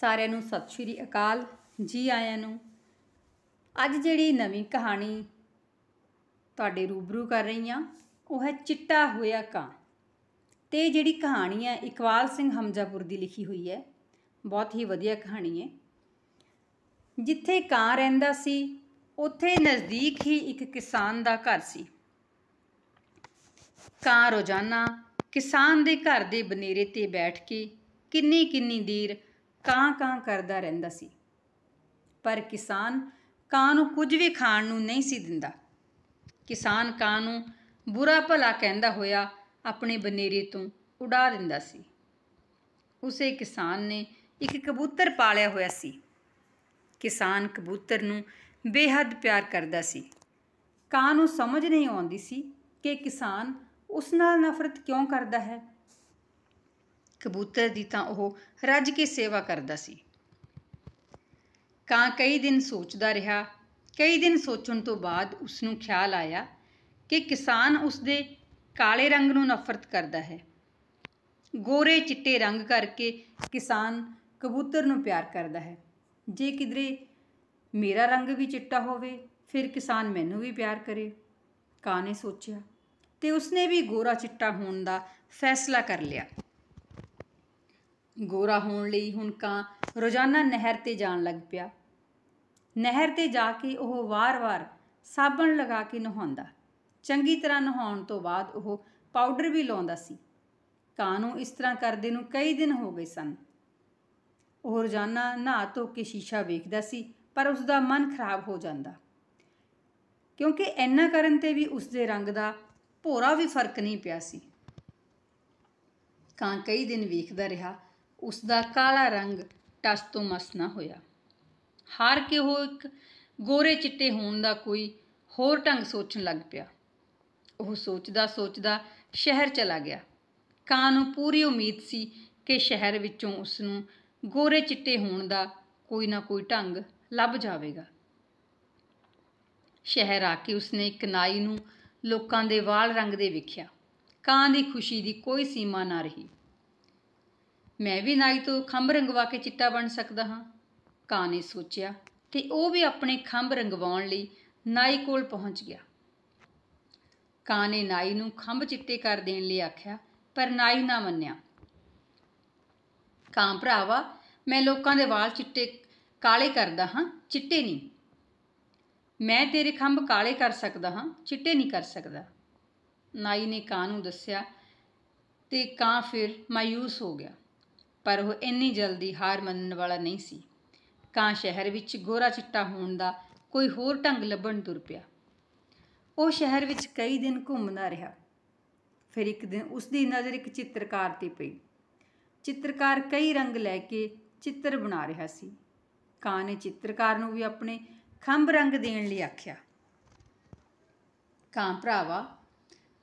ਸਾਰਿਆਂ ਨੂੰ ਸਤਿ ਸ਼੍ਰੀ ਅਕਾਲ ਜੀ ਆਇਆਂ ਨੂੰ ਅੱਜ ਜਿਹੜੀ ਨਵੀਂ ਕਹਾਣੀ ਤੁਹਾਡੇ ਰੂਬਰੂ ਕਰ ਰਹੀ ਆ ਉਹ ਹੈ ਚਿੱਟਾ ਹੋਇਆ ਕਾਂ ਤੇ ਜਿਹੜੀ ਕਹਾਣੀ ਹੈ ਇਕਬਾਲ ਸਿੰਘ ਹਮਜ਼ਾਪੁਰ ਦੀ ਲਿਖੀ ਹੋਈ ਹੈ ਬਹੁਤ ਹੀ ਵਧੀਆ ਕਹਾਣੀ ਹੈ ਜਿੱਥੇ ਕਾਂ ਰਹਿੰਦਾ ਸੀ ਉੱਥੇ ਨਜ਼ਦੀਕ ਹੀ ਇੱਕ ਕਿਸਾਨ ਦਾ ਘਰ ਸੀ ਕਾਂ ਰੋਜ਼ਾਨਾ ਕਿਸਾਨ ਦੇ ਘਰ ਦੇ ਬਨੇਰੇ ਤੇ ਬੈਠ ਕੇ ਕਿੰਨੀ ਕਿੰਨੀ ਦੇਰ ਕਾਂ ਕਾਂ ਕਰਦਾ ਰਹਿੰਦਾ ਸੀ ਪਰ ਕਿਸਾਨ ਕਾਂ ਨੂੰ ਕੁਝ ਵੀ ਖਾਣ ਨੂੰ ਨਹੀਂ ਸੀ ਦਿੰਦਾ ਕਿਸਾਨ ਕਾਂ ਨੂੰ ਬੁਰਾ ਭਲਾ ਕਹਿੰਦਾ ਹੋਇਆ ਆਪਣੇ ਬਨੇਰੇ ਤੋਂ ਉਡਾ ਦਿੰਦਾ ਸੀ ਉਸੇ ਕਿਸਾਨ ਨੇ ਇੱਕ ਕਬੂਤਰ ਪਾਲਿਆ ਹੋਇਆ ਸੀ ਕਿਸਾਨ ਕਬੂਤਰ ਨੂੰ ਬੇਹੱਦ ਪਿਆਰ ਕਰਦਾ ਸੀ ਕਾਂ ਨੂੰ ਸਮਝ ਨਹੀਂ ਆਉਂਦੀ ਸੀ ਕਿ ਕਿਸਾਨ ਉਸ ਨਾਲ ਨਫ਼ਰਤ ਕਿਉਂ ਕਰਦਾ ਹੈ ਕਬੂਤਰ ਦੀ ਤਾਂ ਉਹ ਰੱਜ ਕੇ ਸੇਵਾ ਕਰਦਾ ਸੀ ਕਾਂ ਕਈ ਦਿਨ ਸੋਚਦਾ ਰਿਹਾ ਕਈ ਦਿਨ ਸੋਚਣ ਤੋਂ ਬਾਅਦ ਉਸ ਨੂੰ ਖਿਆਲ ਆਇਆ ਕਿ ਕਿਸਾਨ ਉਸ ਦੇ ਕਾਲੇ ਰੰਗ ਨੂੰ ਨਫ਼ਰਤ ਕਰਦਾ ਹੈ ਗੋਰੇ ਚਿੱਟੇ ਰੰਗ ਕਰਕੇ ਕਿਸਾਨ ਕਬੂਤਰ ਨੂੰ ਪਿਆਰ ਕਰਦਾ ਹੈ ਜੇ ਕਿਦਰੇ ਮੇਰਾ ਰੰਗ ਵੀ ਚਿੱਟਾ ਹੋਵੇ ਫਿਰ ਕਿਸਾਨ ਮੈਨੂੰ ਵੀ ਪਿਆਰ ਕਰੇ ਕਾਂ ਨੇ ਸੋਚਿਆ ਤੇ ਉਸਨੇ ਵੀ ਗੋਰਾ ਚਿੱਟਾ ਹੋਣ ਦਾ ਫੈਸਲਾ ਕਰ ਲਿਆ ਗੋਰਾ ਹੋਣ ਲਈ ਹੁਣ ਕਾਂ ਰੋਜ਼ਾਨਾ ਨਹਿਰ ਤੇ ਜਾਣ ਲੱਗ ਪਿਆ ਨਹਿਰ ਤੇ ਜਾ ਕੇ ਉਹ ਵਾਰ-ਵਾਰ ਸਾਬਣ ਲਗਾ ਕੇ ਨਹਾਉਂਦਾ ਚੰਗੀ ਤਰ੍ਹਾਂ ਨਹਾਉਣ ਤੋਂ ਬਾਅਦ ਉਹ ਪਾਊਡਰ ਵੀ ਲਾਉਂਦਾ ਸੀ ਕਾਂ ਨੂੰ ਇਸ ਤਰ੍ਹਾਂ ਕਰਦੇ ਨੂੰ ਕਈ ਦਿਨ ਹੋ ਗਏ ਸਨ ਉਹ ਰੋਜ਼ਾਨਾ ਨਹਾ ਧੋ ਕੇ ਸ਼ੀਸ਼ਾ ਵੇਖਦਾ ਸੀ ਪਰ ਉਸ ਦਾ ਮਨ ਖਰਾਬ ਹੋ ਜਾਂਦਾ ਕਿਉਂਕਿ ਇੰਨਾ ਕਰਨ ਤੇ ਵੀ ਉਸ ਦੇ ਰੰਗ ਦਾ ਭੋਰਾ ਵੀ ਫਰਕ ਨਹੀਂ ਪਿਆ ਸੀ ਕਾਂ ਕਈ ਦਿਨ ਵੇਖਦਾ ਰਿਹਾ ਉਸ ਦਾ ਕਾਲਾ ਰੰਗ ਟਸ ਤੋਂ ਮਸ ਨਾ ਹੋਇਆ ਹਾਰ ਕੇ ਉਹ ਇੱਕ ਗੋਰੇ ਚਿੱਟੇ ਹੋਣ ਦਾ ਕੋਈ ਹੋਰ ਢੰਗ ਸੋਚਣ ਲੱਗ ਪਿਆ ਉਹ ਸੋਚਦਾ ਸੋਚਦਾ ਸ਼ਹਿਰ ਚਲਾ ਗਿਆ ਕਾਂ ਨੂੰ ਪੂਰੀ ਉਮੀਦ ਸੀ ਕਿ ਸ਼ਹਿਰ ਵਿੱਚੋਂ ਉਸ ਨੂੰ ਗੋਰੇ ਚਿੱਟੇ ਹੋਣ ਦਾ ਕੋਈ ਨਾ ਕੋਈ ਢੰਗ ਲੱਭ ਜਾਵੇਗਾ ਸ਼ਹਿਰ ਆ ਕੇ ਉਸਨੇ ਇੱਕ ਨਾਈ ਨੂੰ ਲੋਕਾਂ ਦੇ ਵਾਲ ਰੰਗ ਦੇ ਵਿਖਿਆ ਕਾਂ ਦੀ ਖੁਸ਼ੀ ਦੀ ਕੋਈ ਸੀਮਾ ਨਾ ਰਹੀ ਮੈਂ ਵੀ ਨਾਈ ਤੋਂ ਖੰਭ ਰੰਗਵਾ ਕੇ ਚਿੱਟਾ ਬਣ ਸਕਦਾ ਹਾਂ ਕਾਂ ਨੇ ਸੋਚਿਆ ਤੇ ਉਹ ਵੀ ਆਪਣੇ ਖੰਭ ਰੰਗਵਾਉਣ ਲਈ ਨਾਈ ਕੋਲ ਪਹੁੰਚ ਗਿਆ ਕਾਂ ਨੇ ਨਾਈ ਨੂੰ ਖੰਭ ਚਿੱਟੇ ਕਰ ਦੇਣ ਲਈ ਆਖਿਆ ਪਰ ਨਾਈ ਨਾ ਮੰਨਿਆ ਕਾਂ ਭਰਾਵਾ ਮੈਂ ਲੋਕਾਂ ਦੇ ਵਾਲ ਚਿੱਟੇ ਕਾਲੇ ਕਰਦਾ ਹਾਂ ਚਿੱਟੇ ਨਹੀਂ ਮੈਂ ਤੇਰੇ ਖੰਭ ਕਾਲੇ ਕਰ ਸਕਦਾ ਹਾਂ ਚਿੱਟੇ ਨਹੀਂ ਕਰ ਸਕਦਾ ਨਾਈ ਨੇ ਕਾਂ ਨੂੰ ਦੱਸਿਆ ਤੇ ਕਾਂ ਫਿਰ ਮਾਇੂਸ ਹੋ ਗਿਆ ਪਰ ਉਹ ਇੰਨੀ ਜਲਦੀ ਹਾਰ ਮੰਨਣ ਵਾਲਾ ਨਹੀਂ ਸੀ ਕਾਂ ਸ਼ਹਿਰ ਵਿੱਚ ਗੋਰਾ ਚਿੱਟਾ ਹੋਣ ਦਾ ਕੋਈ ਹੋਰ ਢੰਗ ਲੱਭਣ ਤੁਰ ਪਿਆ ਉਹ ਸ਼ਹਿਰ ਵਿੱਚ ਕਈ ਦਿਨ ਘੁੰਮਦਾ ਰਿਹਾ ਫਿਰ ਇੱਕ ਦਿਨ ਉਸ ਦੀ ਨਜ਼ਰ ਇੱਕ ਚਿੱਤਰਕਾਰ ਤੇ ਪਈ ਚਿੱਤਰਕਾਰ ਕਈ ਰੰਗ ਲੈ ਕੇ ਚਿੱਤਰ ਬਣਾ ਰਿਹਾ ਸੀ ਕਾਂ ਨੇ ਚਿੱਤਰਕਾਰ ਨੂੰ ਵੀ ਆਪਣੇ ਖੰਭ ਰੰਗ ਦੇਣ ਲਈ ਆਖਿਆ ਕਾਂ ਭਰਾਵਾ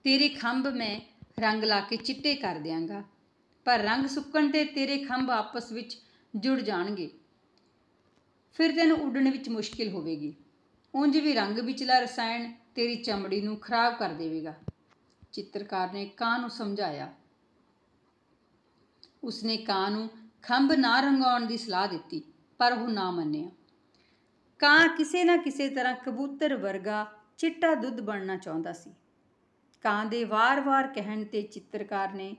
ਤੇਰੇ ਖੰਭ ਮੈਂ ਰੰਗ ਲਾ ਕੇ ਚਿੱਟੇ ਕਰ ਦਿਆਂਗਾ ਪਰ ਰੰਗ ਸੁੱਕਣ ਤੇ ਤੇਰੇ ਖੰਭ ਆਪਸ ਵਿੱਚ ਜੁੜ ਜਾਣਗੇ ਫਿਰ ਤੈਨੂੰ ਉੱਡਣ ਵਿੱਚ ਮੁਸ਼ਕਿਲ ਹੋਵੇਗੀ ਉਂਝ ਵੀ ਰੰਗ ਵਿਚਲਾ ਰਸਾਇਣ ਤੇਰੀ ਚਮੜੀ ਨੂੰ ਖਰਾਬ ਕਰ ਦੇਵੇਗਾ ਚਿੱਤਰਕਾਰ ਨੇ ਕਾਂ ਨੂੰ ਸਮਝਾਇਆ ਉਸਨੇ ਕਾਂ ਨੂੰ ਖੰਭ ਨਾ ਰੰਗਾਉਣ ਦੀ ਸਲਾਹ ਦਿੱਤੀ ਪਰ ਉਹ ਨਾ ਮੰਨਿਆ ਕਾਂ ਕਿਸੇ ਨਾ ਕਿਸੇ ਤਰ੍ਹਾਂ ਕਬੂਤਰ ਵਰਗਾ ਚਿੱਟਾ ਦੁੱਧ ਬਣਨਾ ਚਾਹੁੰਦਾ ਸੀ ਕਾਂ ਦੇ ਵਾਰ-ਵਾਰ ਕਹਿਣ ਤੇ ਚਿੱਤਰਕਾਰ ਨੇ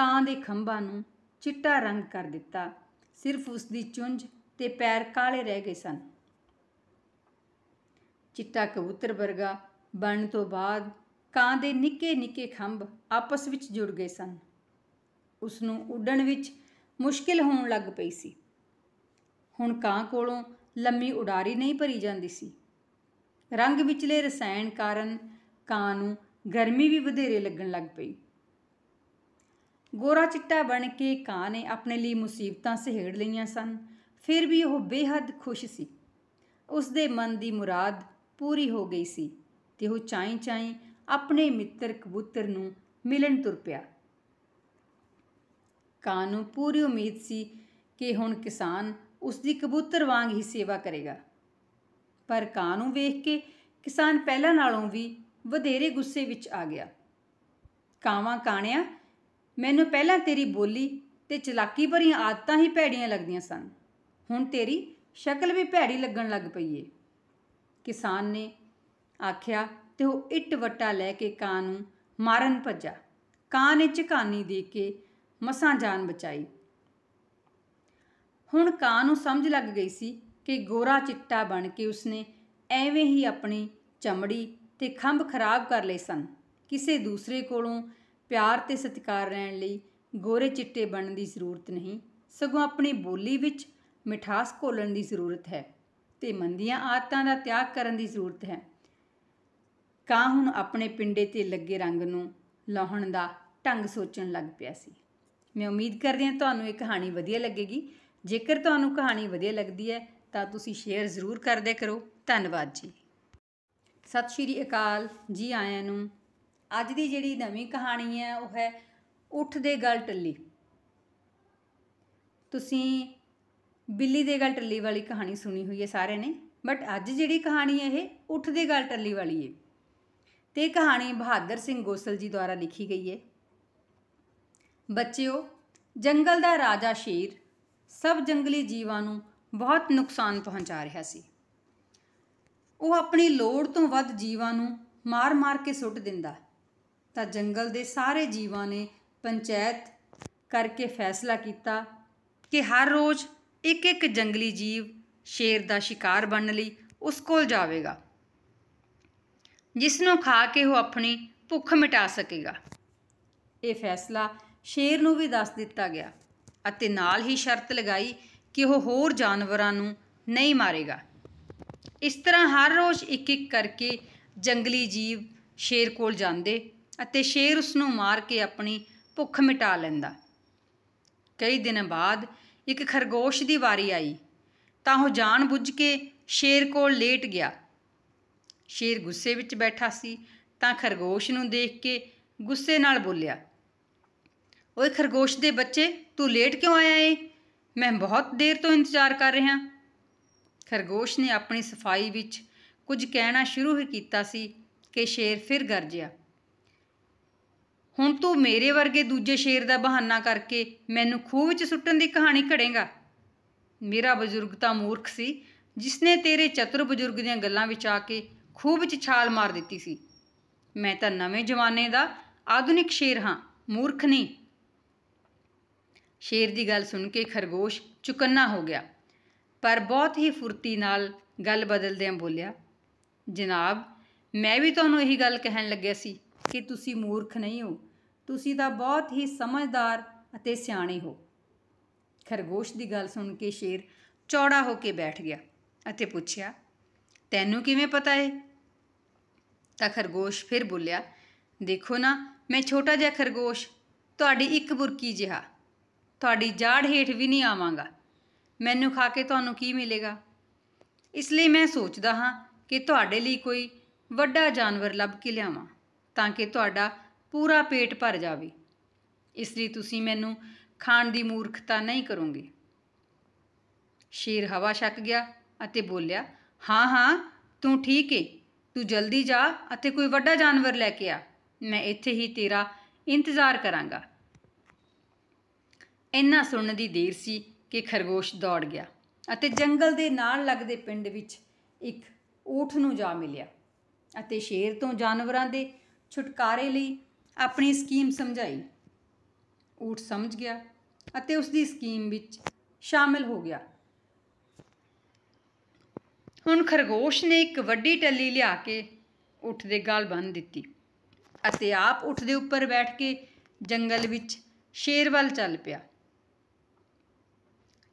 ਕਾਂ ਦੇ ਖੰਭਾਂ ਨੂੰ ਚਿੱਟਾ ਰੰਗ ਕਰ ਦਿੱਤਾ ਸਿਰਫ ਉਸ ਦੀ ਚੁੰਝ ਤੇ ਪੈਰ ਕਾਲੇ ਰਹਿ ਗਏ ਸਨ ਚਿੱਟਾ ਕਬੂਤਰ ਵਰਗਾ ਬਣਨ ਤੋਂ ਬਾਅਦ ਕਾਂ ਦੇ ਨਿੱਕੇ-ਨਿੱਕੇ ਖੰਭ ਆਪਸ ਵਿੱਚ ਜੁੜ ਗਏ ਸਨ ਉਸ ਨੂੰ ਉੱਡਣ ਵਿੱਚ ਮੁਸ਼ਕਿਲ ਹੋਣ ਲੱਗ ਪਈ ਸੀ ਹੁਣ ਕਾਂ ਕੋਲੋਂ ਲੰਮੀ ਉਡਾਰੀ ਨਹੀਂ ਭਰੀ ਜਾਂਦੀ ਸੀ ਰੰਗ ਵਿਚਲੇ ਰਸਾਇਣ ਕਾਰਨ ਕਾਂ ਨੂੰ ਗਰਮੀ ਵੀ ਵਧੇਰੇ ਲੱਗਣ ਲੱਗ ਪਈ ਗੋਰਾ ਚਿੱਟਾ ਬਣ ਕੇ ਕਾਂ ਨੇ ਆਪਣੇ ਲਈ ਮੁਸੀਬਤਾਂ ਸਹਿੜ ਲਈਆਂ ਸਨ ਫਿਰ ਵੀ ਉਹ ਬੇਹੱਦ ਖੁਸ਼ ਸੀ ਉਸ ਦੇ ਮਨ ਦੀ ਮੁਰਾਦ ਪੂਰੀ ਹੋ ਗਈ ਸੀ ਤੇ ਉਹ ਚਾਈ ਚਾਈ ਆਪਣੇ ਮਿੱਤਰ ਕਬੂਤਰ ਨੂੰ ਮਿਲਣ ਤੁਰ ਪਿਆ ਕਾਂ ਨੂੰ ਪੂਰੀ ਉਮੀਦ ਸੀ ਕਿ ਹੁਣ ਕਿਸਾਨ ਉਸ ਦੀ ਕਬੂਤਰ ਵਾਂਗ ਹੀ ਸੇਵਾ ਕਰੇਗਾ ਪਰ ਕਾਂ ਨੂੰ ਵੇਖ ਕੇ ਕਿਸਾਨ ਪਹਿਲਾਂ ਨਾਲੋਂ ਵੀ ਵਧੇਰੇ ਗੁੱਸੇ ਵਿੱਚ ਆ ਗਿਆ ਕਾਵਾਂ ਕਾਣਿਆ ਮੈਨੂੰ ਪਹਿਲਾਂ ਤੇਰੀ ਬੋਲੀ ਤੇ ਚਲਾਕੀ ਭਰੀਆਂ ਆਦਤਾਂ ਹੀ ਭੈੜੀਆਂ ਲੱਗਦੀਆਂ ਸਨ ਹੁਣ ਤੇਰੀ ਸ਼ਕਲ ਵੀ ਭੈੜੀ ਲੱਗਣ ਲੱਗ ਪਈ ਏ ਕਿਸਾਨ ਨੇ ਆਖਿਆ ਤੇ ਉਹ ਇੱਟ ਵੱਟਾ ਲੈ ਕੇ ਕਾਂ ਨੂੰ ਮਾਰਨ ਭੱਜਾ ਕਾਂ ਨੇ ਝਕਾਨੀ ਦੇ ਕੇ ਮਸਾਂ ਜਾਨ ਬਚਾਈ ਹੁਣ ਕਾਂ ਨੂੰ ਸਮਝ ਲੱਗ ਗਈ ਸੀ ਕਿ ਗੋਰਾ ਚਿੱਟਾ ਬਣ ਕੇ ਉਸਨੇ ਐਵੇਂ ਹੀ ਆਪਣੀ ਚਮੜੀ ਤੇ ਖੰਭ ਖਰਾਬ ਕਰ ਲਏ ਸਨ ਕਿਸੇ ਦੂਸਰੇ ਕੋਲੋਂ ਪਿਆਰ ਤੇ ਸਤਿਕਾਰ ਰਹਿਣ ਲਈ ਗੋਰੇ ਚਿੱਟੇ ਬਣਨ ਦੀ ਜ਼ਰੂਰਤ ਨਹੀਂ ਸਗੋਂ ਆਪਣੀ ਬੋਲੀ ਵਿੱਚ ਮਿਠਾਸ ਘੋਲਣ ਦੀ ਜ਼ਰੂਰਤ ਹੈ ਤੇ ਮੰਦੀਆਂ ਆਦਤਾਂ ਦਾ ਤਿਆਗ ਕਰਨ ਦੀ ਜ਼ਰੂਰਤ ਹੈ ਕਾਂ ਹੁਣ ਆਪਣੇ ਪਿੰਡੇ ਤੇ ਲੱਗੇ ਰੰਗ ਨੂੰ ਲਾਹਣ ਦਾ ਢੰਗ ਸੋਚਣ ਲੱਗ ਪਿਆ ਸੀ ਮੈਂ ਉਮੀਦ ਕਰਦੀ ਹਾਂ ਤੁਹਾਨੂੰ ਇਹ ਕਹਾਣੀ ਵਧੀਆ ਲੱਗੇਗੀ ਜੇਕਰ ਤੁਹਾਨੂੰ ਕਹਾਣੀ ਵਧੀਆ ਲੱਗਦੀ ਹੈ ਤਾਂ ਤੁਸੀਂ ਸ਼ੇਅਰ ਜ਼ਰੂਰ ਕਰਦੇ ਕਰੋ ਧੰਨਵਾਦ ਜੀ ਸਤਿ ਸ਼੍ਰੀ ਅਕਾਲ ਜੀ ਆਇਆਂ ਨੂੰ ਅੱਜ ਦੀ ਜਿਹੜੀ ਨਵੀਂ ਕਹਾਣੀ ਹੈ ਉਹ ਹੈ ਉੱਠ ਦੇ ਗਲ ਟੱਲੀ ਤੁਸੀਂ ਬਿੱਲੀ ਦੇ ਗਲ ਟੱਲੀ ਵਾਲੀ ਕਹਾਣੀ ਸੁਣੀ ਹੋਈ ਹੈ ਸਾਰੇ ਨੇ ਬਟ ਅੱਜ ਜਿਹੜੀ ਕਹਾਣੀ ਹੈ ਇਹ ਉੱਠ ਦੇ ਗਲ ਟੱਲੀ ਵਾਲੀ ਹੈ ਤੇ ਇਹ ਕਹਾਣੀ ਬਹਾਦਰ ਸਿੰਘ ਗੋਸਲ ਜੀ ਦੁਆਰਾ ਲਿਖੀ ਗਈ ਹੈ ਬੱਚਿਓ ਜੰਗਲ ਦਾ ਰਾਜਾ ਸ਼ੇਰ ਸਭ ਜੰਗਲੀ ਜੀਵਾਂ ਨੂੰ ਬਹੁਤ ਨੁਕਸਾਨ ਪਹੁੰਚਾ ਰਿਹਾ ਸੀ ਉਹ ਆਪਣੀ ਲੋੜ ਤੋਂ ਵੱਧ ਜੀਵਾਂ ਨੂੰ ਮਾਰ-ਮਾਰ ਕੇ ਸੁੱਟ ਦਿੰਦਾ ਤਾਂ ਜੰਗਲ ਦੇ ਸਾਰੇ ਜੀਵਾਂ ਨੇ ਪੰਚਾਇਤ ਕਰਕੇ ਫੈਸਲਾ ਕੀਤਾ ਕਿ ਹਰ ਰੋਜ਼ ਇੱਕ ਇੱਕ ਜੰਗਲੀ ਜੀਵ ਸ਼ੇਰ ਦਾ ਸ਼ਿਕਾਰ ਬਣਨ ਲਈ ਉਸ ਕੋਲ ਜਾਵੇਗਾ ਜਿਸ ਨੂੰ ਖਾ ਕੇ ਉਹ ਆਪਣੀ ਭੁੱਖ ਮਿਟਾ ਸਕੇਗਾ ਇਹ ਫੈਸਲਾ ਸ਼ੇਰ ਨੂੰ ਵੀ ਦੱਸ ਦਿੱਤਾ ਗਿਆ ਅਤੇ ਨਾਲ ਹੀ ਸ਼ਰਤ ਲਗਾਈ ਕਿ ਉਹ ਹੋਰ ਜਾਨਵਰਾਂ ਨੂੰ ਨਹੀਂ ਮਾਰੇਗਾ ਇਸ ਤਰ੍ਹਾਂ ਹਰ ਰੋਜ਼ ਇੱਕ ਇੱਕ ਕਰਕੇ ਜੰਗਲੀ ਜੀਵ ਸ਼ੇਰ ਕੋਲ ਜਾਂਦੇ ਅਤੇ ਸ਼ੇਰ ਉਸ ਨੂੰ ਮਾਰ ਕੇ ਆਪਣੀ ਭੁੱਖ ਮਿਟਾ ਲੈਂਦਾ ਕਈ ਦਿਨ ਬਾਅਦ ਇੱਕ ਖਰਗੋਸ਼ ਦੀ ਵਾਰੀ ਆਈ ਤਾਂ ਉਹ ਜਾਣ ਬੁੱਝ ਕੇ ਸ਼ੇਰ ਕੋਲ ਲੇਟ ਗਿਆ ਸ਼ੇਰ ਗੁੱਸੇ ਵਿੱਚ ਬੈਠਾ ਸੀ ਤਾਂ ਖਰਗੋਸ਼ ਨੂੰ ਦੇਖ ਕੇ ਗੁੱਸੇ ਨਾਲ ਬੋਲਿਆ ਓਏ ਖਰਗੋਸ਼ ਦੇ ਬੱਚੇ ਤੂੰ ਲੇਟ ਕਿਉਂ ਆਇਆ ਏ ਮੈਂ ਬਹੁਤ ਦੇਰ ਤੋਂ ਇੰਤਜ਼ਾਰ ਕਰ ਰਿਹਾ ਖਰਗੋਸ਼ ਨੇ ਆਪਣੀ ਸਫਾਈ ਵਿੱਚ ਕੁਝ ਕਹਿਣਾ ਸ਼ੁਰੂ ਹੀ ਕੀਤਾ ਸੀ ਕਿ ਸ਼ੇਰ ਫਿਰ ਗਰਜਿਆ ਹੁਣ ਤੂੰ ਮੇਰੇ ਵਰਗੇ ਦੂਜੇ ਸ਼ੇਰ ਦਾ ਬਹਾਨਾ ਕਰਕੇ ਮੈਨੂੰ ਖੂਹ ਵਿੱਚ ਸੁੱਟਣ ਦੀ ਕਹਾਣੀ ਘੜੇਗਾ ਮੇਰਾ ਬਜ਼ੁਰਗ ਤਾਂ ਮੂਰਖ ਸੀ ਜਿਸਨੇ ਤੇਰੇ ਚਤੁਰ ਬਜ਼ੁਰਗ ਦੀਆਂ ਗੱਲਾਂ ਵਿੱਚ ਆ ਕੇ ਖੂਹ ਵਿੱਚ ਛਾਲ ਮਾਰ ਦਿੱਤੀ ਸੀ ਮੈਂ ਤਾਂ ਨਵੇਂ ਜਵਾਨੇ ਦਾ ਆਧੁਨਿਕ ਸ਼ੇਰ ਹਾਂ ਮੂਰਖ ਨਹੀਂ ਸ਼ੇਰ ਦੀ ਗੱਲ ਸੁਣ ਕੇ ਖਰਗੋਸ਼ ਚੁਕੰਨਾ ਹੋ ਗਿਆ ਪਰ ਬਹੁਤ ਹੀ ਫੁਰਤੀ ਨਾਲ ਗੱਲ ਬਦਲਦਿਆਂ ਬੋਲਿਆ ਜਨਾਬ ਮੈਂ ਵੀ ਤੁਹਾਨੂੰ ਇਹੀ ਗੱਲ ਕਹਿਣ ਲੱਗਿਆ ਸੀ ਕਿ ਤੁਸੀਂ ਮੂਰਖ ਨਹੀਂ ਹੋ ਤੁਸੀਂ ਤਾਂ ਬਹੁਤ ਹੀ ਸਮਝਦਾਰ ਅਤੇ ਸਿਆਣੇ ਹੋ ਖਰਗੋਸ਼ ਦੀ ਗੱਲ ਸੁਣ ਕੇ ਸ਼ੇਰ ਚੌੜਾ ਹੋ ਕੇ ਬੈਠ ਗਿਆ ਅਤੇ ਪੁੱਛਿਆ ਤੈਨੂੰ ਕਿਵੇਂ ਪਤਾ ਏ ਤਾਂ ਖਰਗੋਸ਼ ਫਿਰ ਬੋਲਿਆ ਦੇਖੋ ਨਾ ਮੈਂ ਛੋਟਾ ਜਿਹਾ ਖਰਗੋਸ਼ ਤੁਹਾਡੀ ਇੱਕ ਬੁਰਕੀ ਜਿਹਾ ਤੁਹਾਡੀ ਜਾੜ ਹੇਠ ਵੀ ਨਹੀਂ ਆਵਾਂਗਾ ਮੈਨੂੰ ਖਾ ਕੇ ਤੁਹਾਨੂੰ ਕੀ ਮਿਲੇਗਾ ਇਸ ਲਈ ਮੈਂ ਸੋਚਦਾ ਹਾਂ ਕਿ ਤੁਹਾਡੇ ਲਈ ਕੋਈ ਵੱਡਾ ਜਾਨਵਰ ਲੱਭ ਕੇ ਲਿਆਵਾਂ ਤਾਂ ਕਿ ਤੁਹਾਡਾ ਪੂਰਾ ਪੇਟ ਭਰ ਜਾਵੇ ਇਸ ਲਈ ਤੁਸੀਂ ਮੈਨੂੰ ਖਾਣ ਦੀ ਮੂਰਖਤਾ ਨਹੀਂ ਕਰੋਗੇ ਸ਼ੇਰ ਹਵਾ ਛੱਕ ਗਿਆ ਅਤੇ ਬੋਲਿਆ ਹਾਂ ਹਾਂ ਤੂੰ ਠੀਕ ਏ ਤੂੰ ਜਲਦੀ ਜਾ ਅਤੇ ਕੋਈ ਵੱਡਾ ਜਾਨਵਰ ਲੈ ਕੇ ਆ ਮੈਂ ਇੱਥੇ ਹੀ ਤੇਰਾ ਇੰਤਜ਼ਾਰ ਕਰਾਂਗਾ ਇੰਨਾ ਸੁਣਨ ਦੀ ਦੇਰ ਸੀ ਕਿ ਖਰਗੋਸ਼ ਦੌੜ ਗਿਆ ਅਤੇ ਜੰਗਲ ਦੇ ਨਾਲ ਲੱਗਦੇ ਪਿੰਡ ਵਿੱਚ ਇੱਕ ਊਠ ਨੂੰ ਜਾ ਮਿਲਿਆ ਅਤੇ ਸ਼ੇਰ ਤੋਂ ਜਾਨਵਰਾਂ ਦੇ ਛੁਟਕਾਰੇ ਲਈ ਆਪਣੀ ਸਕੀਮ ਸਮਝਾਈ ਊਠ ਸਮਝ ਗਿਆ ਅਤੇ ਉਸ ਦੀ ਸਕੀਮ ਵਿੱਚ ਸ਼ਾਮਿਲ ਹੋ ਗਿਆ ਹੁਣ ਖਰਗੋਸ਼ ਨੇ ਇੱਕ ਵੱਡੀ ਟੱਲੀ ਲਿਆ ਕੇ ਊਠ ਦੇ ਗਾਲ ਬੰਨ ਦਿੱਤੀ ਅਤੇ ਆਪ ਊਠ ਦੇ ਉੱਪਰ ਬੈਠ ਕੇ ਜੰਗਲ ਵਿੱਚ ਸ਼ੇਰ ਵੱਲ ਚੱਲ ਪਿਆ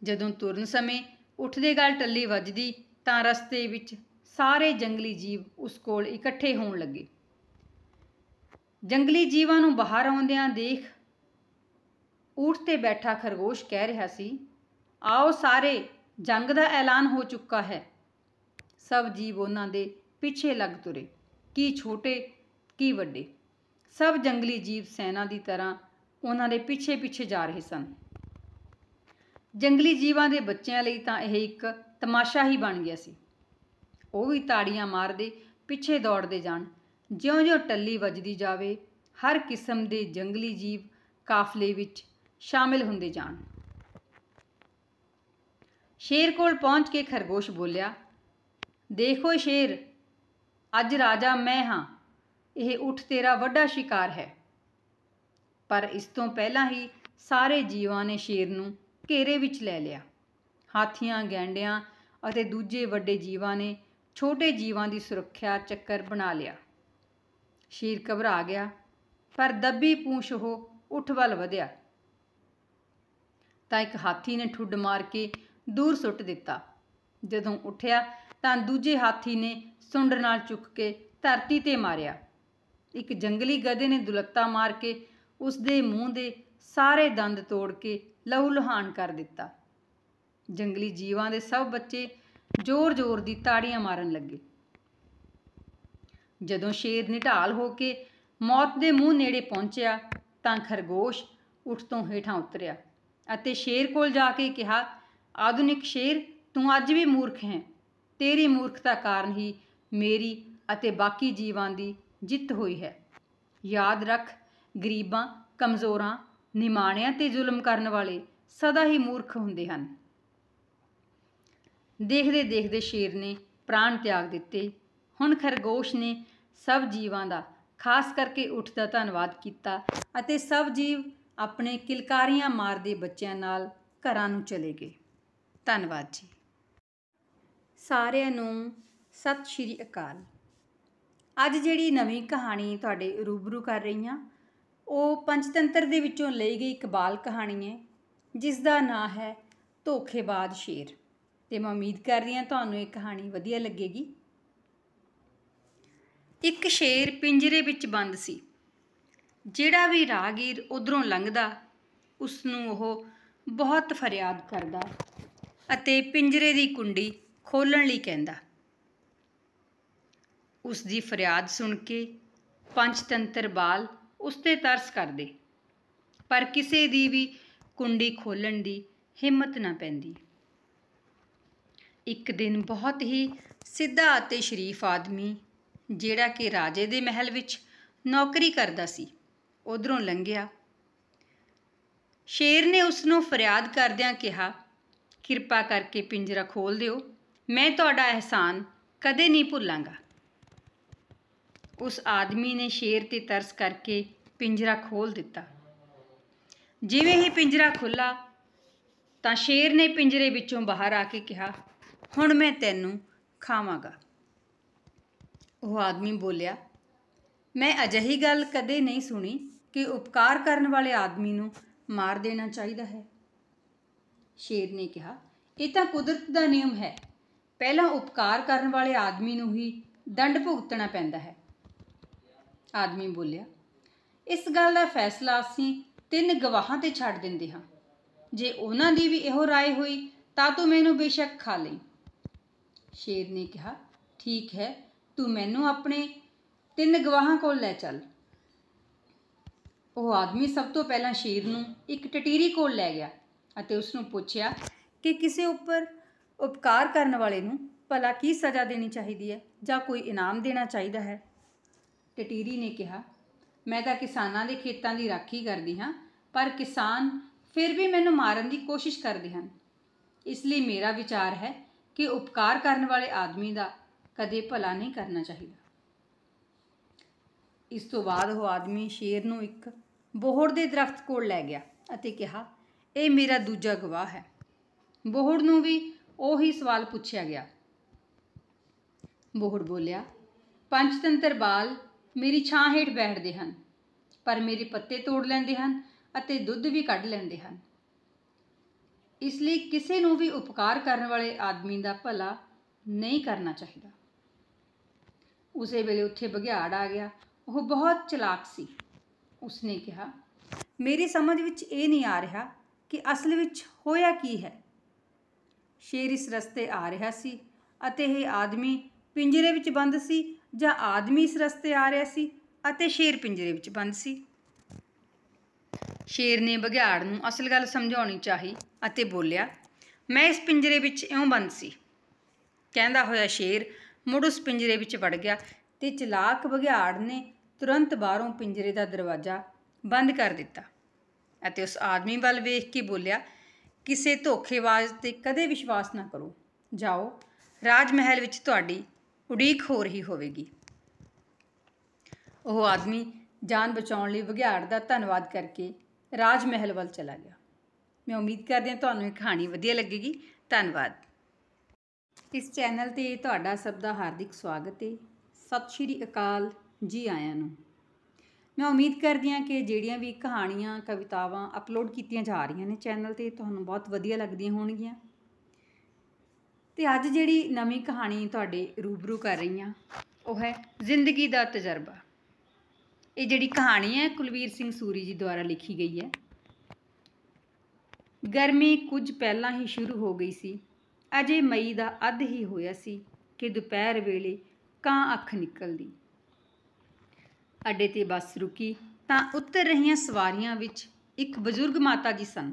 ਜਦੋਂ ਤੁਰਨ ਸਮੇਂ ਊਠ ਦੇ ਗਾਲ ਟੱਲੀ ਵੱਜਦੀ ਤਾਂ ਰਸਤੇ ਵਿੱਚ ਸਾਰੇ ਜੰਗਲੀ ਜੀਵ ਉਸ ਕੋਲ ਇਕੱਠੇ ਹੋਣ ਲੱਗੇ ਜੰਗਲੀ ਜੀਵਾਂ ਨੂੰ ਬਾਹਰ ਆਉਂਦਿਆਂ ਦੇਖ ਊਠ ਤੇ ਬੈਠਾ ਖਰਗੋਸ਼ ਕਹਿ ਰਿਹਾ ਸੀ ਆਓ ਸਾਰੇ ਜੰਗ ਦਾ ਐਲਾਨ ਹੋ ਚੁੱਕਾ ਹੈ ਸਭ ਜੀਵ ਉਹਨਾਂ ਦੇ ਪਿੱਛੇ ਲੱਗ ਤੁਰੇ ਕੀ ਛੋਟੇ ਕੀ ਵੱਡੇ ਸਭ ਜੰਗਲੀ ਜੀਵ ਸੈਨਾ ਦੀ ਤਰ੍ਹਾਂ ਉਹਨਾਂ ਦੇ ਪਿੱਛੇ ਪਿੱਛੇ ਜਾ ਰਹੇ ਸਨ ਜੰਗਲੀ ਜੀਵਾਂ ਦੇ ਬੱਚਿਆਂ ਲਈ ਤਾਂ ਇਹ ਇੱਕ ਤਮਾਸ਼ਾ ਹੀ ਬਣ ਗਿਆ ਸੀ ਉਹ ਵੀ ਤਾੜੀਆਂ ਮਾਰਦੇ ਪਿੱਛੇ ਦੌੜਦੇ ਜਾਣ ਜਿਉਂ-ਜਿਉਂ ਟੱਲੀ ਵੱਜਦੀ ਜਾਵੇ ਹਰ ਕਿਸਮ ਦੇ ਜੰਗਲੀ ਜੀਵ ਕਾਫਲੇ ਵਿੱਚ ਸ਼ਾਮਿਲ ਹੁੰਦੇ ਜਾਣ ਸ਼ੇਰ ਕੋਲ ਪਹੁੰਚ ਕੇ ਖਰਗੋਸ਼ ਬੋਲਿਆ ਦੇਖੋ ਸ਼ੇਰ ਅੱਜ ਰਾਜਾ ਮੈਂ ਹਾਂ ਇਹ ਉਠ ਤੇਰਾ ਵੱਡਾ ਸ਼ਿਕਾਰ ਹੈ ਪਰ ਇਸ ਤੋਂ ਪਹਿਲਾਂ ਹੀ ਸਾਰੇ ਜੀਵਾਂ ਨੇ ਸ਼ੇਰ ਨੂੰ ਘੇਰੇ ਵਿੱਚ ਲੈ ਲਿਆ ਹਾਥੀਆਂ ਗੈਂਡਿਆਂ ਅਤੇ ਦੂਜੇ ਵੱਡੇ ਜੀਵਾਂ ਨੇ ਛੋਟੇ ਜੀਵਾਂ ਦੀ ਸੁਰੱਖਿਆ ਚੱਕਰ ਬਣਾ ਲਿਆ ਸ਼ੀਰ ਘਬਰਾ ਗਿਆ ਪਰ ਦੱਬੀ ਪੂਛ ਹੋ ਉਠ ਵੱਲ ਵਧਿਆ ਤਾਂ ਇੱਕ ਹਾਥੀ ਨੇ ਠੁੱਡ ਮਾਰ ਕੇ ਦੂਰ ਸੁੱਟ ਦਿੱਤਾ ਜਦੋਂ ਉੱਠਿਆ ਤਾਂ ਦੂਜੇ ਹਾਥੀ ਨੇ ਸੁੰਡ ਨਾਲ ਚੁੱਕ ਕੇ ਧਰਤੀ ਤੇ ਮਾਰਿਆ ਇੱਕ ਜੰਗਲੀ ਗਧੇ ਨੇ ਦੁਲੱਤਾ ਮਾਰ ਕੇ ਉਸ ਦੇ ਮੂੰਹ ਦੇ ਸਾਰੇ ਦੰਦ ਤੋੜ ਕੇ ਲਹੂ ਲਹਾਨ ਕਰ ਦਿੱਤਾ ਜੰਗਲੀ ਜੀਵਾਂ ਦੇ ਸਭ ਬੱਚੇ ਜ਼ੋਰ-ਜ਼ੋਰ ਦੀ ਤਾੜੀਆਂ ਮਾਰਨ ਲੱਗੇ ਜਦੋਂ ਸ਼ੇਰ ਨਿਢਾਲ ਹੋ ਕੇ ਮੌਤ ਦੇ ਮੂੰਹ ਨੇੜੇ ਪਹੁੰਚਿਆ ਤਾਂ ਖਰਗੋਸ਼ ਉੱਠ ਤੋਂ ਹੇਠਾਂ ਉਤਰਿਆ ਅਤੇ ਸ਼ੇਰ ਕੋਲ ਜਾ ਕੇ ਕਿਹਾ ਆਧੁਨਿਕ ਸ਼ੇਰ ਤੂੰ ਅੱਜ ਵੀ ਮੂਰਖ ਹੈ ਤੇਰੀ ਮੂਰਖਤਾ ਕਾਰਨ ਹੀ ਮੇਰੀ ਅਤੇ ਬਾਕੀ ਜੀਵਾਂ ਦੀ ਜਿੱਤ ਹੋਈ ਹੈ ਯਾਦ ਰੱਖ ਗਰੀਬਾਂ ਕਮਜ਼ੋਰਾਂ ਨਿਮਾਣਿਆਂ ਤੇ ਜ਼ੁਲਮ ਕਰਨ ਵਾਲੇ ਸਦਾ ਹੀ ਮੂਰਖ ਹੁੰਦੇ ਹਨ ਦੇਖਦੇ ਦੇਖਦੇ ਸ਼ੇਰ ਨੇ ਪ੍ਰਾਣ ਤਿਆਗ ਦਿੱਤੇ ਹੁਣ ਖਰਗੋਸ਼ ਨੇ ਸਭ ਜੀਵਾਂ ਦਾ ਖਾਸ ਕਰਕੇ ਉੱਠ ਦਾ ਧੰਨਵਾਦ ਕੀਤਾ ਅਤੇ ਸਭ ਜੀਵ ਆਪਣੇ ਕਿਲਕਾਰੀਆਂ ਮਾਰਦੇ ਬੱਚਿਆਂ ਨਾਲ ਘਰਾਂ ਨੂੰ ਚਲੇ ਗਏ ਧੰਨਵਾਦ ਜੀ ਸਾਰਿਆਂ ਨੂੰ ਸਤਿ ਸ਼੍ਰੀ ਅਕਾਲ ਅੱਜ ਜਿਹੜੀ ਨਵੀਂ ਕਹਾਣੀ ਤੁਹਾਡੇ ਰੂਬਰੂ ਕਰ ਰਹੀ ਹਾਂ ਉਹ ਪੰਚਤੰਤਰ ਦੇ ਵਿੱਚੋਂ ਲਈ ਗਈ ਇਕਬਾਲ ਕਹਾਣੀ ਹੈ ਜਿਸ ਦਾ ਨਾਂ ਹੈ ਧੋਖੇਬਾਜ਼ ਸ਼ੇਰ ਤੇ ਮੈਂ ਉਮੀਦ ਕਰਦੀ ਹਾਂ ਤੁਹਾਨੂੰ ਇਹ ਕਹਾਣੀ ਵਧੀਆ ਲੱਗੇਗੀ ਇੱਕ ਸ਼ੇਰ ਪਿੰਜਰੇ ਵਿੱਚ ਬੰਦ ਸੀ ਜਿਹੜਾ ਵੀ ਰਾਗੀਰ ਉਧਰੋਂ ਲੰਘਦਾ ਉਸ ਨੂੰ ਉਹ ਬਹੁਤ ਫਰਿਆਦ ਕਰਦਾ ਅਤੇ ਪਿੰਜਰੇ ਦੀ ਕੁੰਡੀ ਖੋਲਣ ਲਈ ਕਹਿੰਦਾ ਉਸ ਦੀ ਫਰਿਆਦ ਸੁਣ ਕੇ ਪੰਚਤੰਤਰ ਬਾਲ ਉਸ ਤੇ ਤਰਸ ਕਰਦੇ ਪਰ ਕਿਸੇ ਦੀ ਵੀ ਕੁੰਡੀ ਖੋਲਣ ਦੀ ਹਿੰਮਤ ਨਾ ਪੈਂਦੀ ਇੱਕ ਦਿਨ ਬਹੁਤ ਹੀ ਸਿੱਧਾ ਅਤੇ ਸ਼ਰੀਫ ਆਦਮੀ ਜਿਹੜਾ ਕਿ ਰਾਜੇ ਦੇ ਮਹਿਲ ਵਿੱਚ ਨੌਕਰੀ ਕਰਦਾ ਸੀ ਉਧਰੋਂ ਲੰਘਿਆ ਸ਼ੇਰ ਨੇ ਉਸ ਨੂੰ ਫਰਿਆਦ ਕਰਦਿਆਂ ਕਿਹਾ ਕਿਰਪਾ ਕਰਕੇ ਪਿੰਜਰਾ ਖੋਲ ਦਿਓ ਮੈਂ ਤੁਹਾਡਾ ਅਹਿਸਾਨ ਕਦੇ ਨਹੀਂ ਭੁੱਲਾਂਗਾ ਉਸ ਆਦਮੀ ਨੇ ਸ਼ੇਰ ਤੇ ਤਰਸ ਕਰਕੇ ਪਿੰਜਰਾ ਖੋਲ ਦਿੱਤਾ ਜਿਵੇਂ ਹੀ ਪਿੰਜਰਾ ਖੁੱਲਾ ਤਾਂ ਸ਼ੇਰ ਨੇ ਪਿੰਜਰੇ ਵਿੱਚੋਂ ਬਾਹਰ ਆ ਕੇ ਕਿਹਾ ਹੁਣ ਮੈਂ ਤੈਨੂੰ ਖਾਵਾਂਗਾ ਉਹ ਆਦਮੀ ਬੋਲਿਆ ਮੈਂ ਅਜਹੀ ਗੱਲ ਕਦੇ ਨਹੀਂ ਸੁਣੀ ਕਿ ਉਪਕਾਰ ਕਰਨ ਵਾਲੇ ਆਦਮੀ ਨੂੰ ਮਾਰ ਦੇਣਾ ਚਾਹੀਦਾ ਹੈ ਸ਼ੇਰ ਨੇ ਕਿਹਾ ਇਹ ਤਾਂ ਕੁਦਰਤ ਦਾ ਨਿਯਮ ਹੈ ਪਹਿਲਾਂ ਉਪਕਾਰ ਕਰਨ ਵਾਲੇ ਆਦਮੀ ਨੂੰ ਹੀ ਦੰਡ ਭੁਗਤਣਾ ਪੈਂਦਾ ਹੈ ਆਦਮੀ ਬੋਲਿਆ ਇਸ ਗੱਲ ਦਾ ਫੈਸਲਾ ਅਸੀਂ ਤਿੰਨ ਗਵਾਹਾਂ ਤੇ ਛੱਡ ਦਿੰਦੇ ਹਾਂ ਜੇ ਉਹਨਾਂ ਦੀ ਵੀ ਇਹੋ رائے ਹੋਈ ਤਾਂ ਤੂੰ ਮੈਨੂੰ ਬੇਸ਼ੱਕ ਖਾ ਲਈ ਸ਼ੇਰ ਨੇ ਕਿਹਾ ਠੀਕ ਹੈ ਤੂੰ ਮੈਨੂੰ ਆਪਣੇ ਤਿੰਨ ਗਵਾਹਾਂ ਕੋਲ ਲੈ ਚੱਲ ਉਹ ਆਦਮੀ ਸਭ ਤੋਂ ਪਹਿਲਾਂ ਸ਼ੇਰ ਨੂੰ ਇੱਕ ਟਟੀਰੀ ਕੋਲ ਲੈ ਗਿਆ ਅਤੇ ਉਸ ਨੂੰ ਪੁੱਛਿਆ ਕਿ ਕਿਸੇ ਉੱਪਰ ਉਪਕਾਰ ਕਰਨ ਵਾਲੇ ਨੂੰ ਭਲਾ ਕੀ ਸਜ਼ਾ ਦੇਣੀ ਚਾਹੀਦੀ ਹੈ ਜਾਂ ਕੋਈ ਇਨਾਮ ਦੇਣਾ ਚਾਹੀਦਾ ਹੈ ਟਟੀਰੀ ਨੇ ਕਿਹਾ ਮੈਂ ਤਾਂ ਕਿਸਾਨਾਂ ਦੇ ਖੇਤਾਂ ਦੀ ਰਾਖੀ ਕਰਦੀ ਹਾਂ ਪਰ ਕਿਸਾਨ ਫਿਰ ਵੀ ਮੈਨੂੰ ਮਾਰਨ ਦੀ ਕੋਸ਼ਿਸ਼ ਕਰਦੇ ਹਨ ਇਸ ਲਈ ਮੇਰਾ ਵਿਚਾਰ ਹੈ ਕਿ ਉਪਕਾਰ ਕਰਨ ਵਾਲੇ ਆਦਮੀ ਦਾ ਕਦੇ ਭਲਾ ਨਹੀਂ ਕਰਨਾ ਚਾਹੀਦਾ ਇਸ ਤੋਂ ਬਾਅਦ ਉਹ ਆਦਮੀ ਸ਼ੇਰ ਨੂੰ ਇੱਕ ਬੋਹੜ ਦੇ ਦਰਖਤ ਕੋਲ ਲੈ ਗਿਆ ਅਤੇ ਕਿਹਾ ਇਹ ਮੇਰਾ ਦੂਜਾ ਗਵਾਹ ਹੈ ਬੋਹੜ ਨੂੰ ਵੀ ਉਹੀ ਸਵਾਲ ਪੁੱਛਿਆ ਗਿਆ ਬੋਹੜ ਬੋਲਿਆ ਪੰਚਤੰਤਰ ਬਾਲ ਮੇਰੀ ਛਾਂ ਹੇਠ ਬੈਠਦੇ ਹਨ ਪਰ ਮੇਰੇ ਪੱਤੇ ਤੋੜ ਲੈਂਦੇ ਹਨ ਅਤੇ ਦੁੱਧ ਵੀ ਕੱਢ ਲੈਂਦੇ ਹਨ ਇਸ ਲਈ ਕਿਸੇ ਨੂੰ ਵੀ ਉਪਕਾਰ ਕਰਨ ਵਾਲੇ ਆਦਮੀ ਦਾ ਭਲਾ ਨਹੀਂ ਕਰਨਾ ਚਾਹੀਦਾ ਉਸੇ ਵੇਲੇ ਉੱਥੇ ਬਘਿਆੜ ਆ ਗਿਆ ਉਹ ਬਹੁਤ ਚਲਾਕ ਸੀ ਉਸਨੇ ਕਿਹਾ ਮੇਰੀ ਸਮਝ ਵਿੱਚ ਇਹ ਨਹੀਂ ਆ ਰਿਹਾ ਕਿ ਅਸਲ ਵਿੱਚ ਹੋਇਆ ਕੀ ਹੈ ਸ਼ੇਰ ਇਸ ਰਸਤੇ ਆ ਰਿਹਾ ਸੀ ਅਤੇ ਇਹ ਆਦਮੀ ਪਿੰਜਰੇ ਵਿੱਚ ਬੰਦ ਸੀ ਜਾਂ ਆਦਮੀ ਇਸ ਰਸਤੇ ਆ ਰਿਹਾ ਸੀ ਅਤੇ ਸ਼ੇਰ ਪਿੰਜਰੇ ਵਿੱਚ ਬੰਦ ਸੀ ਸ਼ੇਰ ਨੇ ਬਘਿਆੜ ਨੂੰ ਅਸਲ ਗੱਲ ਸਮਝਾਉਣੀ ਚਾਹੀ ਅਤੇ ਬੋਲਿਆ ਮੈਂ ਇਸ ਪਿੰਜਰੇ ਵਿੱਚ ਇਉਂ ਬੰਦ ਸੀ ਕਹਿੰਦਾ ਹੋਇਆ ਸ਼ੇਰ ਮੁੜ ਉਸ ਪਿੰਜਰੇ ਵਿੱਚ ਵੜ ਗਿਆ ਤੇ ਚਲਾਕ ਬਘਿਆੜ ਨੇ ਤੁਰੰਤ ਬਾਹਰੋਂ ਪਿੰਜਰੇ ਦਾ ਦਰਵਾਜ਼ਾ ਬੰਦ ਕਰ ਦਿੱਤਾ ਅਤੇ ਉਸ ਆਦਮੀ ਵੱਲ ਵੇਖ ਕੇ ਬੋਲਿਆ ਕਿਸੇ ਧੋਖੇਬਾਜ਼ ਤੇ ਕਦੇ ਵਿਸ਼ਵਾਸ ਨਾ ਕਰੋ ਜਾਓ ਰਾਜ ਮਹਿਲ ਵਿੱਚ ਤੁਹਾਡੀ ਉਡੀਕ ਹੋ ਰਹੀ ਹੋਵੇਗੀ ਉਹ ਆਦਮੀ ਜਾਨ ਬਚਾਉਣ ਲਈ ਬਘਿਆੜ ਦਾ ਧੰਨਵਾਦ ਕਰਕੇ ਰਾਜ ਮਹਿਲ ਵੱਲ ਚਲਾ ਗਿਆ ਮੈਂ ਉਮੀਦ ਕਰਦੀ ਹਾਂ ਤੁਹਾਨੂੰ ਇਹ ਕਹਾਣੀ ਵਧੀਆ ਲੱਗੇਗੀ ਧੰਨਵਾਦ ਇਸ ਚੈਨਲ ਤੇ ਤੁਹਾਡਾ ਸਭ ਦਾ ਹਾਰਦਿਕ ਸਵਾਗਤ ਹੈ ਸਤਿ ਸ਼੍ਰੀ ਅਕਾਲ ਜੀ ਆਇਆਂ ਨੂੰ ਮੈਂ ਉਮੀਦ ਕਰਦੀ ਹਾਂ ਕਿ ਜਿਹੜੀਆਂ ਵੀ ਕਹਾਣੀਆਂ ਕਵਿਤਾਵਾਂ ਅਪਲੋਡ ਕੀਤੀਆਂ ਜਾ ਰਹੀਆਂ ਨੇ ਚੈਨਲ ਤੇ ਤੁਹਾਨੂੰ ਬਹੁਤ ਵਧੀਆ ਲੱਗਦੀਆਂ ਹੋਣਗੀਆਂ ਤੇ ਅੱਜ ਜਿਹੜੀ ਨਵੀਂ ਕਹਾਣੀ ਤੁਹਾਡੇ ਰੂਬਰੂ ਕਰ ਰਹੀ ਹਾਂ ਉਹ ਹੈ ਜ਼ਿੰਦਗੀ ਦਾ ਤਜਰਬਾ ਇਹ ਜਿਹੜੀ ਕਹਾਣੀ ਹੈ ਕੁਲਵੀਰ ਸਿੰਘ ਸੂਰੀ ਜੀ ਦੁਆਰਾ ਲਿਖੀ ਗਈ ਹੈ ਗਰਮੀ ਕੁਝ ਪਹਿਲਾਂ ਹੀ ਸ਼ੁਰੂ ਹੋ ਗਈ ਸੀ ਅਜੇ ਮਈ ਦਾ ਅੱਧ ਹੀ ਹੋਇਆ ਸੀ ਕਿ ਦੁਪਹਿਰ ਵੇਲੇ ਕਾਂ ਅੱਖ ਨਿਕਲਦੀ ਅੱਡੇ ਤੇ ਬੱਸ ਰੁਕੀ ਤਾਂ ਉੱਤਰ ਰਹੀਆਂ ਸਵਾਰੀਆਂ ਵਿੱਚ ਇੱਕ ਬਜ਼ੁਰਗ ਮਾਤਾ ਜੀ ਸਨ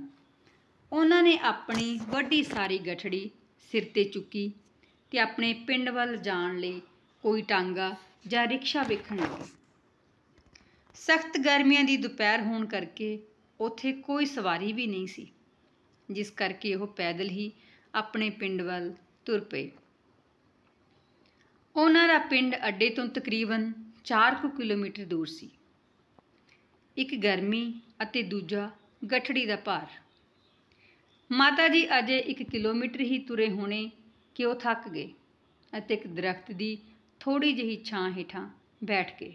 ਉਹਨਾਂ ਨੇ ਆਪਣੀ ਵੱਡੀ ਸਾਰੀ ਗਠੜੀ ਸਿਰ ਤੇ ਚੁੱਕੀ ਤੇ ਆਪਣੇ ਪਿੰਡ ਵੱਲ ਜਾਣ ਲਈ ਕੋਈ ਟਾਂਗਾ ਜਾਂ ਰਿਕਸ਼ਾ ਵੇਖਣ ਲੱਗੇ ਸਖਤ ਗਰਮੀਆਂ ਦੀ ਦੁਪਹਿਰ ਹੋਣ ਕਰਕੇ ਉੱਥੇ ਕੋਈ ਸਵਾਰੀ ਵੀ ਨਹੀਂ ਸੀ ਜਿਸ ਕਰਕੇ ਉਹ ਪੈਦਲ ਹੀ ਆਪਣੇ ਪਿੰਡ ਵੱਲ ਤੁਰ ਪਏ ਉਹਨਾਂ ਦਾ ਪਿੰਡ ਅੱਡੇ ਤੋਂ ਤਕਰੀਬਨ 4 ਕਿਲੋਮੀਟਰ ਦੂਰ ਸੀ ਇੱਕ ਗਰਮੀ ਅਤੇ ਦੂਜਾ ਗਠੜੀ ਦਾ ਭਾਰ ਮਾਤਾ ਜੀ ਅਜੇ 1 ਕਿਲੋਮੀਟਰ ਹੀ ਤੁਰੇ ਹੋਣੇ ਕਿ ਉਹ ਥੱਕ ਗਏ ਅਤੇ ਇੱਕ ਦਰਖਤ ਦੀ ਥੋੜੀ ਜਿਹੀ ਛਾਂ ਹੇਠਾਂ ਬੈਠ ਗਏ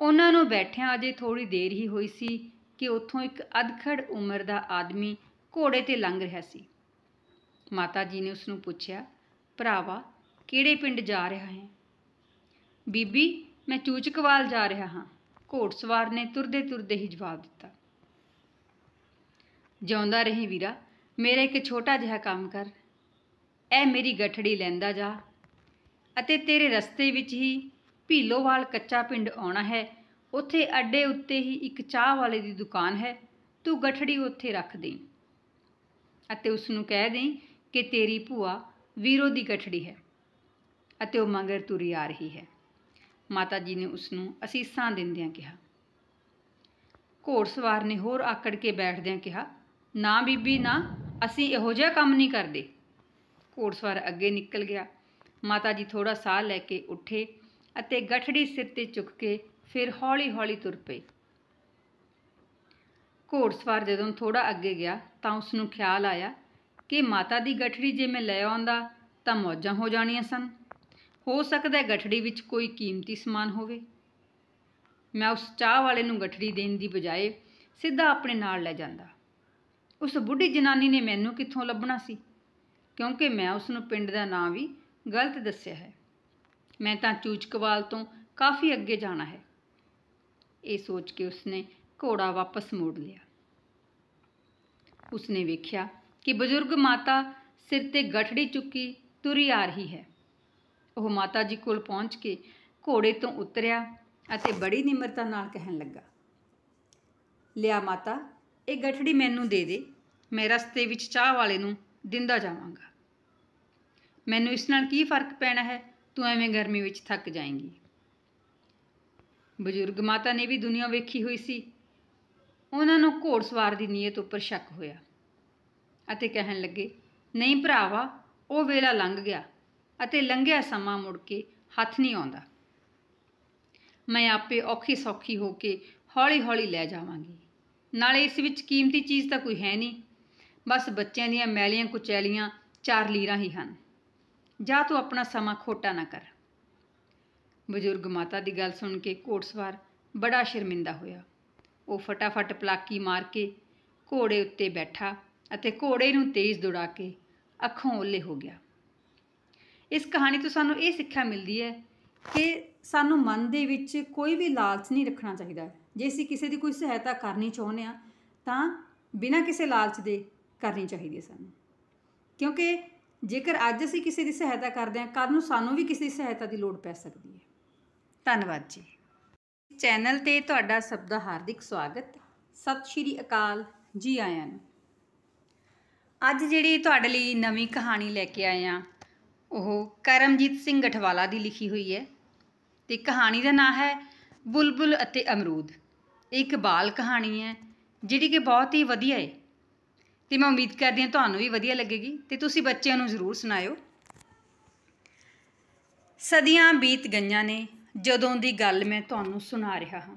ਉਹਨਾਂ ਨੂੰ ਬੈਠਿਆਂ ਅਜੇ ਥੋੜੀ ਦੇਰ ਹੀ ਹੋਈ ਸੀ ਕਿ ਉੱਥੋਂ ਇੱਕ ਅਧਖੜ ਉਮਰ ਦਾ ਆਦਮੀ ਘੋੜੇ ਤੇ ਲੰਘ ਰਿਹਾ ਸੀ ਮਾਤਾ ਜੀ ਨੇ ਉਸ ਨੂੰ ਪੁੱਛਿਆ ਭਰਾਵਾ ਕਿਹੜੇ ਪਿੰਡ ਜਾ ਰਿਹਾ ਹੈ ਬੀਬੀ ਮੈਂ ਚੂਚਕਵਾਲ ਜਾ ਰਿਹਾ ਹਾਂ ਘੋੜਸਵਾਰ ਨੇ ਤੁਰਦੇ ਤੁਰਦੇ ਹੀ ਜਵਾਬ ਦਿੱਤਾ ਜਿਉਂਦਾ ਰਹੀ ਵੀਰਾ ਮੇਰਾ ਇੱਕ ਛੋਟਾ ਜਿਹਾ ਕੰਮ ਕਰ ਐ ਮੇਰੀ ਗਠੜੀ ਲੈਂਦਾ ਜਾ ਅਤੇ ਤੇਰੇ ਰਸਤੇ ਵਿੱਚ ਹੀ ਭੀਲੋਵਾਲ ਕੱਚਾ ਪਿੰਡ ਆਉਣਾ ਹੈ ਉੱਥੇ ਅੱਡੇ ਉੱਤੇ ਹੀ ਇੱਕ ਚਾਹ ਵਾਲੇ ਦੀ ਦੁਕਾਨ ਹੈ ਤੂੰ ਗਠੜੀ ਉੱਥੇ ਰੱਖ ਦੇ ਅਤੇ ਉਸ ਨੂੰ ਕਹਿ ਦੇ ਕਿ ਤੇਰੀ ਭੂਆ ਵੀਰੋ ਦੀ ਗਠੜੀ ਹੈ ਅਤੇ ਉਹ ਮੰਗਰ ਤੁਰੀ ਆ ਰਹੀ ਹੈ ਮਾਤਾ ਜੀ ਨੇ ਉਸ ਨੂੰ ਅਸੀਸਾਂ ਦਿੰਦਿਆਂ ਕਿਹਾ ਘੋੜਸਵਾਰ ਨੇ ਹੋਰ ਆਕੜ ਕੇ ਬੈਠਦਿਆਂ ਕਿਹਾ ਨਾ ਬੀਬੀ ਨਾ ਅਸੀਂ ਇਹੋ ਜਿਹਾ ਕੰਮ ਨਹੀਂ ਕਰਦੇ ਘੋੜਸਵਾਰ ਅੱਗੇ ਨਿਕਲ ਗਿਆ ਮਾਤਾ ਜੀ ਥੋੜਾ ਸਾਹ ਲੈ ਕੇ ਉੱਠੇ ਅਤੇ ਗਠੜੀ ਸਿਰ ਤੇ ਚੁੱਕ ਕੇ ਫਿਰ ਹੌਲੀ-ਹੌਲੀ ਤੁਰ ਪਏ ਘੋੜਸਵਾਰ ਜਦੋਂ ਥੋੜਾ ਅੱਗੇ ਗਿਆ ਤਾਂ ਉਸ ਨੂੰ ਖਿਆਲ ਆਇਆ ਕਿ ਮਾਤਾ ਦੀ ਗਠੜੀ ਜੇ ਮੈਂ ਲੈ ਆਉਂਦਾ ਤਾਂ ਮੌਜਾਂ ਹੋ ਜਾਣੀਆਂ ਸਨ ਹੋ ਸਕਦਾ ਗਠੜੀ ਵਿੱਚ ਕੋਈ ਕੀਮਤੀ ਸਮਾਨ ਹੋਵੇ ਮੈਂ ਉਸ ਚਾਹ ਵਾਲੇ ਨੂੰ ਗਠੜੀ ਦੇਣ ਦੀ ਬਜਾਏ ਸਿੱਧਾ ਆਪਣੇ ਨਾਲ ਲੈ ਜਾਂਦਾ ਉਸ ਬੁੱਢੀ ਜਨਾਨੀ ਨੇ ਮੈਨੂੰ ਕਿੱਥੋਂ ਲੱਭਣਾ ਸੀ ਕਿਉਂਕਿ ਮੈਂ ਉਸ ਨੂੰ ਪਿੰਡ ਦਾ ਨਾਂ ਵੀ ਗਲਤ ਦੱਸਿਆ ਹੈ ਮੈਂ ਤਾਂ ਚੂਚਕਵਾਲ ਤੋਂ ਕਾਫੀ ਅੱਗੇ ਜਾਣਾ ਹੈ ਇਹ ਸੋਚ ਕੇ ਉਸਨੇ ਘੋੜਾ ਵਾਪਸ ਮੋੜ ਲਿਆ ਉਸਨੇ ਵੇਖਿਆ ਕਿ ਬਜ਼ੁਰਗ ਮਾਤਾ ਸਿਰ ਤੇ ਗਠੜੀ ਚੁੱਕੀ ਤੁਰੀ ਆ ਰਹੀ ਹੈ ਉਹ ਮਾਤਾ ਜੀ ਕੋਲ ਪਹੁੰਚ ਕੇ ਘੋੜੇ ਤੋਂ ਉਤਰਿਆ ਅਤੇ ਬੜੀ ਨਿਮਰਤਾ ਨਾਲ ਕਹਿਣ ਲੱਗਾ ਲਿਆ ਮਾਤਾ ਇਹ ਗਠੜੀ ਮੈਨੂੰ ਦੇ ਦੇ ਮੈਂ ਰਸਤੇ ਵਿੱਚ ਚਾਹ ਵਾਲੇ ਨੂੰ ਦਿੰਦਾ ਜਾਵਾਂਗਾ ਮੈਨੂੰ ਇਸ ਨਾਲ ਕੀ ਫਰਕ ਪੈਣਾ ਹੈ ਤੂੰ ਐਵੇਂ ਗਰਮੀ ਵਿੱਚ ਥੱਕ ਜਾਏਂਗੀ ਬਜ਼ੁਰਗ ਮਾਤਾ ਨੇ ਵੀ ਦੁਨੀਆ ਵੇਖੀ ਹੋਈ ਸੀ ਉਹਨਾਂ ਨੂੰ ਘੋੜਸਵਾਰ ਦੀ ਨੀਅਤ ਉੱਪਰ ਸ਼ੱਕ ਹੋਇਆ ਅਤੇ ਕਹਿਣ ਲੱਗੇ ਨਹੀਂ ਭਰਾਵਾ ਉਹ ਵੇਲਾ ਲੰਘ ਗਿਆ ਅਤੇ ਲੰਘਿਆ ਸਮਾਂ ਮੁੜ ਕੇ ਹੱਥ ਨਹੀਂ ਆਉਂਦਾ ਮੈਂ ਆਪੇ ਔਖੀ ਸੌਖੀ ਹੋ ਕੇ ਹੌਲੀ-ਹੌਲੀ ਲੈ ਜਾਵਾਂਗੀ ਨਾਲੇ ਇਸ ਵਿੱਚ ਕੀਮਤੀ ਚੀਜ਼ ਤਾਂ ਕੋਈ ਹੈ ਨਹੀਂ ਬਸ ਬੱਚਿਆਂ ਦੀਆਂ ਮੈਲੀਆਂ ਕੁਚੈਲੀਆਂ ਚਾਰ ਲੀਰਾਂ ਹੀ ਹਨ ਜਾਂ ਤੂੰ ਆਪਣਾ ਸਮਾਂ ਖੋਟਾ ਨਾ ਕਰ ਬਜ਼ੁਰਗ ਮਾਤਾ ਦੀ ਗੱਲ ਸੁਣ ਕੇ ਕੋਟਸਵਾਰ ਬੜਾ ਸ਼ਰਮਿੰਦਾ ਹੋਇਆ ਉਹ ਫਟਾਫਟ ਪਲਾਕੀ ਮਾਰ ਕੇ ਘੋੜੇ ਉੱਤੇ ਬੈਠਾ ਅਤੇ ਘੋੜੇ ਨੂੰ ਤੇਜ਼ ਦੌੜਾ ਕੇ ਅੱਖੋਂ ਓਲੇ ਹੋ ਗਿਆ ਇਸ ਕਹਾਣੀ ਤੋਂ ਸਾਨੂੰ ਇਹ ਸਿੱਖਿਆ ਮਿਲਦੀ ਹੈ ਕਿ ਸਾਨੂੰ ਮਨ ਦੇ ਵਿੱਚ ਕੋਈ ਵੀ ਲਾਲਚ ਨਹੀਂ ਰੱਖਣਾ ਚਾਹੀਦਾ ਜੇ ਅਸੀਂ ਕਿਸੇ ਦੀ ਕੋਈ ਸਹਾਇਤਾ ਕਰਨੀ ਚਾਹੁੰਦੇ ਆ ਤਾਂ ਬਿਨਾਂ ਕਿਸੇ ਲਾਲਚ ਦੇ ਕਰਨੀ ਚਾਹੀਦੀ ਹੈ ਸਾਨੂੰ ਕਿਉਂਕਿ ਜੇਕਰ ਅੱਜ ਅਸੀਂ ਕਿਸੇ ਦੀ ਸਹਾਇਤਾ ਕਰਦੇ ਆ ਕੱਲ ਨੂੰ ਸਾਨੂੰ ਵੀ ਕਿਸੇ ਦੀ ਸਹਾਇਤਾ ਦੀ ਲੋੜ ਪੈ ਸਕਦੀ ਹੈ ਧੰਨਵਾਦ ਜੀ ਚੈਨਲ ਤੇ ਤੁਹਾਡਾ ਸਭ ਦਾ ਹਾਰਦਿਕ ਸਵਾਗਤ ਸਤਿ ਸ਼੍ਰੀ ਅਕਾਲ ਜੀ ਆਇਆਂ ਨੂੰ ਅੱਜ ਜਿਹੜੀ ਤੁਹਾਡੇ ਲਈ ਨਵੀਂ ਕਹਾਣੀ ਲੈ ਕੇ ਆਏ ਆ ਉਹ ਕਰਮਜੀਤ ਸਿੰਘ ਗਠਵਾਲਾ ਦੀ ਲਿਖੀ ਹੋਈ ਹੈ ਤੇ ਕਹਾਣੀ ਦਾ ਨਾਂ ਹੈ ਬੁਲਬੁਲ ਅਤੇ ਅਮਰੂਦ ਇੱਕ ਬਾਲ ਕਹਾਣੀ ਹੈ ਜਿਹੜੀ ਕਿ ਬਹੁਤ ਹੀ ਵਧੀਆ ਹੈ ਤੇ ਮੈਂ ਉਮੀਦ ਕਰਦੀ ਹਾਂ ਤੁਹਾਨੂੰ ਵੀ ਵਧੀਆ ਲੱਗੇਗੀ ਤੇ ਤੁਸੀਂ ਬੱਚਿਆਂ ਨੂੰ ਜ਼ਰੂਰ ਸੁਣਾਇਓ ਸਦੀਆਂ ਬੀਤ ਗਈਆਂ ਨੇ ਜਦੋਂ ਦੀ ਗੱਲ ਮੈਂ ਤੁਹਾਨੂੰ ਸੁਣਾ ਰਿਹਾ ਹਾਂ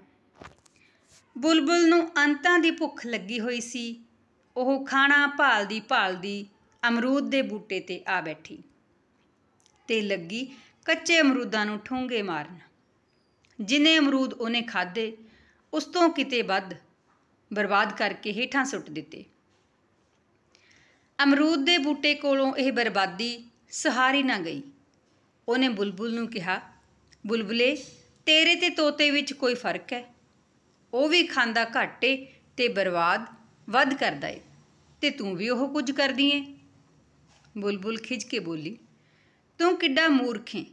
ਬੁਲਬੁਲ ਨੂੰ ਅੰਤਾਂ ਦੀ ਭੁੱਖ ਲੱਗੀ ਹੋਈ ਸੀ ਉਹ ਖਾਣਾ ਭਾਲਦੀ ਭਾਲਦੀ ਅਮਰੂਦ ਦੇ ਬੂਟੇ ਤੇ ਆ ਬੈਠੀ ਤੇ ਲੱਗੀ ਕੱਚੇ ਅਮਰੂਦਾਂ ਨੂੰ ਠੂੰਗੇ ਮਾਰਨ ਜਿਨੇ ਅਮਰੂਦ ਉਹਨੇ ਖਾਦੇ ਉਸ ਤੋਂ ਕਿਤੇ ਵੱਧ ਬਰਬਾਦ ਕਰਕੇ ਹੀਠਾਂ ਸੁੱਟ ਦਿੱਤੇ ਅਮਰੂਦ ਦੇ ਬੂਟੇ ਕੋਲੋਂ ਇਹ ਬਰਬਾਦੀ ਸਹਾਰੀ ਨਾ ਗਈ ਉਹਨੇ ਬੁਲਬੁਲ ਨੂੰ ਕਿਹਾ ਬੁਲਬੁਲੇ ਤੇਰੇ ਤੇ ਤੋਤੇ ਵਿੱਚ ਕੋਈ ਫਰਕ ਹੈ ਉਹ ਵੀ ਖਾਂਦਾ ਘਾਟੇ ਤੇ ਬਰਬਾਦ ਵੱਧ ਕਰਦਾ ਏ ਤੇ ਤੂੰ ਵੀ ਉਹ ਕੁਝ ਕਰਦੀ ਏ ਬੁਲਬੁਲ ਖਿਜ ਕੇ ਬੋਲੀ ਤੂੰ ਕਿੱਡਾ ਮੂਰਖ ਏ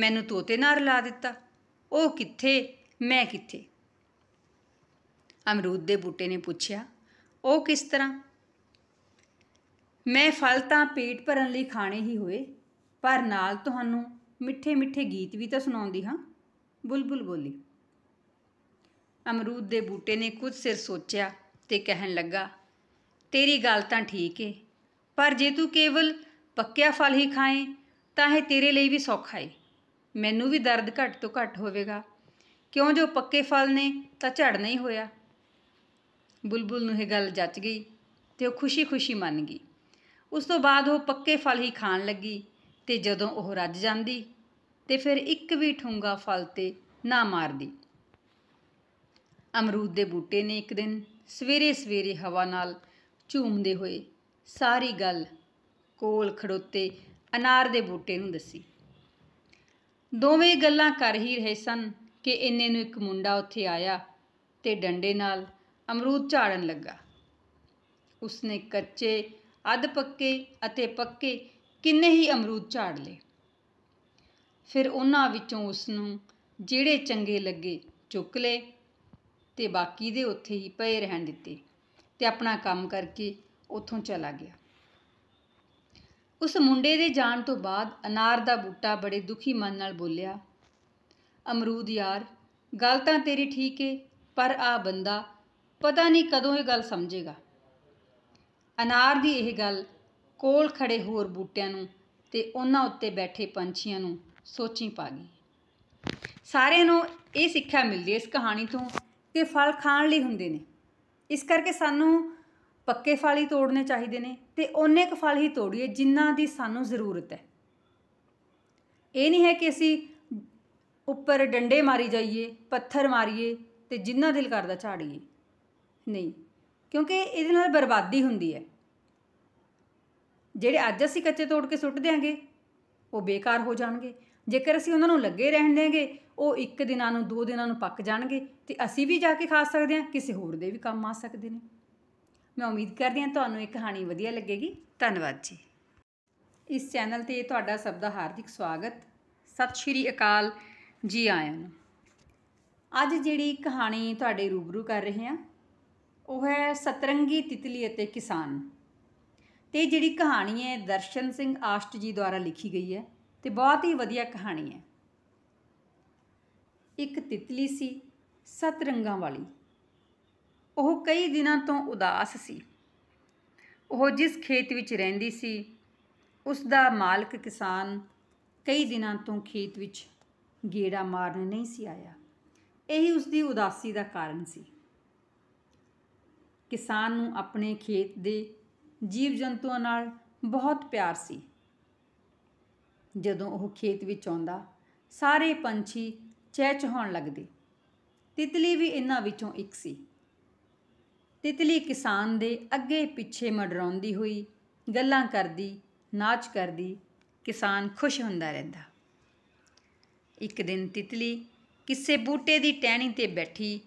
ਮੈਨੂੰ ਤੋਤੇ ਨਾਲ ਰਲਾ ਦਿੱਤਾ ਉਹ ਕਿੱਥੇ ਮੈਂ ਕਿੱਥੇ ਅਮਰੂਦ ਦੇ ਬੂਟੇ ਨੇ ਪੁੱਛਿਆ ਉਹ ਕਿਸ ਤਰ੍ਹਾਂ ਮੈਂ ਫਲ ਤਾਂ ਪੇਟ ਭਰਨ ਲਈ ਖਾਣੇ ਹੀ ਹੋਏ ਪਰ ਨਾਲ ਤੁਹਾਨੂੰ ਮਿੱਠੇ ਮਿੱਠੇ ਗੀਤ ਵੀ ਤਾਂ ਸੁਣਾਉਂਦੀ ਹਾਂ ਬੁਲਬੁਲ ਬੋਲੀ ਅਮਰੂਦ ਦੇ ਬੂਟੇ ਨੇ ਕੁਝ ਸਿਰ ਸੋਚਿਆ ਤੇ ਕਹਿਣ ਲੱਗਾ ਤੇਰੀ ਗੱਲ ਤਾਂ ਠੀਕ ਏ ਪਰ ਜੇ ਤੂੰ ਕੇਵਲ ਪੱਕਿਆ ਫਲ ਹੀ ਖਾਏ ਤਾਂ ਇਹ ਤੇਰੇ ਲਈ ਵੀ ਸੌਖਾ ਏ ਮੈਨੂੰ ਵੀ ਦਰਦ ਘੱਟ ਤੋਂ ਘੱਟ ਹੋਵੇਗਾ ਕਿਉਂ ਜੋ ਪੱਕੇ ਫਲ ਨੇ ਤਾਂ ਝੜ ਨਹੀਂ ਹੋਇਆ ਬੁਲਬੁਲ ਨੂੰ ਇਹ ਗੱਲ ਜੱਚ ਗਈ ਤੇ ਉਹ ਖੁਸ਼ੀ-ਖੁਸ਼ੀ ਮੰਨ ਗਈ ਉਸ ਤੋਂ ਬਾਅਦ ਉਹ ਪੱਕੇ ਫਲ ਹੀ ਖਾਣ ਲੱਗੀ ਤੇ ਜਦੋਂ ਉਹ ਰੱਜ ਜਾਂਦੀ ਤੇ ਫਿਰ ਇੱਕ ਵੀ ਠੁੰਗਾ ਫਲ ਤੇ ਨਾ ਮਾਰਦੀ ਅਮਰੂਦ ਦੇ ਬੂਟੇ ਨੇ ਇੱਕ ਦਿਨ ਸਵੇਰੇ ਸਵੇਰੇ ਹਵਾ ਨਾਲ ਝੂਮਦੇ ਹੋਏ ਸਾਰੀ ਗੱਲ ਕੋਲ ਖੜੋਤੇ ਅਨਾਰ ਦੇ ਬੂਟੇ ਨੂੰ ਦੱਸੀ ਦੋਵੇਂ ਗੱਲਾਂ ਕਰ ਹੀ ਰਹੇ ਸਨ ਕਿ ਇੰਨੇ ਨੂੰ ਇੱਕ ਮੁੰਡਾ ਉੱਥੇ ਆਇਆ ਤੇ ਡੰਡੇ ਨਾਲ ਅਮਰੂਦ ਝਾੜਨ ਲੱਗਾ ਉਸਨੇ ਕੱਚੇ ਅੱਧ ਪੱਕੇ ਅਤੇ ਪੱਕੇ ਕਿੰਨੇ ਹੀ ਅਮਰੂਦ ਝਾੜ ਲਏ ਫਿਰ ਉਹਨਾਂ ਵਿੱਚੋਂ ਉਸ ਨੂੰ ਜਿਹੜੇ ਚੰਗੇ ਲੱਗੇ ਚੁੱਕ ਲਏ ਤੇ ਬਾਕੀ ਦੇ ਉੱਥੇ ਹੀ ਪਏ ਰਹਿਣ ਦਿੱਤੇ ਤੇ ਆਪਣਾ ਕੰਮ ਕਰਕੇ ਉੱਥੋਂ ਚਲਾ ਗਿਆ ਉਸ ਮੁੰਡੇ ਦੇ ਜਾਣ ਤੋਂ ਬਾਅਦ ਅਨਾਰ ਦਾ ਬੂਟਾ ਬੜੇ ਦੁਖੀ ਮਨ ਨਾਲ ਬੋਲਿਆ ਅਮਰੂਦ ਯਾਰ ਗੱਲ ਤਾਂ ਤੇਰੀ ਠੀਕ ਏ ਪਰ ਆ ਬੰਦਾ ਪਤਾ ਨਹੀਂ ਕਦੋਂ ਇਹ ਗੱਲ ਸਮਝੇਗਾ ਅਨਾਰ ਦੀ ਇਹ ਗੱਲ ਕੋਲ ਖੜੇ ਹੋਰ ਬੂਟਿਆਂ ਨੂੰ ਤੇ ਉਹਨਾਂ ਉੱਤੇ ਬੈਠੇ ਪੰਛੀਆਂ ਨੂੰ ਸੋਚੀ ਪਾ ਗਈ ਸਾਰਿਆਂ ਨੂੰ ਇਹ ਸਿੱਖਿਆ ਮਿਲਦੀ ਇਸ ਕਹਾਣੀ ਤੋਂ ਕਿ ਫਲ ਖਾਣ ਲਈ ਹੁੰਦੇ ਨੇ ਇਸ ਕਰਕੇ ਸਾਨੂੰ ਪੱਕੇ ਫਲ ਹੀ ਤੋੜਨੇ ਚਾਹੀਦੇ ਨੇ ਤੇ ਓਨੇ ਕ ਫਲ ਹੀ ਤੋੜੀਏ ਜਿੰਨਾ ਦੀ ਸਾਨੂੰ ਜ਼ਰੂਰਤ ਹੈ ਇਹ ਨਹੀਂ ਹੈ ਕਿ ਅਸੀਂ ਉੱਪਰ ਡੰਡੇ ਮਾਰੀ ਜਾਈਏ ਪੱਥਰ ਮਾਰੀਏ ਤੇ ਜਿੰਨਾ ਦਿਲ ਕਰਦਾ ਝਾੜੀਏ ਨਹੀਂ ਕਿਉਂਕਿ ਇਹਦੇ ਨਾਲ ਬਰਬਾਦੀ ਹੁੰਦੀ ਹੈ ਜਿਹੜੇ ਅੱਜ ਅਸੀਂ ਕੱਚੇ ਤੋੜ ਕੇ ਸੁੱਟ ਦੇਾਂਗੇ ਉਹ ਬੇਕਾਰ ਹੋ ਜਾਣਗੇ ਜੇਕਰ ਅਸੀਂ ਉਹਨਾਂ ਨੂੰ ਲੱਗੇ ਰਹਿਣ ਦੇਗੇ ਉਹ ਇੱਕ ਦਿਨਾਂ ਨੂੰ ਦੋ ਦਿਨਾਂ ਨੂੰ ਪੱਕ ਜਾਣਗੇ ਤੇ ਅਸੀਂ ਵੀ ਜਾ ਕੇ ਖਾ ਸਕਦੇ ਹਾਂ ਕਿਸੇ ਹੋਰ ਦੇ ਵੀ ਕੰਮ ਆ ਸਕਦੇ ਨੇ ਮੈਂ ਉਮੀਦ ਕਰਦੀ ਹਾਂ ਤੁਹਾਨੂੰ ਇਹ ਕਹਾਣੀ ਵਧੀਆ ਲੱਗੇਗੀ ਧੰਨਵਾਦ ਜੀ ਇਸ ਚੈਨਲ ਤੇ ਤੁਹਾਡਾ ਸਭ ਦਾ ਹਾਰਦਿਕ ਸਵਾਗਤ ਸਤਿ ਸ਼੍ਰੀ ਅਕਾਲ ਜੀ ਆਇਆਂ ਨੂੰ ਅੱਜ ਜਿਹੜੀ ਕਹਾਣੀ ਤੁਹਾਡੇ ਰੂਬਰੂ ਕਰ ਰਹੇ ਹਾਂ ਉਹ ਹੈ ਸਤਰੰਗੀ ਤਿਤਲੀ ਅਤੇ ਕਿਸਾਨ ਤੇ ਜਿਹੜੀ ਕਹਾਣੀ ਹੈ ਦਰਸ਼ਨ ਸਿੰਘ ਆਸ਼ਟ ਜੀ ਦੁਆਰਾ ਲਿਖੀ ਗਈ ਹੈ ਤੇ ਬਹੁਤ ਹੀ ਵਧੀਆ ਕਹਾਣੀ ਹੈ ਇੱਕ ਤਿਤਲੀ ਸੀ ਸੱਤ ਰੰਗਾਂ ਵਾਲੀ ਉਹ ਕਈ ਦਿਨਾਂ ਤੋਂ ਉਦਾਸ ਸੀ ਉਹ ਜਿਸ ਖੇਤ ਵਿੱਚ ਰਹਿੰਦੀ ਸੀ ਉਸ ਦਾ ਮਾਲਕ ਕਿਸਾਨ ਕਈ ਦਿਨਾਂ ਤੋਂ ਖੇਤ ਵਿੱਚ ਗੇੜਾ ਮਾਰਨ ਨਹੀਂ ਸੀ ਆਇਆ ਇਹੀ ਉਸ ਦੀ ਉਦਾਸੀ ਦਾ ਕਾਰਨ ਸੀ ਕਿਸਾਨ ਨੂੰ ਆਪਣੇ ਖੇਤ ਦੇ ਜੀਵ ਜੰਤੂਆਂ ਨਾਲ ਬਹੁਤ ਪਿਆਰ ਸੀ ਜਦੋਂ ਉਹ ਖੇਤ ਵਿੱਚ ਆਉਂਦਾ ਸਾਰੇ ਪੰਛੀ ਚਹਿਚਹਾਉਣ ਲੱਗਦੇ ਤਿਤਲੀ ਵੀ ਇਹਨਾਂ ਵਿੱਚੋਂ ਇੱਕ ਸੀ ਤਿਤਲੀ ਕਿਸਾਨ ਦੇ ਅੱਗੇ ਪਿੱਛੇ ਮਡਰਾਉਂਦੀ ਹੋਈ ਗੱਲਾਂ ਕਰਦੀ ਨਾਚ ਕਰਦੀ ਕਿਸਾਨ ਖੁਸ਼ ਹੁੰਦਾ ਰਹਿੰਦਾ ਇੱਕ ਦਿਨ ਤਿਤਲੀ ਕਿਸੇ ਬੂਟੇ ਦੀ ਟਹਿਣੀ ਤੇ ਬੈਠੀ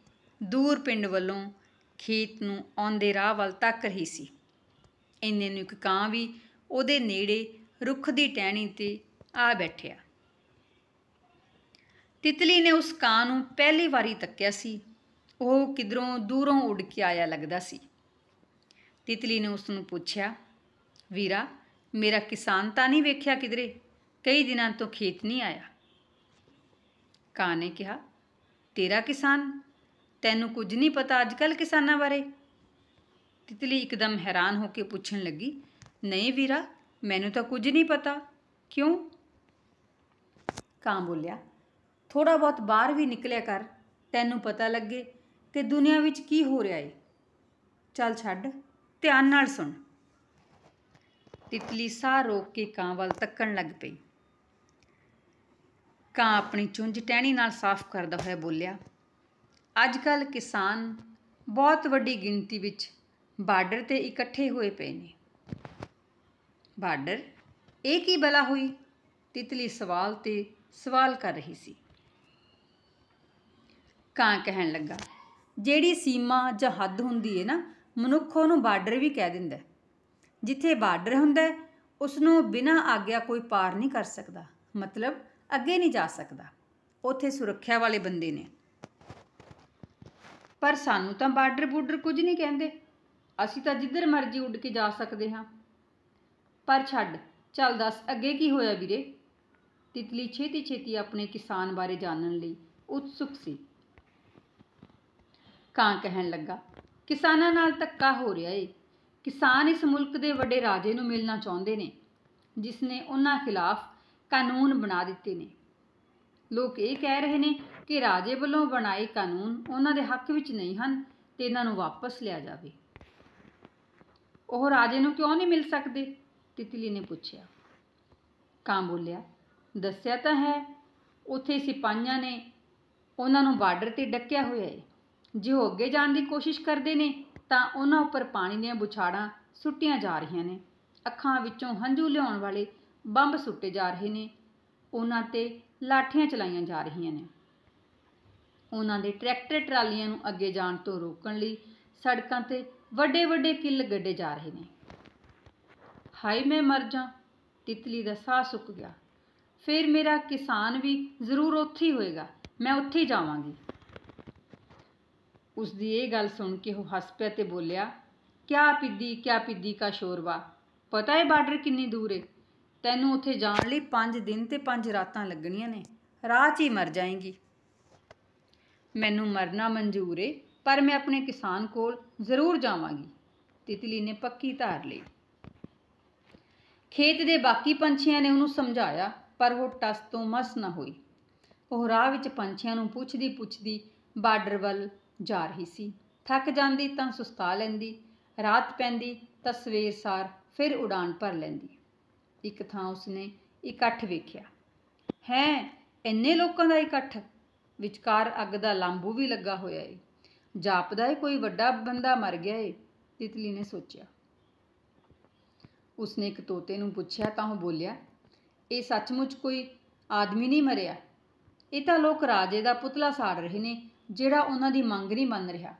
ਦੂਰ ਪਿੰਡ ਵੱਲੋਂ ਖੇਤ ਨੂੰ ਆਉਂਦੇ ਰਾਹ ਵੱਲ ਤੱਕ ਰਹੀ ਸੀ ਇੰਨੇ ਨੂੰ ਇੱਕ ਕਾਂ ਵੀ ਉਹਦੇ ਨੇੜੇ ਰੁੱਖ ਦੀ ਟਹਿਣੀ ਤੇ ਆ ਬੈਠਿਆ ਤਿਤਲੀ ਨੇ ਉਸ ਕਾਂ ਨੂੰ ਪਹਿਲੀ ਵਾਰੀ ਤੱਕਿਆ ਸੀ ਉਹ ਕਿਧਰੋਂ ਦੂਰੋਂ ਉੱਡ ਕੇ ਆਇਆ ਲੱਗਦਾ ਸੀ ਤਿਤਲੀ ਨੇ ਉਸ ਨੂੰ ਪੁੱਛਿਆ ਵੀਰਾ ਮੇਰਾ ਕਿਸਾਨ ਤਾਂ ਨਹੀਂ ਵੇਖਿਆ ਕਿਧਰੇ ਕਈ ਦਿਨਾਂ ਤੋਂ ਖੇਤ ਨਹੀਂ ਆਇਆ ਕਾਂ ਨੇ ਕਿਹਾ ਤੇਰਾ ਕਿਸਾਨ ਤੈਨੂੰ ਕੁਝ ਨਹੀਂ ਪਤਾ ਅੱਜਕੱਲ ਕਿਸਾਨਾਂ ਬਾਰੇ ਤਿਤਲੀ ਇੱਕਦਮ ਹੈਰਾਨ ਹੋ ਕੇ ਪੁੱਛਣ ਲੱਗੀ ਨਹੀਂ ਵੀਰਾ ਮੈਨੂੰ ਤਾਂ ਕੁਝ ਨਹੀਂ ਪਤਾ ਕਿਉਂ ਕਾਂ ਬੋਲਿਆ ਥੋੜਾ ਬਹੁਤ ਬਾਹਰ ਵੀ ਨਿਕਲਿਆ ਕਰ ਤੈਨੂੰ ਪਤਾ ਲੱਗੇ ਕਿ ਦੁਨੀਆ ਵਿੱਚ ਕੀ ਹੋ ਰਿਹਾ ਏ ਚੱਲ ਛੱਡ ਧਿਆਨ ਨਾਲ ਸੁਣ ਤਿਤਲੀ ਸਾਹ ਰੋਕ ਕੇ ਕਾਂ ਵੱਲ ਤੱਕਣ ਲੱਗ ਪਈ ਕਾਂ ਆਪਣੀ ਚੁੰਝ ਟਹਿਣੀ ਨਾਲ ਸਾਫ਼ ਕਰਦਾ ਹੋਇਆ ਬੋਲਿਆ ਅੱਜ ਕੱਲ ਕਿਸਾਨ ਬਹੁਤ ਵੱਡੀ ਗਿਣਤੀ ਵਿੱਚ ਬਾਰਡਰ ਤੇ ਇਕੱਠੇ ਹੋਏ ਪਏ ਨੇ ਬਾਰਡਰ ਇਹ ਕੀ ਬਲਾ ਹੋਈ ਤਿਤਲੀ ਸਵਾਲ ਤੇ ਸਵਾਲ ਕਰ ਰਹੀ ਸੀ ਕਾਂ ਕਹਿਣ ਲੱਗਾ ਜਿਹੜੀ ਸੀਮਾ ਜਾਂ ਹੱਦ ਹੁੰਦੀ ਹੈ ਨਾ ਮਨੁੱਖ ਉਹਨੂੰ ਬਾਰਡਰ ਵੀ ਕਹਿ ਦਿੰਦਾ ਜਿੱਥੇ ਬਾਰਡਰ ਹੁੰਦਾ ਉਸ ਨੂੰ ਬਿਨਾਂ ਆਗਿਆ ਕੋਈ ਪਾਰ ਨਹੀਂ ਕਰ ਸਕਦਾ ਮਤਲਬ ਅੱਗੇ ਨਹੀਂ ਜਾ ਸਕਦਾ ਉੱਥੇ ਸੁਰੱਖਿਆ ਵਾਲੇ ਬੰਦੇ ਨੇ ਪਰ ਸਾਨੂੰ ਤਾਂ ਬਾਰਡਰ ਬੂਡਰ ਕੁਝ ਨਹੀਂ ਕਹਿੰਦੇ ਅਸੀਂ ਤਾਂ ਜਿੱਧਰ ਮਰਜ਼ੀ ਉੱਡ ਕੇ ਜਾ ਸਕਦੇ ਹਾਂ ਪਰ ਛੱਡ ਚੱਲ ਦੱਸ ਅੱਗੇ ਕੀ ਹੋਇਆ ਵੀਰੇ ਤਿਤਲੀ ਛੇਤੀ ਛੇਤੀ ਆਪਣੇ ਕਿਸਾਨ ਬਾਰੇ ਜਾਣਨ ਲਈ ਉਤਸੁਕ ਸੀ ਕਾਂ ਕਹਿਣ ਲੱਗਾ ਕਿਸਾਨਾਂ ਨਾਲ ਤੱਕਾ ਹੋ ਰਿਹਾ ਏ ਕਿਸਾਨ ਇਸ ਮੁਲਕ ਦੇ ਵੱਡੇ ਰਾਜੇ ਨੂੰ ਮਿਲਣਾ ਚਾਹੁੰਦੇ ਨੇ ਜਿਸ ਨੇ ਉਹਨਾਂ ਖਿਲਾਫ ਕਾਨੂੰਨ ਬਣਾ ਦਿੱਤੇ ਨੇ ਲੋਕ ਇਹ ਕਹਿ ਰਹੇ ਨੇ ਕਿ ਰਾਜੇ ਵੱਲੋਂ ਬਣਾਏ ਕਾਨੂੰਨ ਉਹਨਾਂ ਦੇ ਹੱਕ ਵਿੱਚ ਨਹੀਂ ਹਨ ਤੇ ਇਹਨਾਂ ਨੂੰ ਵਾਪਸ ਲਿਆ ਜਾਵੇ ਉਹ ਰਾਜੇ ਨੂੰ ਕਿਉਂ ਨਹੀਂ ਮਿਲ ਸਕਦੇ ਤਿਤਲੀ ਨੇ ਪੁੱਛਿਆ ਕਾਂ ਬੋਲਿਆ ਦੱਸਿਆ ਤਾਂ ਹੈ ਉੱਥੇ ਸਿਪਾਹੀਆਂ ਨੇ ਉਹਨਾਂ ਨੂੰ ਬਾਰਡਰ ਤੇ ਡੱਕਿਆ ਹੋਇਆ ਹੈ ਜੇ ਉਹ ਅੱਗੇ ਜਾਣ ਦੀ ਕੋਸ਼ਿਸ਼ ਕਰਦੇ ਨੇ ਤਾਂ ਉਹਨਾਂ ਉੱਪਰ ਪਾਣੀ ਦੀਆਂ ਬੁਛਾੜਾਂ ਸੁੱਟੀਆਂ ਜਾ ਰਹੀਆਂ ਨੇ ਅੱਖਾਂ ਵਿੱਚੋਂ ਹੰਝੂ ਲਿਆਉਣ ਵਾਲੇ ਬੰਬ ਸੁੱਟੇ ਜਾ ਰਹੇ ਨੇ ਉਹਨਾਂ ਤੇ ਲਾਠੀਆਂ ਚਲਾਈਆਂ ਜਾ ਰਹੀਆਂ ਨੇ ਉਹਨਾਂ ਦੇ ਟਰੈਕਟਰ ਟਰਾਲੀਆਂ ਨੂੰ ਅੱਗੇ ਜਾਣ ਤੋਂ ਰੋਕਣ ਲਈ ਸੜਕਾਂ ਤੇ ਵੱਡੇ ਵੱਡੇ ਕਿੱਲ ਗੱਡੇ ਜਾ ਰਹੇ ਨੇ ਹਾਈ ਮੈਂ ਮਰ ਜਾ ਤਿਤਲੀ ਦਾ ਸਾਹ ਸੁੱਕ ਗਿਆ ਫਿਰ ਮੇਰਾ ਕਿਸਾਨ ਵੀ ਜ਼ਰੂਰ ਉੱਥੇ ਹੀ ਹੋਏਗਾ ਮੈਂ ਉੱਥੇ ਹੀ ਜਾਵਾਂਗੀ ਉਸ ਦੀ ਇਹ ਗੱਲ ਸੁਣ ਕੇ ਉਹ ਹੱਸ ਪਿਆ ਤੇ ਬੋਲਿਆ ਕਿਆ ਪਿੱਦੀ ਕਿਆ ਪਿੱਦੀ ਕਾ ਸ਼ੋਰਵਾ ਪਤਾ ਹੈ ਬਾਰਡਰ ਕਿੰਨੀ ਦੂਰ ਹੈ ਤੈਨੂੰ ਉੱਥੇ ਜਾਣ ਲਈ 5 ਦਿਨ ਤੇ 5 ਰਾਤਾਂ ਲੱਗਣੀਆਂ ਨੇ ਰਾਹ 'ਚ ਹੀ ਮਰ ਜਾਏਂਗੀ ਮੈਨੂੰ ਮਰਨਾ ਮਨਜ਼ੂਰ ਏ ਪਰ ਮੈਂ ਆਪਣੇ ਕਿਸਾਨ ਕੋਲ ਜ਼ਰੂਰ ਜਾਵਾਂਗੀ ਤਿਤਲੀ ਨੇ ਪੱਕੀ ਧਾਰ ਲਈ ਖੇਤ ਦੇ ਬਾਕੀ ਪੰਛੀਆਂ ਨੇ ਉਹਨੂੰ ਸਮਝਾਇਆ ਪਰ ਉਹ ਟਸ ਤੋਂ ਮਸ ਨਾ ਹੋਈ ਉਹ ਰਾਹ ਵਿੱਚ ਪੰਛੀਆਂ ਨੂੰ ਪੁੱਛਦੀ ਪੁੱਛਦੀ ਬਾਰਡਰ ਵੱਲ ਜਾ ਰਹੀ ਸੀ ਥੱਕ ਜਾਂਦੀ ਤਾਂ ਸੁਸਤਾ ਲੈਂਦੀ ਰਾਤ ਪੈਂਦੀ ਤਾਂ ਸਵੇਰ ਸਾਰ ਫਿਰ ਉਡਾਨ ਭਰ ਲੈਂਦੀ ਇੱਕ ਥਾਂ ਉਸਨੇ ਇਕੱਠ ਵੇਖਿਆ ਹੈ ਇੰਨੇ ਲੋਕਾਂ ਦਾ ਇਕੱਠ ਵਿਚਕਾਰ ਅੱਗ ਦਾ ਲਾਂਬੂ ਵੀ ਲੱਗਾ ਹੋਇਆ ਏ ਜਾਪਦਾ ਏ ਕੋਈ ਵੱਡਾ ਬੰਦਾ ਮਰ ਗਿਆ ਏ ਤਿਤਲੀ ਨੇ ਸੋਚਿਆ ਉਸਨੇ ਇੱਕ ਤੋਤੇ ਨੂੰ ਪੁੱਛਿਆ ਤਾਂ ਉਹ ਬੋਲਿਆ ਇਹ ਸੱਚਮੁੱਚ ਕੋਈ ਆਦਮੀ ਨਹੀਂ ਮਰਿਆ ਇਹ ਤਾਂ ਲੋਕ ਰਾਜੇ ਦਾ ਪੁਤਲਾ ਸਾੜ ਰਹੇ ਨੇ ਜਿਹੜਾ ਉਹਨਾਂ ਦੀ ਮੰਗ ਨਹੀਂ ਮੰਨ ਰਿਹਾ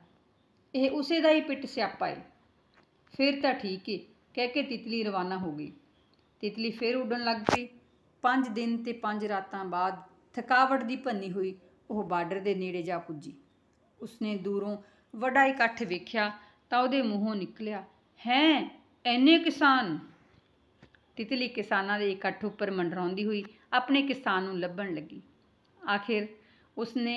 ਇਹ ਉਸੇ ਦਾ ਹੀ ਪਿੱਟ ਸਿਆਪਾ ਹੈ ਫਿਰ ਤਾਂ ਠੀਕ ਏ ਕਹਿ ਕੇ ਤਿਤਲੀ ਰਵਾਨਾ ਹੋ ਗਈ ਤਿਤਲੀ ਫਿਰ ਉੱਡਣ ਲੱਗ ਪਈ 5 ਦਿਨ ਤੇ 5 ਰਾਤਾਂ ਬਾਅਦ ਥਕਾਵਟ ਦੀ ਭੰਨੀ ਹੋਈ ਉਹ ਬਾਰਡਰ ਦੇ ਨੇੜੇ ਜਾ ਪੁੱਜੀ ਉਸਨੇ ਦੂਰੋਂ ਵੱਡਾ ਇਕੱਠ ਵੇਖਿਆ ਤਾਂ ਉਹਦੇ ਮੂੰਹੋਂ ਨਿਕਲਿਆ ਹੈ ਐਨੇ ਕਿਸਾਨ ਤਿਤਲੀ ਕਿਸਾਨਾਂ ਦੇ ਇਕੱਠ ਉੱਪਰ ਮੰਡਰਾਉਂਦੀ ਹੋਈ ਆਪਣੇ ਕਿਸਾਨ ਨੂੰ ਲੱਭਣ ਲੱਗੀ ਆਖਿਰ ਉਸਨੇ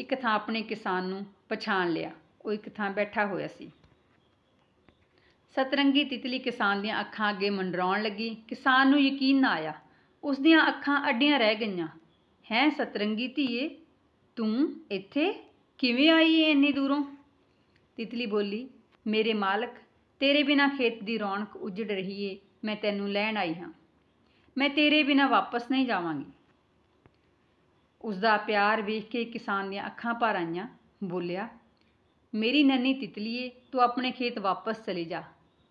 ਇੱਕ ਥਾਂ ਆਪਣੇ ਕਿਸਾਨ ਨੂੰ ਪਛਾਣ ਲਿਆ ਉਹ ਇੱਕ ਥਾਂ ਬੈਠਾ ਹੋਇਆ ਸੀ ਸਤਰੰਗੀ ਤਿਤਲੀ ਕਿਸਾਨ ਦੀਆਂ ਅੱਖਾਂ ਅੱਗੇ ਮੰਡਰਾਉਣ ਲੱਗੀ ਕਿਸਾਨ ਨੂੰ ਯਕੀਨ ਨਾ ਆਇਆ ਉਸ ਦੀਆਂ ਅੱਖਾਂ ਅੱਡੀਆਂ ਰਹਿ ਗਈਆਂ ਹੈ ਸਤਰੰਗੀ ਧੀਏ ਤੂੰ ਇੱਥੇ ਕਿਵੇਂ ਆਈ ਏ ਇੰਨੀ ਦੂਰੋਂ ਤਿਤਲੀ ਬੋਲੀ ਮੇਰੇ ਮਾਲਕ ਤੇਰੇ ਬਿਨਾ ਖੇਤ ਦੀ ਰੌਣਕ ਉਜੜ ਰਹੀ ਏ ਮੈਂ ਤੈਨੂੰ ਲੈਣ ਆਈ ਹਾਂ ਮੈਂ ਤੇਰੇ ਬਿਨਾ ਵਾਪਸ ਨਹੀਂ ਜਾਵਾਂਗੀ ਉਸ ਦਾ ਪਿਆਰ ਵੇਖ ਕੇ ਕਿਸਾਨ ਦੀਆਂ ਅੱਖਾਂ ਭਰ ਆਈਆਂ ਬੋਲਿਆ ਮੇਰੀ ਨੰਨੀ ਤਿਤਲੀਏ ਤੂੰ ਆਪਣੇ ਖੇਤ ਵਾਪਸ ਚਲੀ ਜਾ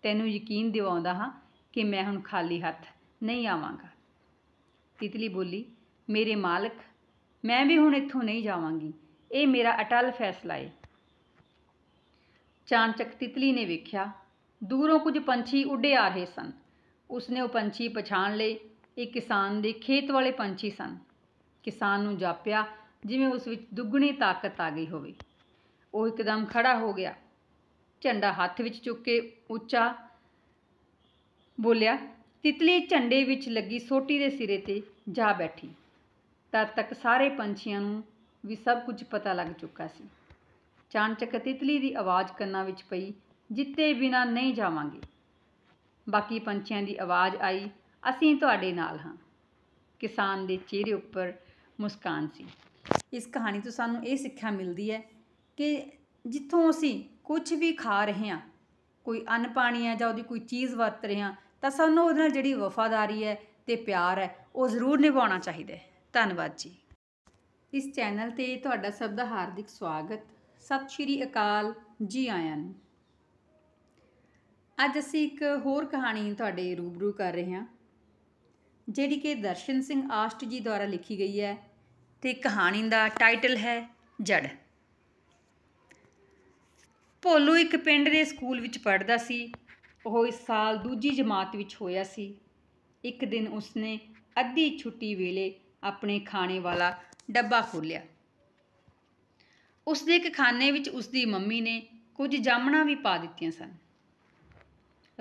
ਤੈਨੂੰ ਯਕੀਨ ਦਿਵਾਉਂਦਾ ਹਾਂ ਕਿ ਮੈਂ ਹੁਣ ਖਾਲੀ ਹੱਥ ਨਹੀਂ ਆਵਾਂਗਾ ਤਿਤਲੀ ਬੋਲੀ ਮੇਰੇ ਮਾਲਕ ਮੈਂ ਵੀ ਹੁਣ ਇੱਥੋਂ ਨਹੀਂ ਜਾਵਾਂਗੀ ਇਹ ਮੇਰਾ ਅਟਲ ਫੈਸਲਾ ਹੈ ਚਾਂਚਕ ਤਿਤਲੀ ਨੇ ਵੇਖਿਆ ਦੂਰੋਂ ਕੁਝ ਪੰਛੀ ਉੱਡੇ ਆ ਰਹੇ ਸਨ ਉਸਨੇ ਉਹ ਪੰਛੀ ਪਛਾਣ ਲਈ ਇਹ ਕਿਸਾਨ ਦੇ ਖੇਤ ਵਾਲੇ ਪੰਛੀ ਸਨ ਕਿਸਾਨ ਨੂੰ ਜਾਪਿਆ ਜਿਵੇਂ ਉਸ ਵਿੱਚ ਦੁੱਗਣੀ ਤਾਕਤ ਆ ਗਈ ਹੋਵੇ ਉਹ ਇੱਕਦਮ ਖੜਾ ਹੋ ਗਿਆ ਝੰਡਾ ਹੱਥ ਵਿੱਚ ਚੁੱਕ ਕੇ ਉੱਚਾ ਬੋਲਿਆ ਤਿਤਲੀ ਝੰਡੇ ਵਿੱਚ ਲੱਗੀ ਸੋਟੀ ਦੇ ਸਿਰੇ ਤੇ ਜਾ ਬੈਠੀ ਤਦ ਤੱਕ ਸਾਰੇ ਪੰਛੀਆਂ ਨੂੰ ਵੀ ਸਭ ਕੁਝ ਪਤਾ ਲੱਗ ਚੁੱਕਾ ਸੀ ਚਾਣਚਕ ਤਿਤਲੀ ਦੀ ਆਵਾਜ਼ ਕੰਨਾਂ ਵਿੱਚ ਪਈ ਜਿੱਤੇ ਬਿਨਾ ਨਹੀਂ ਜਾਵਾਂਗੇ ਬਾਕੀ ਪੰਛੀਆਂ ਦੀ ਆਵਾਜ਼ ਆਈ ਅਸੀਂ ਤੁਹਾਡੇ ਨਾਲ ਹਾਂ ਕਿਸਾਨ ਦੇ ਚਿਹਰੇ ਉੱਪਰ ਮੁਸਕਾਨ ਸੀ ਇਸ ਕਹਾਣੀ ਤੋਂ ਸਾਨੂੰ ਇਹ ਸਿੱਖਿਆ ਮਿਲਦੀ ਹੈ ਕਿ ਜਿੱਥੋਂ ਅਸੀਂ ਕੁਝ ਵੀ ਖਾ ਰਹੇ ਹਾਂ ਕੋਈ ਅੰਨ ਪਾਣੀ ਹੈ ਜਾਂ ਉਹਦੀ ਕੋਈ ਚੀਜ਼ ਵਰਤ ਰਹੇ ਹਾਂ ਤਾਂ ਸਾਨੂੰ ਉਹਦੇ ਨਾਲ ਜਿਹੜੀ ਵਫਾਦਾਰੀ ਹੈ ਤੇ ਪਿਆਰ ਹੈ ਉਹ ਜ਼ਰੂਰ ਨਿਭਾਉਣਾ ਚਾਹੀਦਾ ਹੈ ਧੰਨਵਾਦ ਜੀ ਇਸ ਚੈਨਲ ਤੇ ਤੁਹਾਡਾ ਸਭ ਦਾ ਹਾਰਦਿਕ ਸਵਾਗਤ ਸਤਿ ਸ਼੍ਰੀ ਅਕਾਲ ਜੀ ਆਇਆਂ ਨੂੰ ਅੱਜ ਅਸੀਂ ਇੱਕ ਹੋਰ ਕਹਾਣੀ ਤੁਹਾਡੇ ਰੂਬਰੂ ਕਰ ਰਹੇ ਹਾਂ ਜਿਹੜੀ ਕਿ ਦਰਸ਼ਨ ਸਿੰਘ ਆਸ਼ਟ ਜੀ ਦੁਆਰਾ ਲਿਖੀ ਗਈ ਹੈ ਤੇ ਕਹਾਣੀ ਦਾ ਟਾਈਟਲ ਹੈ ਜੜ ਭੋਲੂ ਇੱਕ ਪਿੰਡ ਦੇ ਸਕੂਲ ਵਿੱਚ ਪੜ੍ਹਦਾ ਸੀ ਉਹ ਇਸ ਸਾਲ ਦੂਜੀ ਜਮਾਤ ਵਿੱਚ ਹੋਇਆ ਸੀ ਇੱਕ ਦਿਨ ਉਸਨੇ ਅੱਧੀ ਛੁੱਟੀ ਵੇਲੇ ਆਪਣੇ ਖਾਣੇ ਵਾਲਾ ਡੱਬਾ ਖੋਲ੍ਹਿਆ ਉਸ ਦੇ ਇੱਕ ਖਾਣੇ ਵਿੱਚ ਉਸ ਦੀ ਮੰਮੀ ਨੇ ਕੁਝ ਜਾਮਣਾ ਵੀ ਪਾ ਦਿੱਤੀਆਂ ਸਨ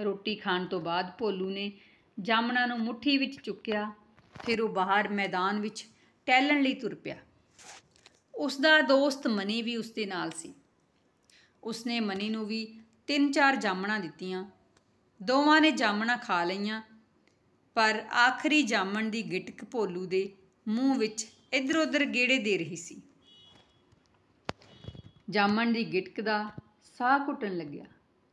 ਰੋਟੀ ਖਾਣ ਤੋਂ ਬਾਅਦ ਭੋਲੂ ਨੇ ਜਾਮਣਾ ਨੂੰ ਮੁਠੀ ਵਿੱਚ ਚੁੱਕਿਆ ਫਿਰ ਉਹ ਬਾਹਰ ਮੈਦਾਨ ਵਿੱਚ ਟਹਿਲਣ ਲਈ ਤੁਰ ਪਿਆ ਉਸ ਦਾ ਦੋਸਤ ਮਨੀ ਵੀ ਉਸ ਦੇ ਨਾਲ ਸੀ ਉਸ ਨੇ ਮਨੀ ਨੂੰ ਵੀ ਤਿੰਨ ਚਾਰ ਜਾਮਣਾ ਦਿੱਤੀਆਂ ਦੋਵਾਂ ਨੇ ਜਾਮਣਾ ਖਾ ਲਈਆਂ ਪਰ ਆਖਰੀ ਜਾਮਣ ਦੀ ਗਿਟਕ ਭੋਲੂ ਦੇ ਮੂੰਹ ਵਿੱਚ ਇਧਰ ਉਧਰ ਗੇੜੇ ਦੇ ਰਹੀ ਸੀ ਜਾਮਣ ਦੀ ਗਿਟਕ ਦਾ ਸਾਹ ਘੁੱਟਣ ਲੱਗਿਆ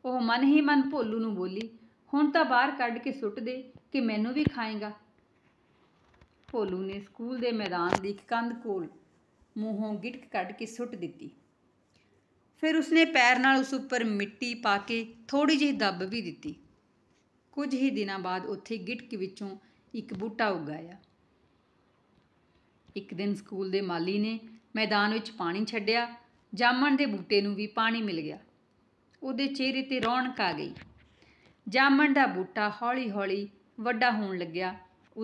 ਉਹ ਮਨ ਹੀ ਮਨ ਭੋਲੂ ਨੂੰ ਬੋਲੀ ਹੁਣ ਤਾਂ ਬਾਹਰ ਕੱਢ ਕੇ ਸੁੱਟ ਦੇ ਕਿ ਮੈਨੂੰ ਵੀ ਖਾਏਗਾ ਭੋਲੂ ਨੇ ਸਕੂਲ ਦੇ ਮੈਦਾਨ ਦੀ ਇੱਕ ਕੰਧ ਕੋਲ ਮੂੰਹੋਂ ਗਿਟਕ ਕੱਢ ਕੇ ਸੁੱਟ ਦਿੱਤੀ ਫਿਰ ਉਸਨੇ ਪੈਰ ਨਾਲ ਉਸ ਉੱਪਰ ਮਿੱਟੀ ਪਾ ਕੇ ਥੋੜੀ ਜਿਹੀ ਦੱਬ ਵੀ ਦਿੱਤੀ ਕੁਝ ਹੀ ਦਿਨਾਂ ਬਾਅਦ ਉੱਥੇ ਗਿਟਕ ਵਿੱਚੋਂ ਇੱਕ ਬੂਟਾ ਉਗਾਇਆ ਇੱਕ ਦਿਨ ਸਕੂਲ ਦੇ ਮਾਲੀ ਨੇ ਮੈਦਾਨ ਵਿੱਚ ਪਾਣੀ ਛੱਡਿਆ ਜਾਮਣ ਦੇ ਬੂਟੇ ਨੂੰ ਵੀ ਪਾਣੀ ਮਿਲ ਗਿਆ ਉਹਦੇ ਚਿਹਰੇ ਤੇ ਰੌਣਕ ਆ ਗਈ ਜਾਮਣ ਦਾ ਬੂਟਾ ਹੌਲੀ-ਹੌਲੀ ਵੱਡਾ ਹੋਣ ਲੱਗਿਆ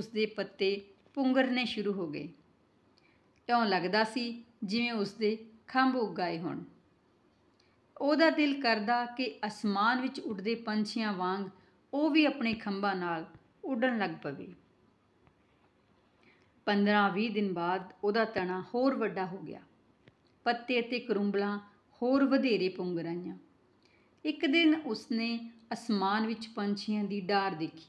ਉਸ ਦੇ ਪੱਤੇ ਪੁੰਗਰਨੇ ਸ਼ੁਰੂ ਹੋ ਗਏ ਇਉਂ ਲੱਗਦਾ ਸੀ ਜਿਵੇਂ ਉਸ ਦੇ ਖੰਭ ਉਗਾਏ ਹੋਣ ਉਹਦਾ ਦਿਲ ਕਰਦਾ ਕਿ ਅਸਮਾਨ ਵਿੱਚ ਉੱਡਦੇ ਪੰਛੀਆਂ ਵਾਂਗ ਉਹ ਵੀ ਆਪਣੇ ਖੰਭਾਂ ਨਾਲ ਉੱਡਣ ਲੱਗ ਪਵੇ 15-20 ਦਿਨ ਬਾਅਦ ਉਹਦਾ ਤਣਾ ਹੋਰ ਵੱਡਾ ਹੋ ਗਿਆ ਪੱਤੇ ਅਤੇ ਕਰੁੰਬਲਾਂ ਹੋਰ ਵਧੇਰੇ ਪੁੰਗਰਾਈਆਂ ਇੱਕ ਦਿਨ ਉਸਨੇ ਅਸਮਾਨ ਵਿੱਚ ਪੰਛੀਆਂ ਦੀ ਡਾਰ ਦੇਖੀ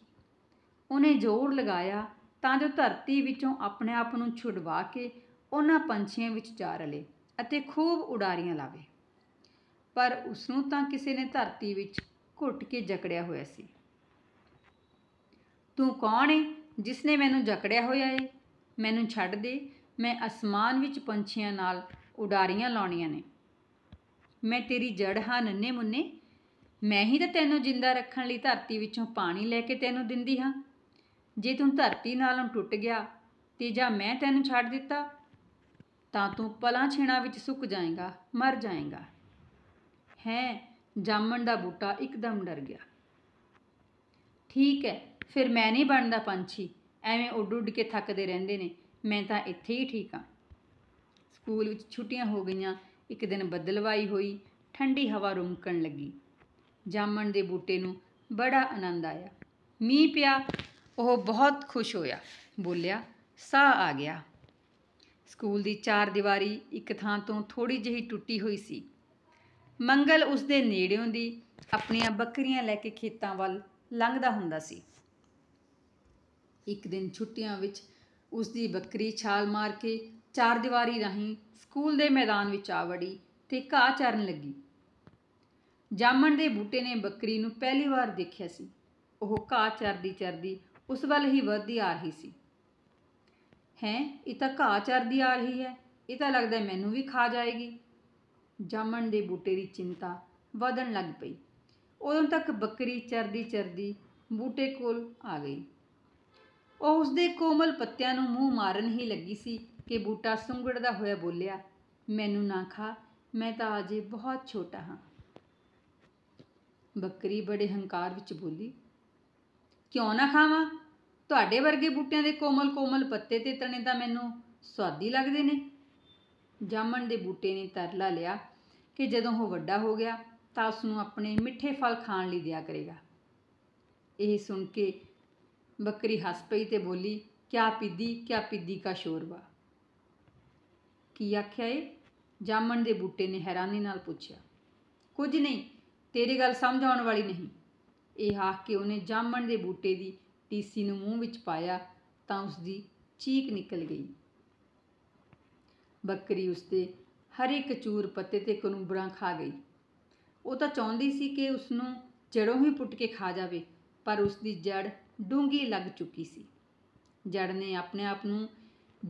ਉਹਨੇ ਜ਼ੋਰ ਲਗਾਇਆ ਤਾਂ ਜੋ ਧਰਤੀ ਵਿੱਚੋਂ ਆਪਣੇ ਆਪ ਨੂੰ ਛੁਡਵਾ ਕੇ ਉਹਨਾਂ ਪੰਛੀਆਂ ਵਿੱਚ ਜਾ ਰਲੇ ਅਤੇ ਖੂਬ ਉਡਾਰੀਆਂ ਲਾਵੇ ਪਰ ਉਸ ਨੂੰ ਤਾਂ ਕਿਸੇ ਨੇ ਧਰਤੀ ਵਿੱਚ ਘੁੱਟ ਕੇ ਜਕੜਿਆ ਹੋਇਆ ਸੀ ਤੂੰ ਕੌਣ ਏ ਜਿਸ ਨੇ ਮੈਨੂੰ ਜਕੜਿਆ ਹੋਇਆ ਏ ਮੈਨੂੰ ਛੱਡ ਦੇ ਮੈਂ ਅਸਮਾਨ ਵਿੱਚ ਪੰਛੀਆਂ ਨਾਲ ਉਡਾਰੀਆਂ ਲਾਉਣੀਆਂ ਨੇ ਮੈਂ ਤੇਰੀ ਜੜ ਹਾਂ ਨੰਨੇ ਮੁੰਨੇ ਮੈਂ ਹੀ ਤਾਂ ਤੈਨੂੰ ਜਿੰਦਾ ਰੱਖਣ ਲਈ ਧਰਤੀ ਵਿੱਚੋਂ ਪਾਣੀ ਲੈ ਕੇ ਤੈਨੂੰ ਦਿੰਦੀ ਹਾਂ ਜੇ ਤੂੰ ਧਰਤੀ ਨਾਲੋਂ ਟੁੱਟ ਗਿਆ ਤੇ ਜਾਂ ਮੈਂ ਤੈਨੂੰ ਛੱਡ ਦਿੱਤਾ ਤਾਂ ਤੂੰ ਪਲਾਂ ਛੇਣਾ ਵਿੱਚ ਸੁੱਕ ਜਾਏਗਾ ਮਰ ਜਾਏਗਾ ਹੈ ਜਾਮਣ ਦਾ ਬੂਟਾ ਇੱਕਦਮ ਡਰ ਗਿਆ ਠੀਕ ਹੈ ਫਿਰ ਮੈਂ ਨਹੀਂ ਬਣਦਾ ਪੰਛੀ ਐਵੇਂ ਉੱਡ ਉੱਡ ਕੇ ਥੱਕਦੇ ਰਹਿੰਦੇ ਨੇ ਮੈਂ ਤਾਂ ਇੱਥੇ ਹੀ ਠੀਕ ਆ ਸਕੂਲ ਵਿੱਚ ਛੁੱਟੀਆਂ ਹੋ ਗਈਆਂ ਇੱਕ ਦਿਨ ਬੱਦਲਵਾਈ ਹੋਈ ਠੰਡੀ ਹਵਾ ਰੁਮਕਣ ਲੱਗੀ ਜਾਮਣ ਦੇ ਬੂਟੇ ਨੂੰ ਬੜਾ ਆਨੰਦ ਆਇਆ ਮੀਂਹ ਪਿਆ ਉਹ ਬਹੁਤ ਖੁਸ਼ ਹੋਇਆ ਬੋਲਿਆ ਸਾਹ ਆ ਗਿਆ ਸਕੂਲ ਦੀ ਚਾਰ ਦੀਵਾਰੀ ਇੱਕ ਥਾਂ ਤੋਂ ਥੋੜੀ ਜਿਹੀ ਟੁੱਟੀ ਹੋਈ ਸੀ ਮੰਗਲ ਉਸ ਦੇ ਨੇੜਿਓਂ ਦੀ ਆਪਣੀਆਂ ਬੱਕਰੀਆਂ ਲੈ ਕੇ ਖੇਤਾਂ ਵੱਲ ਲੰਘਦਾ ਹੁੰਦਾ ਸੀ ਇੱਕ ਦਿਨ ਛੁੱਟੀਆਂ ਵਿੱਚ ਉਸ ਦੀ ਬੱਕਰੀ ਛਾਲ ਮਾਰ ਕੇ ਚਾਰ ਦੀਵਾਰੀ ਰਾਹੀਂ ਸਕੂਲ ਦੇ ਮੈਦਾਨ ਵਿੱਚ ਆ ਵੜੀ ਤੇ ਘਾਹ ਚਰਨ ਲੱਗੀ ਜਾਮਣ ਦੇ ਬੂਟੇ ਨੇ ਬੱਕਰੀ ਨੂੰ ਪਹਿਲੀ ਵਾਰ ਦੇਖਿਆ ਸੀ ਉਹ ਘਾਹ ਚਰਦੀ ਚਰਦੀ ਉਸ ਵੱਲ ਹੀ ਵੱਧਦੀ ਆ ਰਹੀ ਸੀ ਹੈ ਇਹ ਤਾਂ ਘਾਹ ਚਰਦੀ ਆ ਰਹੀ ਹੈ ਇਹ ਤਾਂ ਲੱਗਦਾ ਮੈਨੂੰ ਵੀ ਖਾ ਜਾਏਗੀ ਜਾਮਣ ਦੇ ਬੂਟੇ ਦੀ ਚਿੰਤਾ ਵਧਣ ਲੱਗ ਪਈ ਉਦੋਂ ਤੱਕ ਬੱਕਰੀ ਚਰਦੀ ਚਰਦੀ ਬੂਟੇ ਕੋਲ ਆ ਗਈ ਉਹ ਉਸ ਦੇ ਕੋਮਲ ਪੱਤਿਆਂ ਨੂੰ ਮੂੰਹ ਮਾਰਨ ਹੀ ਲੱਗੀ ਸੀ ਕਿ ਬੂਟਾ ਸੁੰਗੜਦਾ ਹੋਇਆ ਬੋਲਿਆ ਮੈਨੂੰ ਨਾ ਖਾ ਮੈਂ ਤਾਂ ਅਜੇ ਬਹੁਤ ਛੋਟਾ ਹਾਂ ਬੱਕਰੀ ਬੜੇ ਹੰਕਾਰ ਵਿੱਚ ਬੋਲੀ ਕਿਉਂ ਨਾ ਖਾਵਾਂ ਤੁਹਾਡੇ ਵਰਗੇ ਬੂਟਿਆਂ ਦੇ ਕੋਮਲ ਕੋਮਲ ਪੱਤੇ ਤੇ ਤਣੇ ਤਾਂ ਮੈਨੂੰ ਸਵਾਦੀ ਲੱਗਦੇ ਨੇ ਜਾਮਣ ਦੇ ਬੂਟੇ ਨੇ ਤਰਲਾ ਲਿਆ ਕਿ ਜਦੋਂ ਉਹ ਵੱਡਾ ਹੋ ਗਿਆ ਤਾਂ ਉਸ ਨੂੰ ਆਪਣੇ ਮਿੱਠੇ ਫਲ ਖਾਣ ਲਈ ਦਿਆ ਕਰੇਗਾ ਇਹ ਸੁਣ ਕੇ ਬੱਕਰੀ ਹੱਸ ਪਈ ਤੇ ਬੋਲੀ ਕਿਆ ਪਿੱਦੀ ਕਿਆ ਪਿੱਦੀ ਕਾ ਸ਼ੋਰਵਾ ਕੀ ਆਖਿਆ ਏ ਜਾਮਣ ਦੇ ਬੂਟੇ ਨੇ ਹੈਰਾਨੀ ਨਾਲ ਪੁੱਛਿਆ ਕੁਝ ਨਹੀਂ ਤੇਰੀ ਗੱਲ ਸਮਝ ਆਉਣ ਵਾਲੀ ਨਹੀਂ ਇਹ ਆਖ ਕੇ ਉਹਨੇ ਜਾਮਣ ਦੇ ਬੂਟੇ ਦੀ ਟੀਸੀ ਨੂੰ ਮੂੰਹ ਵਿੱਚ ਪਾਇਆ ਤਾਂ ਉਸ ਦੀ ਚੀਕ ਨਿਕਲ ਗਈ ਬੱਕਰੀ ਉਸ ਤੇ ਹਰ ਇੱਕ ਚੂਰ ਪੱਤੇ ਤੇ ਕਨੂਬਰਾਂ ਖਾ ਗਈ ਉਹ ਤਾਂ ਚਾਹੁੰਦੀ ਸੀ ਕਿ ਉਸ ਨੂੰ ਜੜੋਂ ਹੀ ਪੁੱਟ ਕੇ ਖਾ ਜਾਵੇ ਪਰ ਉਸ ਦੀ ਜੜ ਡੂੰਗੀ ਲੱਗ ਚੁੱਕੀ ਸੀ ਜੜ ਨੇ ਆਪਣੇ ਆਪ ਨੂੰ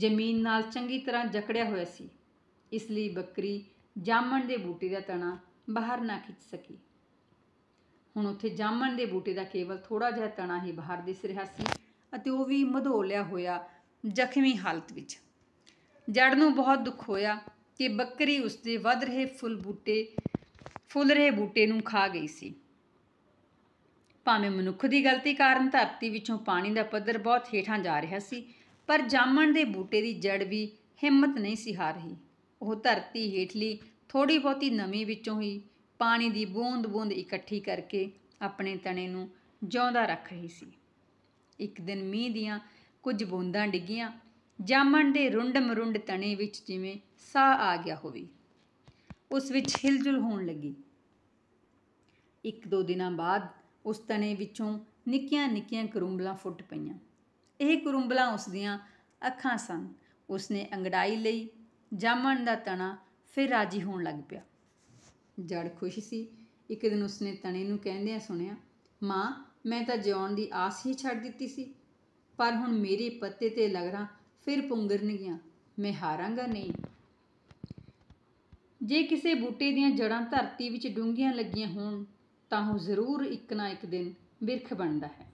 ਜ਼ਮੀਨ ਨਾਲ ਚੰਗੀ ਤਰ੍ਹਾਂ ਜਕੜਿਆ ਹੋਇਆ ਸੀ ਇਸ ਲਈ ਬੱਕਰੀ ਜਾਮਣ ਦੇ ਬੂਟੇ ਦਾ ਤਣਾ ਬਾਹਰ ਨਾ ਖਿੱਚ ਸਕੀ ਹੁਣ ਉੱਥੇ ਜਾਮਣ ਦੇ ਬੂਟੇ ਦਾ ਕੇਵਲ ਥੋੜਾ ਜਿਹਾ ਤਣਾ ਹੀ ਬਾਹਰ ਦਿਸ ਰਿਹਾ ਸੀ ਅਤੇ ਉਹ ਵੀ ਮਧੋਲਿਆ ਹੋਇਆ ਜ਼ਖਮੀ ਹਾਲਤ ਵਿੱਚ ਜੜ ਨੂੰ ਬਹੁਤ ਦੁੱਖ ਹੋਇਆ ਕਿ ਬੱਕਰੀ ਉਸ ਦੇ ਵੱਧ ਰਹੇ ਫੁੱਲ ਬੂਟੇ ਫੁੱਲ ਰਹੇ ਬੂਟੇ ਨੂੰ ਖਾ ਗਈ ਸੀ ਭਾਵੇਂ ਮਨੁੱਖ ਦੀ ਗਲਤੀ ਕਾਰਨ ਧਰਤੀ ਵਿੱਚੋਂ ਪਾਣੀ ਦਾ ਪੱਧਰ ਬਹੁਤ ਹੇਠਾਂ ਜਾ ਰਿਹਾ ਸੀ ਪਰ ਜਾਮਣ ਦੇ ਬੂਟੇ ਦੀ ਜੜ ਵੀ ਹਿੰਮਤ ਨਹੀਂ ਸੀ ਹਾਰ ਰਹੀ ਉਹ ਧਰਤੀ ਹੇਠਲੀ ਥੋੜੀ ਬਹੁਤੀ ਨਮੀ ਵਿੱਚੋਂ ਹੀ ਪਾਣੀ ਦੀ ਬੂੰਦ-ਬੂੰਦ ਇਕੱਠੀ ਕਰਕੇ ਆਪਣੇ ਤਣੇ ਨੂੰ ਜਿਉਂਦਾ ਰੱਖ ਰਹੀ ਸੀ ਇੱਕ ਦਿਨ ਮੀਂਹ ਦੀਆਂ ਕੁਝ ਬੂੰਦਾਂ ਡਿੱਗੀਆਂ ਜਾਮਣ ਦੇ ਰੁੰਡ-ਮਰੁੰਡ ਤਣੇ ਵਿੱਚ ਜਿਵੇਂ ਸਾਹ ਆ ਗਿਆ ਹੋਵੇ ਉਸ ਵਿੱਚ ਹਿਲਜੁਲ ਹੋਣ ਲੱਗੀ ਇੱਕ ਦੋ ਦਿਨਾਂ ਬਾਅਦ ਉਸ ਤਣੇ ਵਿੱਚੋਂ ਨਿੱਕੀਆਂ-ਨਿੱਕੀਆਂ ਕਰੁੰਬਲਾਂ ਫੁੱਟ ਪਈਆਂ ਇਹ ਕਰੁੰਬਲਾਂ ਉਸ ਦੀਆਂ ਅੱਖਾਂ ਸਨ ਉਸਨੇ ਅੰਗੜਾਈ ਲਈ ਜਾਮਣ ਦਾ ਤਣਾ ਫਿਰ ਰਾਜੀ ਹੋਣ ਲੱਗ ਪਿਆ ਜੜ ਖੁਸ਼ ਸੀ ਇੱਕ ਦਿਨ ਉਸਨੇ ਤਣੇ ਨੂੰ ਕਹਿੰਦਿਆਂ ਸੁਣਿਆ ਮਾਂ ਮੈਂ ਤਾਂ ਜਿਉਣ ਦੀ ਆਸ ਹੀ ਛੱਡ ਦਿੱਤੀ ਸੀ ਪਰ ਹੁਣ ਮੇਰੇ ਪੱਤੇ ਤੇ ਲਗਰਾ ਫਿਰ ਪੁੰਗਰਨਗੀਆਂ ਮੈਂ ਹਾਰਾਂਗਾ ਨਹੀਂ ਜੇ ਕਿਸੇ ਬੂਟੇ ਦੀਆਂ ਜੜਾਂ ਧਰਤੀ ਵਿੱਚ ਡੂੰਘੀਆਂ ਲੱਗੀਆਂ ਹੋਣ ਤਾਂ ਉਹ ਜ਼ਰੂਰ ਇੱਕ ਨਾ ਇੱਕ ਦਿਨ ਬਿਰਖ ਬਣਦਾ ਹੈ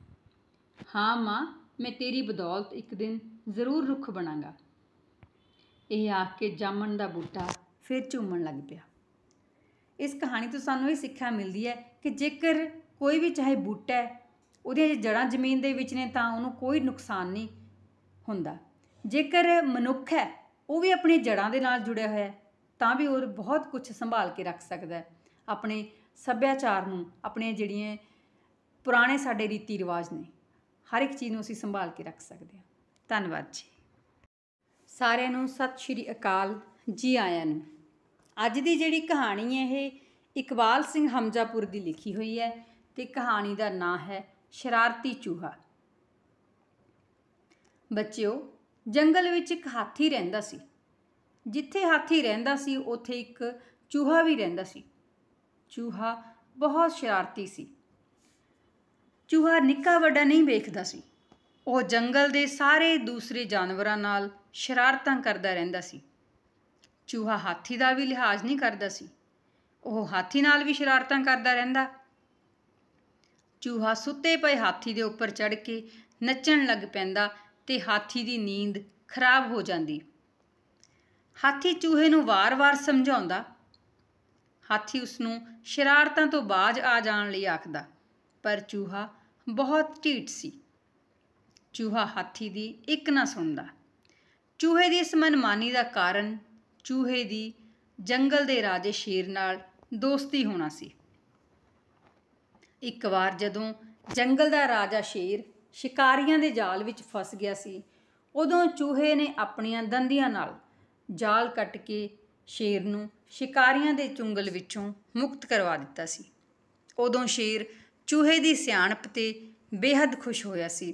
ਹਾਂ ਮਾਂ ਮੈਂ ਤੇਰੀ ਬਦੌਲਤ ਇੱਕ ਦਿਨ ਜ਼ਰੂਰ ਰੁੱਖ ਬਣਾਂਗਾ ਇਹ ਆਖ ਕੇ ਜਾਮਣ ਦਾ ਬੂਟਾ ਫਿਰ ਝੂਮਣ ਲੱਗ ਪਿਆ ਇਸ ਕਹਾਣੀ ਤੋਂ ਸਾਨੂੰ ਇਹ ਸਿੱਖਿਆ ਮਿਲਦੀ ਹੈ ਕਿ ਜੇਕਰ ਕੋਈ ਵੀ ਚਾਹੇ ਬੂਟਾ ਹੈ ਉਹਦੀਆਂ ਜੜਾਂ ਜ਼ਮੀਨ ਦੇ ਵਿੱਚ ਨੇ ਤਾਂ ਉਹਨੂੰ ਕੋਈ ਨੁਕਸਾਨ ਨਹੀਂ ਹੁੰਦਾ ਜੇਕਰ ਮਨੁੱਖ ਹੈ ਉਹ ਵੀ ਆਪਣੀ ਜੜਾਂ ਦੇ ਨਾਲ ਜੁੜਿਆ ਹੋਇਆ ਹੈ ਤਾਂ ਵੀ ਉਹ ਬਹੁਤ ਕੁਝ ਸੰਭਾਲ ਕੇ ਰੱਖ ਸਕਦਾ ਹੈ ਆਪਣੇ ਸੱਭਿਆਚਾਰ ਨੂੰ ਆਪਣੇ ਜਿਹੜੀਆਂ ਪੁਰਾਣੇ ਸਾਡੇ ਰੀਤੀ ਰਿਵਾਜ ਨੇ ਹਰ ਇੱਕ ਚੀਜ਼ ਨੂੰ ਅਸੀਂ ਸੰਭਾਲ ਕੇ ਰੱਖ ਸਕਦੇ ਹਾਂ ਧੰਨਵਾਦ ਜੀ ਸਾਰਿਆਂ ਨੂੰ ਸਤਿ ਸ਼੍ਰੀ ਅਕਾਲ ਜੀ ਆਇਆਂ ਨੂੰ ਅੱਜ ਦੀ ਜਿਹੜੀ ਕਹਾਣੀ ਹੈ ਇਹ ਇਕਬਾਲ ਸਿੰਘ ਹਮਜ਼ਾਪੁਰ ਦੀ ਲਿਖੀ ਹੋਈ ਹੈ ਤੇ ਕਹਾਣੀ ਦਾ ਨਾਂ ਹੈ ਸ਼ਰਾਰਤੀ ਚੂਹਾ ਬੱਚਿਓ ਜੰਗਲ ਵਿੱਚ ਇੱਕ ਹਾਥੀ ਰਹਿੰਦਾ ਸੀ ਜਿੱਥੇ ਹਾਥੀ ਰਹਿੰਦਾ ਸੀ ਉੱਥੇ ਇੱਕ ਚੂਹਾ ਵੀ ਰਹਿੰਦਾ ਸੀ ਚੂਹਾ ਬਹੁਤ ਸ਼ਰਾਰਤੀ ਸੀ ਚੂਹਾ ਨਿੱਕਾ ਵੱਡਾ ਨਹੀਂ ਵੇਖਦਾ ਸੀ ਉਹ ਜੰਗਲ ਦੇ ਸਾਰੇ ਦੂਸਰੇ ਜਾਨਵਰਾਂ ਨਾਲ ਸ਼ਰਾਰਤਾਂ ਕਰਦਾ ਰਹਿੰਦਾ ਸੀ ਚੂਹਾ ਹਾਥੀ ਦਾ ਵੀ ਲਿਹਾਜ਼ ਨਹੀਂ ਕਰਦਾ ਸੀ ਉਹ ਹਾਥੀ ਨਾਲ ਵੀ ਸ਼ਰਾਰਤਾਂ ਕਰਦਾ ਰਹਿੰਦਾ ਚੂਹਾ ਸੁੱਤੇ ਪਏ ਹਾਥੀ ਦੇ ਉੱਪਰ ਚੜ ਕੇ ਨੱਚਣ ਲੱਗ ਪੈਂਦਾ ਤੇ ਹਾਥੀ ਦੀ ਨੀਂਦ ਖਰਾਬ ਹੋ ਜਾਂਦੀ ਹਾਥੀ ਚੂਹੇ ਨੂੰ ਵਾਰ-ਵਾਰ ਸਮਝਾਉਂਦਾ ਹਾਥੀ ਉਸ ਨੂੰ ਸ਼ਰਾਰਤਾਂ ਤੋਂ ਬਾਜ ਆ ਜਾਣ ਲਈ ਆਖਦਾ ਪਰ ਚੂਹਾ ਬਹੁਤ ਢੀਠ ਸੀ ਚੂਹਾ ਹਾਥੀ ਦੀ ਇੱਕ ਨਾ ਸੁਣਦਾ ਚੂਹੇ ਦੀ ਇਸ ਮਨਮਾਨੀ ਦਾ ਕਾਰਨ ਚੂਹੇ ਦੀ ਜੰਗਲ ਦੇ ਰਾਜੇ ਸ਼ੇਰ ਨਾਲ ਦੋਸਤੀ ਹੋਣਾ ਸੀ ਇੱਕ ਵਾਰ ਜਦੋਂ ਜੰਗਲ ਦਾ ਰਾਜਾ ਸ਼ੇਰ ਸ਼ਿਕਾਰੀਆਂ ਦੇ ਜਾਲ ਵਿੱਚ ਫਸ ਗਿਆ ਸੀ ਉਦੋਂ ਚੂਹੇ ਨੇ ਆਪਣੀਆਂ ਦੰਦੀਆਂ ਨਾਲ ਜਾਲ ਕੱਟ ਕੇ ਸ਼ੇਰ ਨੂੰ ਸ਼ਿਕਾਰੀਆਂ ਦੇ ਚੁੰਗਲ ਵਿੱਚੋਂ ਮੁਕਤ ਕਰਵਾ ਦਿੱਤਾ ਸੀ ਉਦੋਂ ਸ਼ੇਰ ਚੂਹੇ ਦੀ ਸਿਆਣਪ ਤੇ ਬੇहद ਖੁਸ਼ ਹੋਇਆ ਸੀ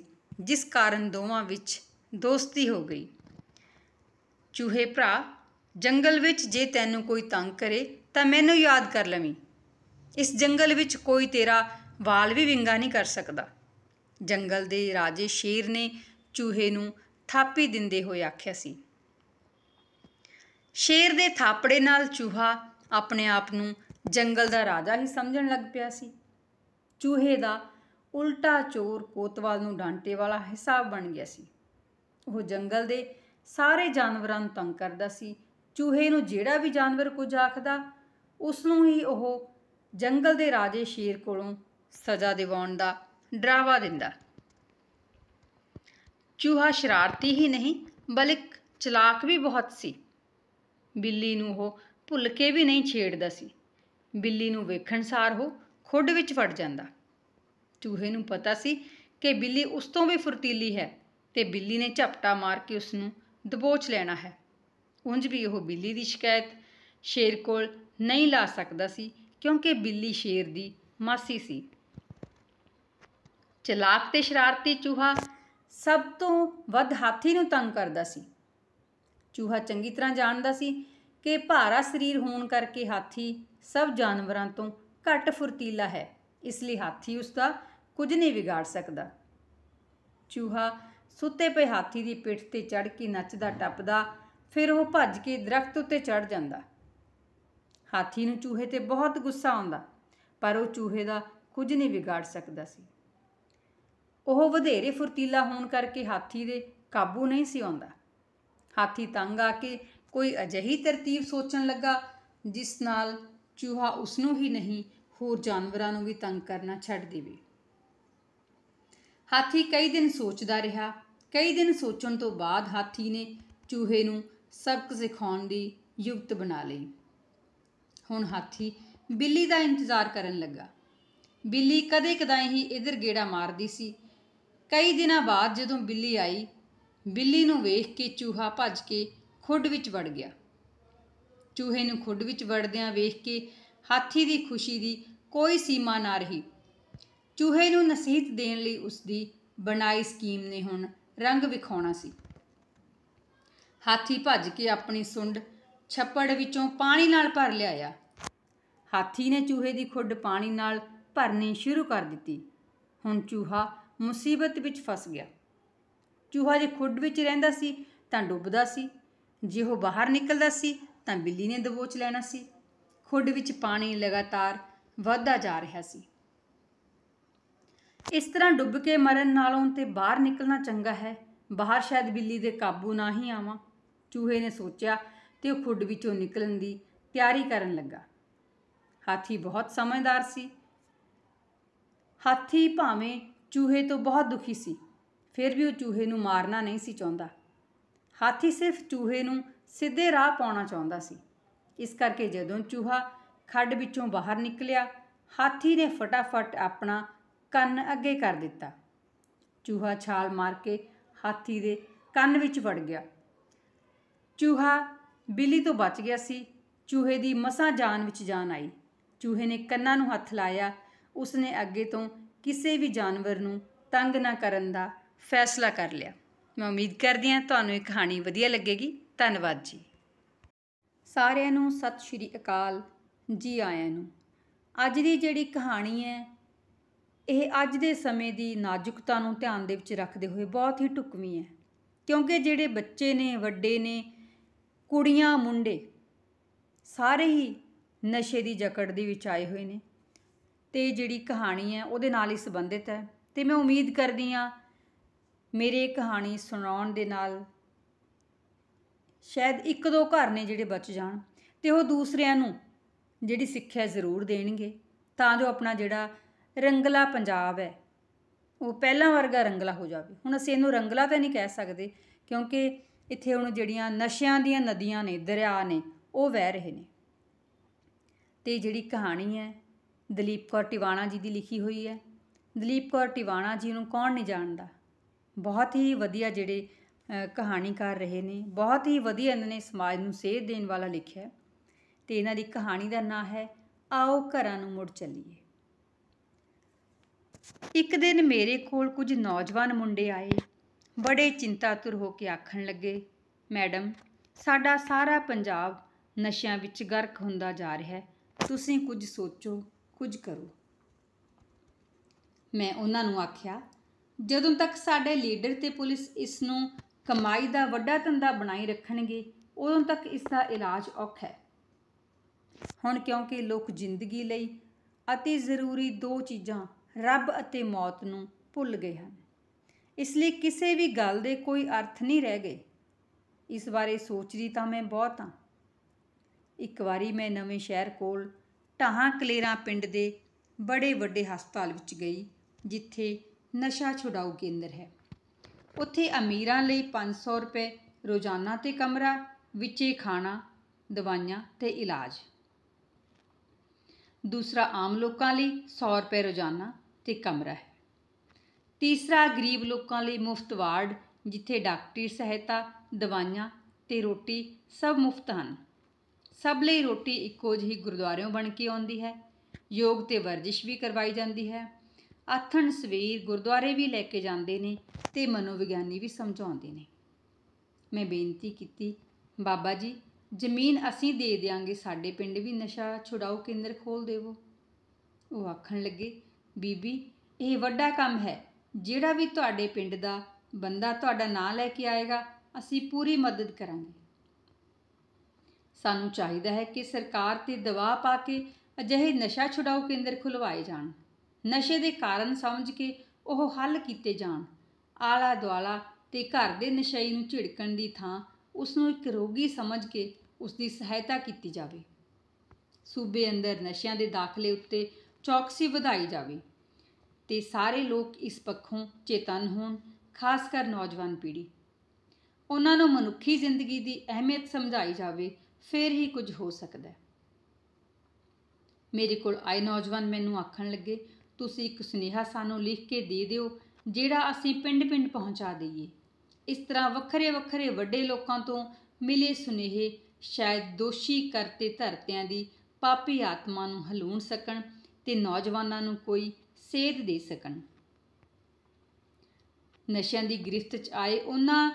ਜਿਸ ਕਾਰਨ ਦੋਵਾਂ ਵਿੱਚ ਦੋਸਤੀ ਹੋ ਗਈ ਚੂਹੇ ਭਰਾ ਜੰਗਲ ਵਿੱਚ ਜੇ ਤੈਨੂੰ ਕੋਈ ਤੰਗ ਕਰੇ ਤਾਂ ਮੈਨੂੰ ਯਾਦ ਕਰ ਲਵੀਂ ਇਸ ਜੰਗਲ ਵਿੱਚ ਕੋਈ ਤੇਰਾ ਵਾਲ ਵੀ ਵਿੰਗਾ ਨਹੀਂ ਕਰ ਸਕਦਾ ਜੰਗਲ ਦੇ ਰਾਜੇ ਸ਼ੇਰ ਨੇ ਚੂਹੇ ਨੂੰ ਥਾਪੀ ਦਿੰਦੇ ਹੋਏ ਆਖਿਆ ਸੀ ਸ਼ੇਰ ਦੇ ਥਾਪੜੇ ਨਾਲ ਚੂਹਾ ਆਪਣੇ ਆਪ ਨੂੰ ਜੰਗਲ ਦਾ ਰਾਜਾ ਹੀ ਸਮਝਣ ਲੱਗ ਪਿਆ ਸੀ ਚੂਹੇ ਦਾ ਉਲਟਾ ਚੋਰ ਕੋਤਵਾਲ ਨੂੰ ਡਾਂਟੇ ਵਾਲਾ ਹਿਸਾਬ ਬਣ ਗਿਆ ਸੀ ਉਹ ਜੰਗਲ ਦੇ ਸਾਰੇ ਜਾਨਵਰਾਂ ਨੂੰ ਤੰਗ ਕਰਦਾ ਸੀ ਚੂਹੇ ਨੂੰ ਜਿਹੜਾ ਵੀ ਜਾਨਵਰ ਕੁਝ ਆਖਦਾ ਉਸ ਨੂੰ ਹੀ ਉਹ ਜੰਗਲ ਦੇ ਰਾਜੇ ਸ਼ੇਰ ਕੋਲੋਂ ਸਜ਼ਾ ਦਿਵਾਉਣ ਦਾ ਡਰਾਵਾ ਦਿੰਦਾ ਚੂਹਾ ਸ਼ਰਾਰਤੀ ਹੀ ਨਹੀਂ ਬਲਕਿ ਚਲਾਕ ਵੀ ਬਹੁਤ ਸੀ ਬਿੱਲੀ ਨੂੰ ਉਹ ਭੁੱਲ ਕੇ ਵੀ ਨਹੀਂ ਛੇੜਦਾ ਸੀ ਬਿੱਲੀ ਨੂੰ ਵੇਖਣ ਸਾਰ ਉਹ ਖੁੱਡ ਵਿੱਚ ਵੜ ਜਾਂਦਾ ਚੂਹੇ ਨੂੰ ਪਤਾ ਸੀ ਕਿ ਬਿੱਲੀ ਉਸ ਤੋਂ ਵੀ ਫੁਰਤੀਲੀ ਹੈ ਤੇ ਬਿੱਲੀ ਨੇ ਝਪਟਾ ਮਾਰ ਕੇ ਉਸ ਨੂੰ ਦਬੋਚ ਲੈਣਾ ਹੈ ਉਂਝ ਵੀ ਉਹ ਬਿੱਲੀ ਦੀ ਸ਼ਿਕਾਇਤ ਸ਼ੇਰ ਕੋਲ ਨਹੀਂ ਲਾ ਸਕਦਾ ਸੀ ਕਿਉਂਕਿ ਬਿੱਲੀ ਸ਼ੇਰ ਦੀ ਮਾਸੀ ਸੀ ਚਲਾਕ ਤੇ ਸ਼ਰਾਰਤੀ ਚੂਹਾ ਸਭ ਤੋਂ ਵੱਧ ਹਾਥੀ ਨੂੰ ਤੰਗ ਕਰਦਾ ਸੀ ਚੂਹਾ ਚੰਗੀ ਤਰ੍ਹਾਂ ਜਾਣਦਾ ਸੀ ਕਿ ਭਾਰਾ ਸਰੀਰ ਹੋਣ ਕਰਕੇ ਹਾਥੀ ਸਭ ਜਾਨਵਰਾਂ ਤੋਂ ਘੱਟ ਫੁਰਤੀਲਾ ਹੈ ਇਸ ਲਈ ਹਾਥੀ ਉਸ ਦਾ ਕੁਝ ਨਹੀਂ ਵਿਗਾੜ ਸਕਦਾ ਚੂਹਾ ਸੁੱਤੇ ਪਏ ਹਾਥੀ ਦੀ ਪਿੱਠ ਤੇ ਚੜ ਕੇ ਨੱਚਦਾ ਟੱਪਦਾ ਫਿਰ ਉਹ ਭੱਜ ਕੇ ਦਰਖਤ ਉੱਤੇ ਚੜ ਜਾਂਦਾ ਹਾਥੀ ਨੂੰ ਚੂਹੇ ਤੇ ਬਹੁਤ ਗੁੱਸਾ ਆਉਂਦਾ ਪਰ ਉਹ ਚੂਹੇ ਦਾ ਕੁਝ ਨਹੀਂ ਵਿਗਾੜ ਸਕਦਾ ਸੀ ਉਹ ਵਧੇਰੇ ਫੁਰਤੀਲਾ ਹੋਣ ਕਰਕੇ ਹਾਥੀ ਦੇ ਕਾਬੂ ਨਹੀਂ ਸੀ ਆਉਂਦਾ ਹਾਥੀ ਤੰਗ ਆ ਕੇ ਕੋਈ ਅਜਿਹੀ ਤਰਤੀਬ ਸੋਚਣ ਲੱਗਾ ਜਿਸ ਨਾਲ ਚੂਹਾ ਉਸ ਨੂੰ ਹੀ ਨਹੀਂ ਹੋਰ ਜਾਨਵਰਾਂ ਨੂੰ ਵੀ ਤੰਗ ਕਰਨਾ ਛੱਡ ਦੇਵੇ ਹਾਥੀ ਕਈ ਦਿਨ ਸੋਚਦਾ ਰਿਹਾ ਕਈ ਦਿਨ ਸੋਚਣ ਤੋਂ ਬਾਅਦ ਹਾਥੀ ਨੇ ਚੂਹੇ ਨੂੰ ਸਬਕ ਸਿਖਾਉਣ ਦੀ ਯੁਕਤ ਬਣਾ ਲਈ ਹੁਣ ਹਾਥੀ ਬਿੱਲੀ ਦਾ ਇੰਤਜ਼ਾਰ ਕਰਨ ਲੱਗਾ ਬਿੱਲੀ ਕਦੇ ਕਦਾਈ ਹੀ ਇਧਰ ਗੇੜਾ ਮਾਰਦੀ ਸੀ ਕਈ ਦਿਨਾਂ ਬਾਅਦ ਜਦੋਂ ਬਿੱਲੀ ਆਈ ਬਿੱਲੀ ਨੂੰ ਵੇਖ ਕੇ ਚੂਹਾ ਭੱਜ ਕੇ ਖੁੱਡ ਵਿੱਚ ਵੜ ਗਿਆ ਚੂਹੇ ਨੂੰ ਖੁੱਡ ਵਿੱਚ ਵੜਦਿਆਂ ਵੇਖ ਕੇ ਹਾਥੀ ਦੀ ਖੁਸ਼ੀ ਦੀ ਕੋਈ ਸੀਮਾ ਨਾ ਰਹੀ ਚੂਹੇ ਨੂੰ ਨਸੀਹਤ ਦੇਣ ਲਈ ਉਸ ਦੀ ਬਣਾਈ ਸਕੀਮ ਨੇ ਹੁਣ ਰੰਗ ਵਿਖਾਉਣਾ ਸੀ ਹਾਥੀ ਭੱਜ ਕੇ ਆਪਣੀ ਸੁੰਡ ਛੱਪੜ ਵਿੱਚੋਂ ਪਾਣੀ ਨਾਲ ਭਰ ਲਿਆਇਆ ਹਾਥੀ ਨੇ ਚੂਹੇ ਦੀ ਖੁੱਡ ਪਾਣੀ ਨਾਲ ਭਰਨੀ ਸ਼ੁਰੂ ਕਰ ਦਿੱਤੀ ਹੁਣ ਚੂਹਾ ਮੁਸੀਬਤ ਵਿੱਚ ਫਸ ਗਿਆ ਚੂਹਾ ਜੇ ਖੁੱਡ ਵਿੱਚ ਰਹਿੰਦਾ ਸੀ ਤਾਂ ਡੁੱਬਦਾ ਸੀ ਜੇ ਉਹ ਬਾਹਰ ਨਿਕਲਦਾ ਸੀ ਤਾਂ ਬਿੱਲੀ ਨੇ ਦਬੋਚ ਲੈਣਾ ਸੀ ਖੁੱਡ ਵਿੱਚ ਪਾਣੀ ਲਗਾਤਾਰ ਵਧਦਾ ਜਾ ਰਿਹਾ ਸੀ ਇਸ ਤਰ੍ਹਾਂ ਡੁੱਬ ਕੇ ਮਰਨ ਨਾਲੋਂ ਤੇ ਬਾਹਰ ਨਿਕਲਣਾ ਚੰਗਾ ਹੈ ਬਾਹਰ ਸ਼ਾਇਦ ਬਿੱਲੀ ਦੇ ਕਾਬੂ ਨਾ ਹੀ ਆਵਾਂ ਚੂਹੇ ਨੇ ਸੋਚਿਆ ਤੇ ਉਹ ਖੁੱਡ ਵਿੱਚੋਂ ਨਿਕਲਣ ਦੀ ਤਿਆਰੀ ਕਰਨ ਲੱਗਾ ਹਾਥੀ ਬਹੁਤ ਸਮਝਦਾਰ ਸੀ ਹਾਥੀ ਭਾਵੇਂ ਚੂਹੇ ਤੋਂ ਬਹੁਤ ਦੁਖੀ ਸੀ ਫਿਰ ਵੀ ਉਹ ਚੂਹੇ ਨੂੰ ਮਾਰਨਾ ਨਹੀਂ ਸੀ ਚਾਹੁੰਦਾ ਹਾਥੀ ਸਿਰਫ ਚੂਹੇ ਨੂੰ ਸਿੱਧੇ ਰਾਹ ਪਾਉਣਾ ਚਾਹੁੰਦਾ ਸੀ ਇਸ ਕਰਕੇ ਜਦੋਂ ਚੂਹਾ ਖੱਡ ਵਿੱਚੋਂ ਬਾਹਰ ਨਿਕਲਿਆ ਹਾਥੀ ਨੇ ਫਟਾਫਟ ਆਪਣਾ ਕੰਨ ਅੱਗੇ ਕਰ ਦਿੱਤਾ ਚੂਹਾ ਛਾਲ ਮਾਰ ਕੇ ਹਾਥੀ ਦੇ ਕੰਨ ਵਿੱਚ ਵੜ ਗਿਆ ਚੂਹਾ ਬਿੱਲੀ ਤੋਂ ਬਚ ਗਿਆ ਸੀ ਚੂਹੇ ਦੀ ਮਸਾਂ ਜਾਨ ਵਿੱਚ ਜਾਨ ਆਈ ਚੂਹੇ ਨੇ ਕੰਨਾਂ ਨੂੰ ਹੱਥ ਲਾਇਆ ਉਸਨੇ ਅੱਗੇ ਤੋਂ ਕਿਸੇ ਵੀ ਜਾਨਵਰ ਨੂੰ ਤੰਗ ਨਾ ਕਰਨ ਦਾ ਫੈਸਲਾ ਕਰ ਲਿਆ ਮੈਂ ਉਮੀਦ ਕਰਦੀ ਹਾਂ ਤੁਹਾਨੂੰ ਇਹ ਕਹਾਣੀ ਵਧੀਆ ਲੱਗੇਗੀ ਧੰਨਵਾਦ ਜੀ ਸਾਰਿਆਂ ਨੂੰ ਸਤਿ ਸ਼੍ਰੀ ਅਕਾਲ ਜੀ ਆਇਆਂ ਨੂੰ ਅੱਜ ਦੀ ਜਿਹੜੀ ਕਹਾਣੀ ਹੈ ਇਹ ਅੱਜ ਦੇ ਸਮੇਂ ਦੀ ਨਾਜ਼ੁਕਤਾ ਨੂੰ ਧਿਆਨ ਦੇ ਵਿੱਚ ਰੱਖਦੇ ਹੋਏ ਬਹੁਤ ਹੀ ਟੁਕਮੀ ਹੈ ਕਿਉਂਕਿ ਜਿਹੜੇ ਬੱਚੇ ਨੇ ਵੱਡੇ ਨੇ ਕੁੜੀਆਂ ਮੁੰਡੇ ਸਾਰੇ ਹੀ ਨਸ਼ੇ ਦੀ ਜਕੜ ਦੇ ਵਿੱਚ ਆਏ ਹੋਏ ਨੇ ਤੇ ਜਿਹੜੀ ਕਹਾਣੀ ਹੈ ਉਹਦੇ ਨਾਲ ਹੀ ਸੰਬੰਧਿਤ ਹੈ ਤੇ ਮੈਂ ਉਮੀਦ ਕਰਦੀ ਆ ਮੇਰੇ ਕਹਾਣੀ ਸੁਣਾਉਣ ਦੇ ਨਾਲ ਸ਼ਾਇਦ ਇੱਕ ਦੋ ਘਰ ਨੇ ਜਿਹੜੇ ਬਚ ਜਾਣ ਤੇ ਉਹ ਦੂਸਰਿਆਂ ਨੂੰ ਜਿਹੜੀ ਸਿੱਖਿਆ ਜ਼ਰੂਰ ਦੇਣਗੇ ਤਾਂ ਜੋ ਆਪਣਾ ਜਿਹੜਾ ਰੰਗਲਾ ਪੰਜਾਬ ਹੈ ਉਹ ਪਹਿਲਾਂ ਵਰਗਾ ਰੰਗਲਾ ਹੋ ਜਾਵੇ ਹੁਣ ਅਸੀਂ ਇਹਨੂੰ ਰੰਗਲਾ ਤਾਂ ਨਹੀਂ ਕਹਿ ਸਕਦੇ ਕਿਉਂਕਿ ਇੱਥੇ ਹੁਣ ਜਿਹੜੀਆਂ ਨਸ਼ਿਆਂ ਦੀਆਂ ਨਦੀਆਂ ਨੇ ਦਰਿਆ ਨੇ ਉਹ ਵਹਿ ਰਹੇ ਨੇ ਤੇ ਜਿਹੜੀ ਕਹਾਣੀ ਹੈ ਦਲੀਪ ਕੌਰ ਟਿਵਾਣਾ ਜੀ ਦੀ ਲਿਖੀ ਹੋਈ ਹੈ ਦਲੀਪ ਕੌਰ ਟਿਵਾਣਾ ਜੀ ਨੂੰ ਕੌਣ ਨਹੀਂ ਜਾਣਦਾ ਬਹੁਤ ਹੀ ਵਧੀਆ ਜਿਹੜੇ ਕਹਾਣੀਕਾਰ ਰਹੇ ਨੇ ਬਹੁਤ ਹੀ ਵਧੀਆ ਇਹਨਾਂ ਨੇ ਸਮਾਜ ਨੂੰ ਸੇਧ ਦੇਣ ਵਾਲਾ ਲਿਖਿਆ ਤੇ ਇਹਨਾਂ ਦੀ ਕਹਾਣੀ ਦਾ ਨਾਂ ਹੈ ਆਓ ਘਰਾਂ ਨੂੰ ਮੁੜ ਚੱਲੀਏ ਇੱਕ ਦਿਨ ਮੇਰੇ ਕੋਲ ਕੁਝ ਨੌਜਵਾਨ ਮੁੰਡੇ ਆਏ ਬੜੇ ਚਿੰਤਾਤੁਰ ਹੋ ਕੇ ਆਖਣ ਲੱਗੇ ਮੈਡਮ ਸਾਡਾ ਸਾਰਾ ਪੰਜਾਬ ਨਸ਼ਿਆਂ ਵਿੱਚ ਗਰਕ ਹੁੰਦਾ ਜਾ ਰਿਹਾ ਹੈ ਤੁਸੀਂ ਕੁਝ ਸੋਚੋ ਕੁਝ ਕਰੋ ਮੈਂ ਉਹਨਾਂ ਨੂੰ ਆਖਿਆ ਜਦੋਂ ਤੱਕ ਸਾਡੇ ਲੀਡਰ ਤੇ ਪੁਲਿਸ ਇਸ ਨੂੰ ਕਮਾਈ ਦਾ ਵੱਡਾ ਧੰਦਾ ਬਣਾਈ ਰੱਖਣਗੇ ਉਦੋਂ ਤੱਕ ਇਸ ਦਾ ਇਲਾਜ ਔਖਾ ਹੈ ਹੁਣ ਕਿਉਂਕਿ ਲੋਕ ਜ਼ਿੰਦਗੀ ਲਈ ਅਤੀ ਜ਼ਰੂਰੀ ਦੋ ਚੀਜ਼ਾਂ ਰੱਬ ਅਤੇ ਮੌਤ ਨੂੰ ਭੁੱਲ ਗਏ ਹਨ ਇਸ ਲਈ ਕਿਸੇ ਵੀ ਗੱਲ ਦੇ ਕੋਈ ਅਰਥ ਨਹੀਂ ਰਹਿ ਗਏ ਇਸ ਬਾਰੇ ਸੋਚਦੀ ਤਾਂ ਮੈਂ ਬਹੁਤ ਹਾਂ ਇੱਕ ਵਾਰੀ ਮੈਂ ਨਵੇਂ ਸ਼ਹਿਰ ਕੋਲ ਟਾਹਾਂ ਕਲੇਰਾ ਪਿੰਡ ਦੇ ਬੜੇ ਵੱਡੇ ਹਸਪਤਾਲ ਵਿੱਚ ਗਈ ਜਿੱਥੇ ਨਸ਼ਾ ਛੁਡਾਊ ਕੇਂਦਰ ਹੈ ਉੱਥੇ ਅਮੀਰਾਂ ਲਈ 500 ਰੁਪਏ ਰੋਜ਼ਾਨਾ ਤੇ ਕਮਰਾ ਵਿੱਚੇ ਖਾਣਾ ਦਵਾਈਆਂ ਤੇ ਇਲਾਜ ਦੂਸਰਾ ਆਮ ਲੋਕਾਂ ਲਈ 100 ਰੁਪਏ ਰੋਜ਼ਾਨਾ ਤੇ ਕਮਰਾ ਹੈ ਤੀਸਰਾ ਗਰੀਬ ਲੋਕਾਂ ਲਈ ਮੁਫਤ ਵਾਰਡ ਜਿੱਥੇ ਡਾਕਟਰੀ ਸਹਾਇਤਾ ਦਵਾਈਆਂ ਤੇ ਰੋਟੀ ਸਭ ਮੁਫਤ ਹਨ ਸਭ ਲਈ ਰੋਟੀ ਇੱਕੋ ਜਿਹੀ ਗੁਰਦੁਆਰਿਆਂ ਬਣ ਕੇ ਆਉਂਦੀ ਹੈ ਯੋਗ ਤੇ ਵਰਜਿਸ਼ ਵੀ ਕਰਵਾਈ ਜਾਂਦੀ ਹੈ ਆਥਣ ਸਵੇਰ ਗੁਰਦੁਆਰੇ ਵੀ ਲੈ ਕੇ ਜਾਂਦੇ ਨੇ ਤੇ ਮਨੋਵਿਗਿਆਨੀ ਵੀ ਸਮਝਾਉਂਦੇ ਨੇ ਮੈਂ ਬੇਨਤੀ ਕੀਤੀ ਬਾਬਾ ਜੀ ਜ਼ਮੀਨ ਅਸੀਂ ਦੇ ਦਿਆਂਗੇ ਸਾਡੇ ਪਿੰਡ ਵੀ ਨਸ਼ਾ ਛੁਡਾਓ ਕੇਂਦਰ ਖੋਲ ਦੇਵੋ ਉਹ ਆਖਣ ਲੱਗੇ ਬੀਬੀ ਇਹ ਵੱਡਾ ਕੰਮ ਹੈ ਜਿਹੜਾ ਵੀ ਤੁਹਾਡੇ ਪਿੰਡ ਦਾ ਬੰਦਾ ਤੁਹਾਡਾ ਨਾਂ ਲੈ ਕੇ ਆਏਗਾ ਅਸੀਂ ਪੂਰੀ ਮਦਦ ਕਰਾਂਗੇ ਸਾਨੂੰ ਚਾਹੀਦਾ ਹੈ ਕਿ ਸਰਕਾਰ ਤੇ ਦਬਾਅ ਪਾ ਕੇ ਅਜਿਹੇ ਨਸ਼ਾ ਛੁਡਾਓ ਕੇਂਦਰ ਖੁਲਵਾਏ ਜਾਣ ਨਸ਼ੇ ਦੇ ਕਾਰਨ ਸਮਝ ਕੇ ਉਹ ਹੱਲ ਕੀਤੇ ਜਾਣ ਆਲਾ ਦੁਆਲਾ ਤੇ ਘਰ ਦੇ ਨਸ਼ਈ ਨੂੰ ਝਿੜਕਣ ਦੀ ਥਾਂ ਉਸ ਨੂੰ ਇੱਕ ਰੋਗੀ ਸਮਝ ਕੇ ਉਸ ਦੀ ਸਹਾਇਤਾ ਕੀਤੀ ਜਾਵੇ ਸੂਬੇ ਅੰਦਰ ਨਸ਼ਿਆਂ ਦੇ ਦਾਖਲੇ ਉੱਤੇ ਚੌਕਸੀ ਵਧਾਈ ਜਾਵੇ ਤੇ ਸਾਰੇ ਲੋਕ ਇਸ ਪੱਖੋਂ ਚੇਤਨ ਹੋਣ ਖਾਸ ਕਰ ਨੌਜਵਾਨ ਪੀੜ੍ਹੀ ਉਹਨਾਂ ਨੂੰ ਮਨੁੱਖੀ ਜ਼ਿੰਦਗੀ ਦੀ ਅਹਿਮੀਅਤ ਸਮਝਾਈ ਜਾਵੇ ਫਿਰ ਹੀ ਕੁਝ ਹੋ ਸਕਦਾ ਹੈ ਮੇਰੇ ਕੋਲ ਆਏ ਨੌਜਵਾਨ ਮੈਨੂੰ ਆਖਣ ਲੱਗੇ ਤੁਸੀਂ ਇੱਕ ਸੁਨੇਹਾ ਸਾਨੂੰ ਲਿਖ ਕੇ ਦੇ ਦਿਓ ਜਿਹੜਾ ਅਸੀਂ ਪਿੰਡ-ਪਿੰਡ ਪਹੁੰਚਾ ਦਈਏ ਇਸ ਤਰ੍ਹਾਂ ਵੱਖਰੇ-ਵੱਖਰੇ ਵੱਡੇ ਲੋਕਾਂ ਤੋਂ ਮਿਲੇ ਸੁਨੇਹੇ ਸ਼ਾਇਦ ਦੋਸ਼ੀ ਕਰਤੇ ਧਰਤਿਆਂ ਦੀ ਪਾਪੀ ਆਤਮਾ ਨੂੰ ਹਲੂਣ ਸਕਣ ਤੇ ਨੌਜਵਾਨਾਂ ਨੂੰ ਕੋਈ ਸੇਧ ਦੇ ਸਕਣ ਨਸ਼ਿਆਂ ਦੀ ਗ੍ਰਿਫਤ 'ਚ ਆਏ ਉਹਨਾਂ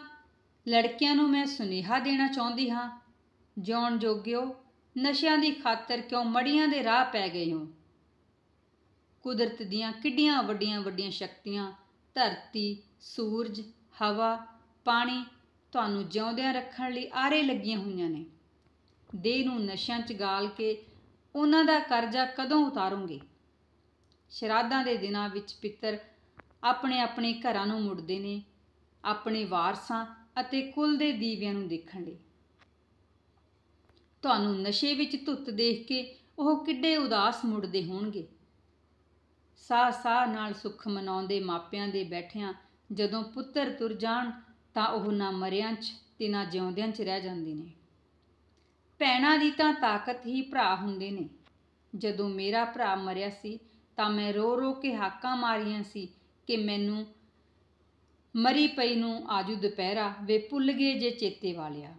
ਲੜਕਿਆਂ ਨੂੰ ਮੈਂ ਸੁਨੇਹਾ ਦੇਣਾ ਚਾਹੁੰਦੀ ਹਾਂ ਜਿਉਣ ਜੋਗਿਓ ਨਸ਼ਿਆਂ ਦੀ ਖਾਤਰ ਕਿਉਂ ਮੜੀਆਂ ਦੇ ਰਾਹ ਪੈ ਗਏ ਹੋ ਕੁਦਰਤ ਦੀਆਂ ਕਿੱਡੀਆਂ ਵੱਡੀਆਂ ਵੱਡੀਆਂ ਸ਼ਕਤੀਆਂ ਧਰਤੀ ਸੂਰਜ ਹਵਾ ਪਾਣੀ ਤੁਹਾਨੂੰ ਜਿਉਂਦਿਆਂ ਰੱਖਣ ਲਈ ਆਰੇ ਲੱਗੀਆਂ ਹੋਈਆਂ ਨੇ ਦੇਹ ਨੂੰ ਨਸ਼ਿਆਂ 'ਚ ਗਾਲ ਕੇ ਉਹਨਾਂ ਦਾ ਕਰਜ਼ਾ ਕਦੋਂ ਉਤਾਰੋਗੇ ਸ਼ਰਾਧਾਂ ਦੇ ਦਿਨਾਂ ਵਿੱਚ ਪਿੱਤਰ ਆਪਣੇ ਆਪਣੇ ਘਰਾਂ ਨੂੰ ਮੁੜਦੇ ਨੇ ਆਪਣੇ ਵਾਰਸਾਂ ਅਤੇ ਕੁਲ ਦੇ ਦੀਵਿਆਂ ਨੂੰ ਦੇਖਣ ਲਈ ਤੁਹਾਨੂੰ ਨਸ਼ੇ ਵਿੱਚ ਧੁੱਤ ਦੇਖ ਕੇ ਉਹ ਕਿੱਡੇ ਉਦਾਸ ਮੁੜਦੇ ਹੋਣਗੇ ਸਾਹ ਸਾਹ ਨਾਲ ਸੁੱਖ ਮਨਾਉਂਦੇ ਮਾਪਿਆਂ ਦੇ ਬੈਠਿਆਂ ਜਦੋਂ ਪੁੱਤਰ ਤੁਰ ਜਾਣ ਤਾਂ ਉਹ ਨਾ ਮਰਿਆਂ 'ਚ ਤੇ ਨਾ ਜਿਉਂਦਿਆਂ 'ਚ ਰਹਿ ਜਾਂਦੇ ਨੇ ਪੈਣਾ ਦੀ ਤਾਂ ਤਾਕਤ ਹੀ ਭਰਾ ਹੁੰਦੇ ਨੇ ਜਦੋਂ ਮੇਰਾ ਭਰਾ ਮਰਿਆ ਸੀ ਤਾਂ ਮੈਂ ਰੋ ਰੋ ਕੇ ਹਾਕਾਂ ਮਾਰੀਆਂ ਸੀ ਕਿ ਮੈਨੂੰ ਮਰੀ ਪਈ ਨੂੰ ਆਜੂ ਦੁਪਹਿਰਾ ਵੇ ਭੁੱਲ ਗਏ ਜੇ ਚੇਤੇ ਵਾਲਿਆ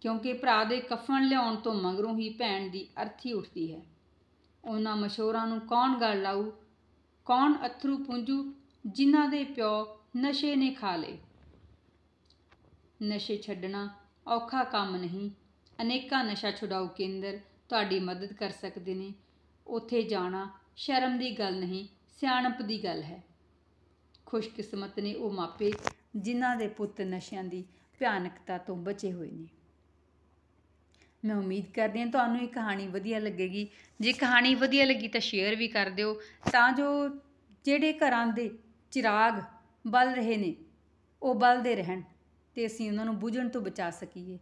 ਕਿਉਂਕਿ ਭਰਾ ਦੇ ਕਫਨ ਲਿਆਉਣ ਤੋਂ ਮਗਰੋਂ ਹੀ ਭੈਣ ਦੀ ਅਰਥੀ ਉੱਠਦੀ ਹੈ ਉਹਨਾਂ ਮਸ਼ੋਰਾਂ ਨੂੰ ਕੌਣ ਗੱਲ ਲਾਉ ਕੌਣ ਅਥਰੂ ਪੁੰਜੂ ਜਿਨ੍ਹਾਂ ਦੇ ਪਿਓ ਨਸ਼ੇ ਨੇ ਖਾ ਲਏ ਨਸ਼ੇ ਛੱਡਣਾ ਔਖਾ ਕੰਮ ਨਹੀਂ ਅਨੇਕਾਂ ਨਸ਼ਾ ਛੁਡਾਊ ਕੇਂਦਰ ਤੁਹਾਡੀ ਮਦਦ ਕਰ ਸਕਦੇ ਨੇ ਉੱਥੇ ਜਾਣਾ ਸ਼ਰਮ ਦੀ ਗੱਲ ਨਹੀਂ ਸਿਆਣਪ ਦੀ ਗੱਲ ਹੈ ਖੁਸ਼ਕਿਸਮਤ ਨੇ ਉਹ ਮਾਪੇ ਜਿਨ੍ਹਾਂ ਦੇ ਪੁੱਤ ਨਸ਼ਿਆਂ ਦੀ ਭਿਆਨਕਤਾ ਤੋਂ ਬਚੇ ਹੋਏ ਨੇ ਮੈਂ ਉਮੀਦ ਕਰਦੀ ਹਾਂ ਤੁਹਾਨੂੰ ਇਹ ਕਹਾਣੀ ਵਧੀਆ ਲੱਗੇਗੀ ਜੇ ਕਹਾਣੀ ਵਧੀਆ ਲੱਗੀ ਤਾਂ ਸ਼ੇਅਰ ਵੀ ਕਰ ਦਿਓ ਤਾਂ ਜੋ ਜਿਹੜੇ ਘਰਾਂ ਦੇ ਚਿਰਾਗ ਬਲ ਰਹੇ ਨੇ ਉਹ ਬਲਦੇ ਰਹਿਣ ਤੇ ਅਸੀਂ ਉਹਨਾਂ ਨੂੰ ਬੁਝਣ ਤੋਂ ਬਚਾ ਸਕੀਏ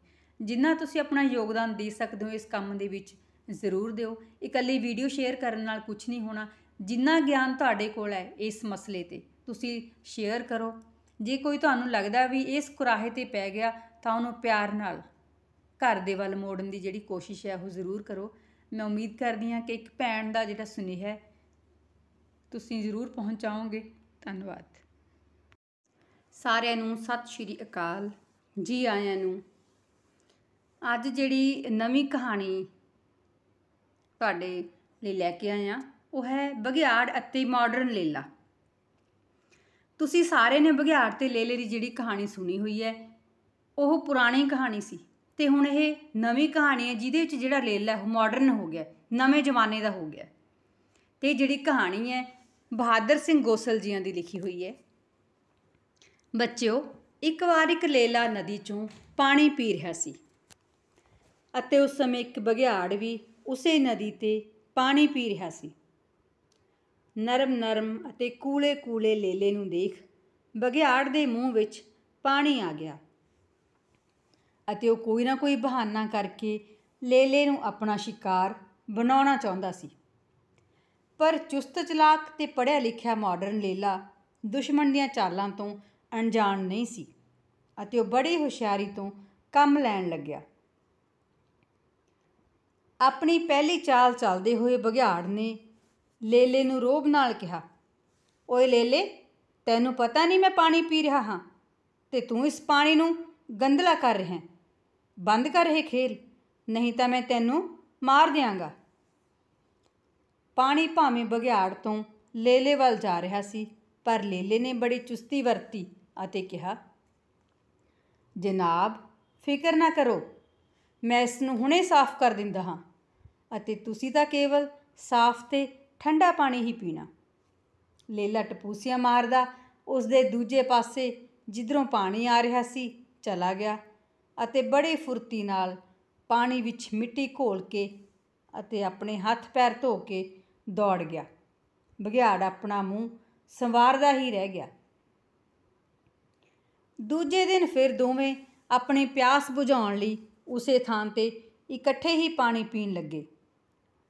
ਜਿੰਨਾ ਤੁਸੀਂ ਆਪਣਾ ਯੋਗਦਾਨ ਦੇ ਸਕਦੇ ਹੋ ਇਸ ਕੰਮ ਦੇ ਵਿੱਚ ਜ਼ਰੂਰ ਦਿਓ ਇਕੱਲੀ ਵੀਡੀਓ ਸ਼ੇਅਰ ਕਰਨ ਨਾਲ ਕੁਝ ਨਹੀਂ ਹੋਣਾ ਜਿੰਨਾ ਗਿਆਨ ਤੁਹਾਡੇ ਕੋਲ ਹੈ ਇਸ ਮਸਲੇ ਤੇ ਤੁਸੀਂ ਸ਼ੇਅਰ ਕਰੋ ਜੇ ਕੋਈ ਤੁਹਾਨੂੰ ਲੱਗਦਾ ਵੀ ਇਸ ਕੁਰਾਹੇ ਤੇ ਪੈ ਗਿਆ ਤਾਂ ਉਹਨੂੰ ਪਿਆਰ ਨਾਲ ਘਰ ਦੇ ਵੱਲ ਮੋੜਨ ਦੀ ਜਿਹੜੀ ਕੋਸ਼ਿਸ਼ ਹੈ ਉਹ ਜ਼ਰੂਰ ਕਰੋ ਮੈਂ ਉਮੀਦ ਕਰਦੀ ਹਾਂ ਕਿ ਇੱਕ ਭੈਣ ਦਾ ਜਿਹੜਾ ਸੁਨੇਹਾ ਤੁਸੀਂ ਜ਼ਰੂਰ ਪਹੁੰਚਾਓਗੇ ਧੰਨਵਾਦ ਸਾਰਿਆਂ ਨੂੰ ਸਤਿ ਸ਼੍ਰੀ ਅਕਾਲ ਜੀ ਆਇਆਂ ਨੂੰ ਅੱਜ ਜਿਹੜੀ ਨਵੀਂ ਕਹਾਣੀ ਤੁਹਾਡੇ ਲਈ ਲੈ ਕੇ ਆਏ ਆ ਉਹ ਹੈ ਬਗਿਆੜ ਅਤੇ ਮਾਡਰਨ ਲੇਲਾ ਤੁਸੀਂ ਸਾਰੇ ਨੇ ਬਗਿਆੜ ਤੇ ਲੇਲੇ ਦੀ ਜਿਹੜੀ ਕਹਾਣੀ ਸੁਣੀ ਹੋਈ ਹੈ ਉਹ ਪੁਰਾਣੀ ਕਹਾਣੀ ਸੀ ਤੇ ਹੁਣ ਇਹ ਨਵੀਂ ਕਹਾਣੀ ਹੈ ਜਿਹਦੇ ਵਿੱਚ ਜਿਹੜਾ ਲੇਲਾ ਹੈ ਉਹ ਮਾਡਰਨ ਹੋ ਗਿਆ ਨਵੇਂ ਜ਼ਮਾਨੇ ਦਾ ਹੋ ਗਿਆ ਤੇ ਜਿਹੜੀ ਕਹਾਣੀ ਹੈ ਬਹਾਦਰ ਸਿੰਘ ਗੋਸਲ ਜੀਆਂ ਦੀ ਲਿਖੀ ਹੋਈ ਹੈ ਬੱਚਿਓ ਇੱਕ ਵਾਰ ਇੱਕ ਲੇਲਾ ਨਦੀ ਚੋਂ ਪਾਣੀ ਪੀ ਰਿਹਾ ਸੀ ਅਤੇ ਉਸ ਸਮੇਂ ਇੱਕ ਬਗਿਆੜ ਵੀ ਉਸੇ ਨਦੀ ਤੇ ਪਾਣੀ ਪੀ ਰਿਹਾ ਸੀ ਨਰਮ ਨਰਮ ਅਤੇ ਕੂਲੇ ਕੂਲੇ ਲੇਲੇ ਨੂੰ ਦੇਖ ਬਗਿਆੜ ਦੇ ਮੂੰਹ ਵਿੱਚ ਪਾਣੀ ਆ ਗਿਆ ਅਤੇ ਉਹ ਕੋਈ ਨਾ ਕੋਈ ਬਹਾਨਾ ਕਰਕੇ ਲੇਲੇ ਨੂੰ ਆਪਣਾ ਸ਼ਿਕਾਰ ਬਣਾਉਣਾ ਚਾਹੁੰਦਾ ਸੀ ਪਰ ਚੁਸਤ ਚਲਾਕ ਤੇ ਪੜਿਆ ਲਿਖਿਆ ਮਾਡਰਨ ਲੇਲਾ ਦੁਸ਼ਮਣ ਦੀਆਂ ਚਾਲਾਂ ਤੋਂ ਅਣਜਾਣ ਨਹੀਂ ਸੀ ਅਤੇ ਉਹ ਬੜੀ ਹੁਸ਼ਿਆਰੀ ਤੋਂ ਕੰਮ ਲੈਣ ਲੱਗਿਆ ਆਪਣੀ ਪਹਿਲੀ ਚਾਲ ਚੱਲਦੇ ਹੋਏ ਬਘਿਆੜ ਨੇ ਲੇਲੇ ਨੂੰ ਰੋਬ ਨਾਲ ਕਿਹਾ ਓਏ ਲੇਲੇ ਤੈਨੂੰ ਪਤਾ ਨਹੀਂ ਮੈਂ ਪਾਣੀ ਪੀ ਰਿਹਾ ਹਾਂ ਤੇ ਤੂੰ ਇਸ ਪਾਣੀ ਨੂੰ ਗੰਦਲਾ ਕਰ ਰਿਹਾ ਬੰਦ ਕਰ ਇਹ ਖੇਲ ਨਹੀਂ ਤਾਂ ਮੈਂ ਤੈਨੂੰ ਮਾਰ ਦਿਆਂਗਾ ਪਾਣੀ ਭਾਵੇਂ ਬਘਿਆੜ ਤੋਂ ਲੇਲੇ ਵੱਲ ਜਾ ਰਿਹਾ ਸੀ ਪਰ ਲੇਲੇ ਨੇ ਬੜੀ ਚੁਸਤੀ ਵਰਤੀ ਅਤੇ ਕਿਹਾ ਜਨਾਬ ਫਿਕਰ ਨਾ ਕਰੋ ਮੈਂ ਇਸ ਨੂੰ ਹੁਣੇ ਸਾਫ਼ ਕਰ ਦਿੰਦਾ ਹਾਂ ਅਤੇ ਤੁਸੀਂ ਤਾਂ ਕੇਵਲ ਸਾਫ਼ ਤੇ ਠੰਡਾ ਪਾਣੀ ਹੀ ਪੀਣਾ ਲੇਲਾ ਟਪੂਸੀਆਂ ਮਾਰਦਾ ਉਸ ਦੇ ਦੂਜੇ ਪਾਸੇ ਜਿੱਧਰੋਂ ਪਾਣੀ ਆ ਰਿਹਾ ਸੀ ਚਲਾ ਗਿਆ ਅਤੇ ਬੜੇ ਫੁਰਤੀ ਨਾਲ ਪਾਣੀ ਵਿੱਚ ਮਿੱਟੀ ਘੋਲ ਕੇ ਅਤੇ ਆਪਣੇ ਹੱਥ ਪੈਰ ਧੋ ਕੇ ਦੌੜ ਗਿਆ ਬਘਿਆੜ ਆਪਣਾ ਮੂੰਹ ਸੰਵਾਰਦਾ ਹੀ ਰਹਿ ਗਿਆ ਦੂਜੇ ਦਿਨ ਫਿਰ ਦੋਵੇਂ ਆਪਣੀ ਪਿਆਸ ਬੁਝਾਉਣ ਲਈ ਉਸੇ ਥਾਂ ਤੇ ਇਕੱਠੇ ਹੀ ਪਾਣੀ ਪੀਣ ਲੱਗੇ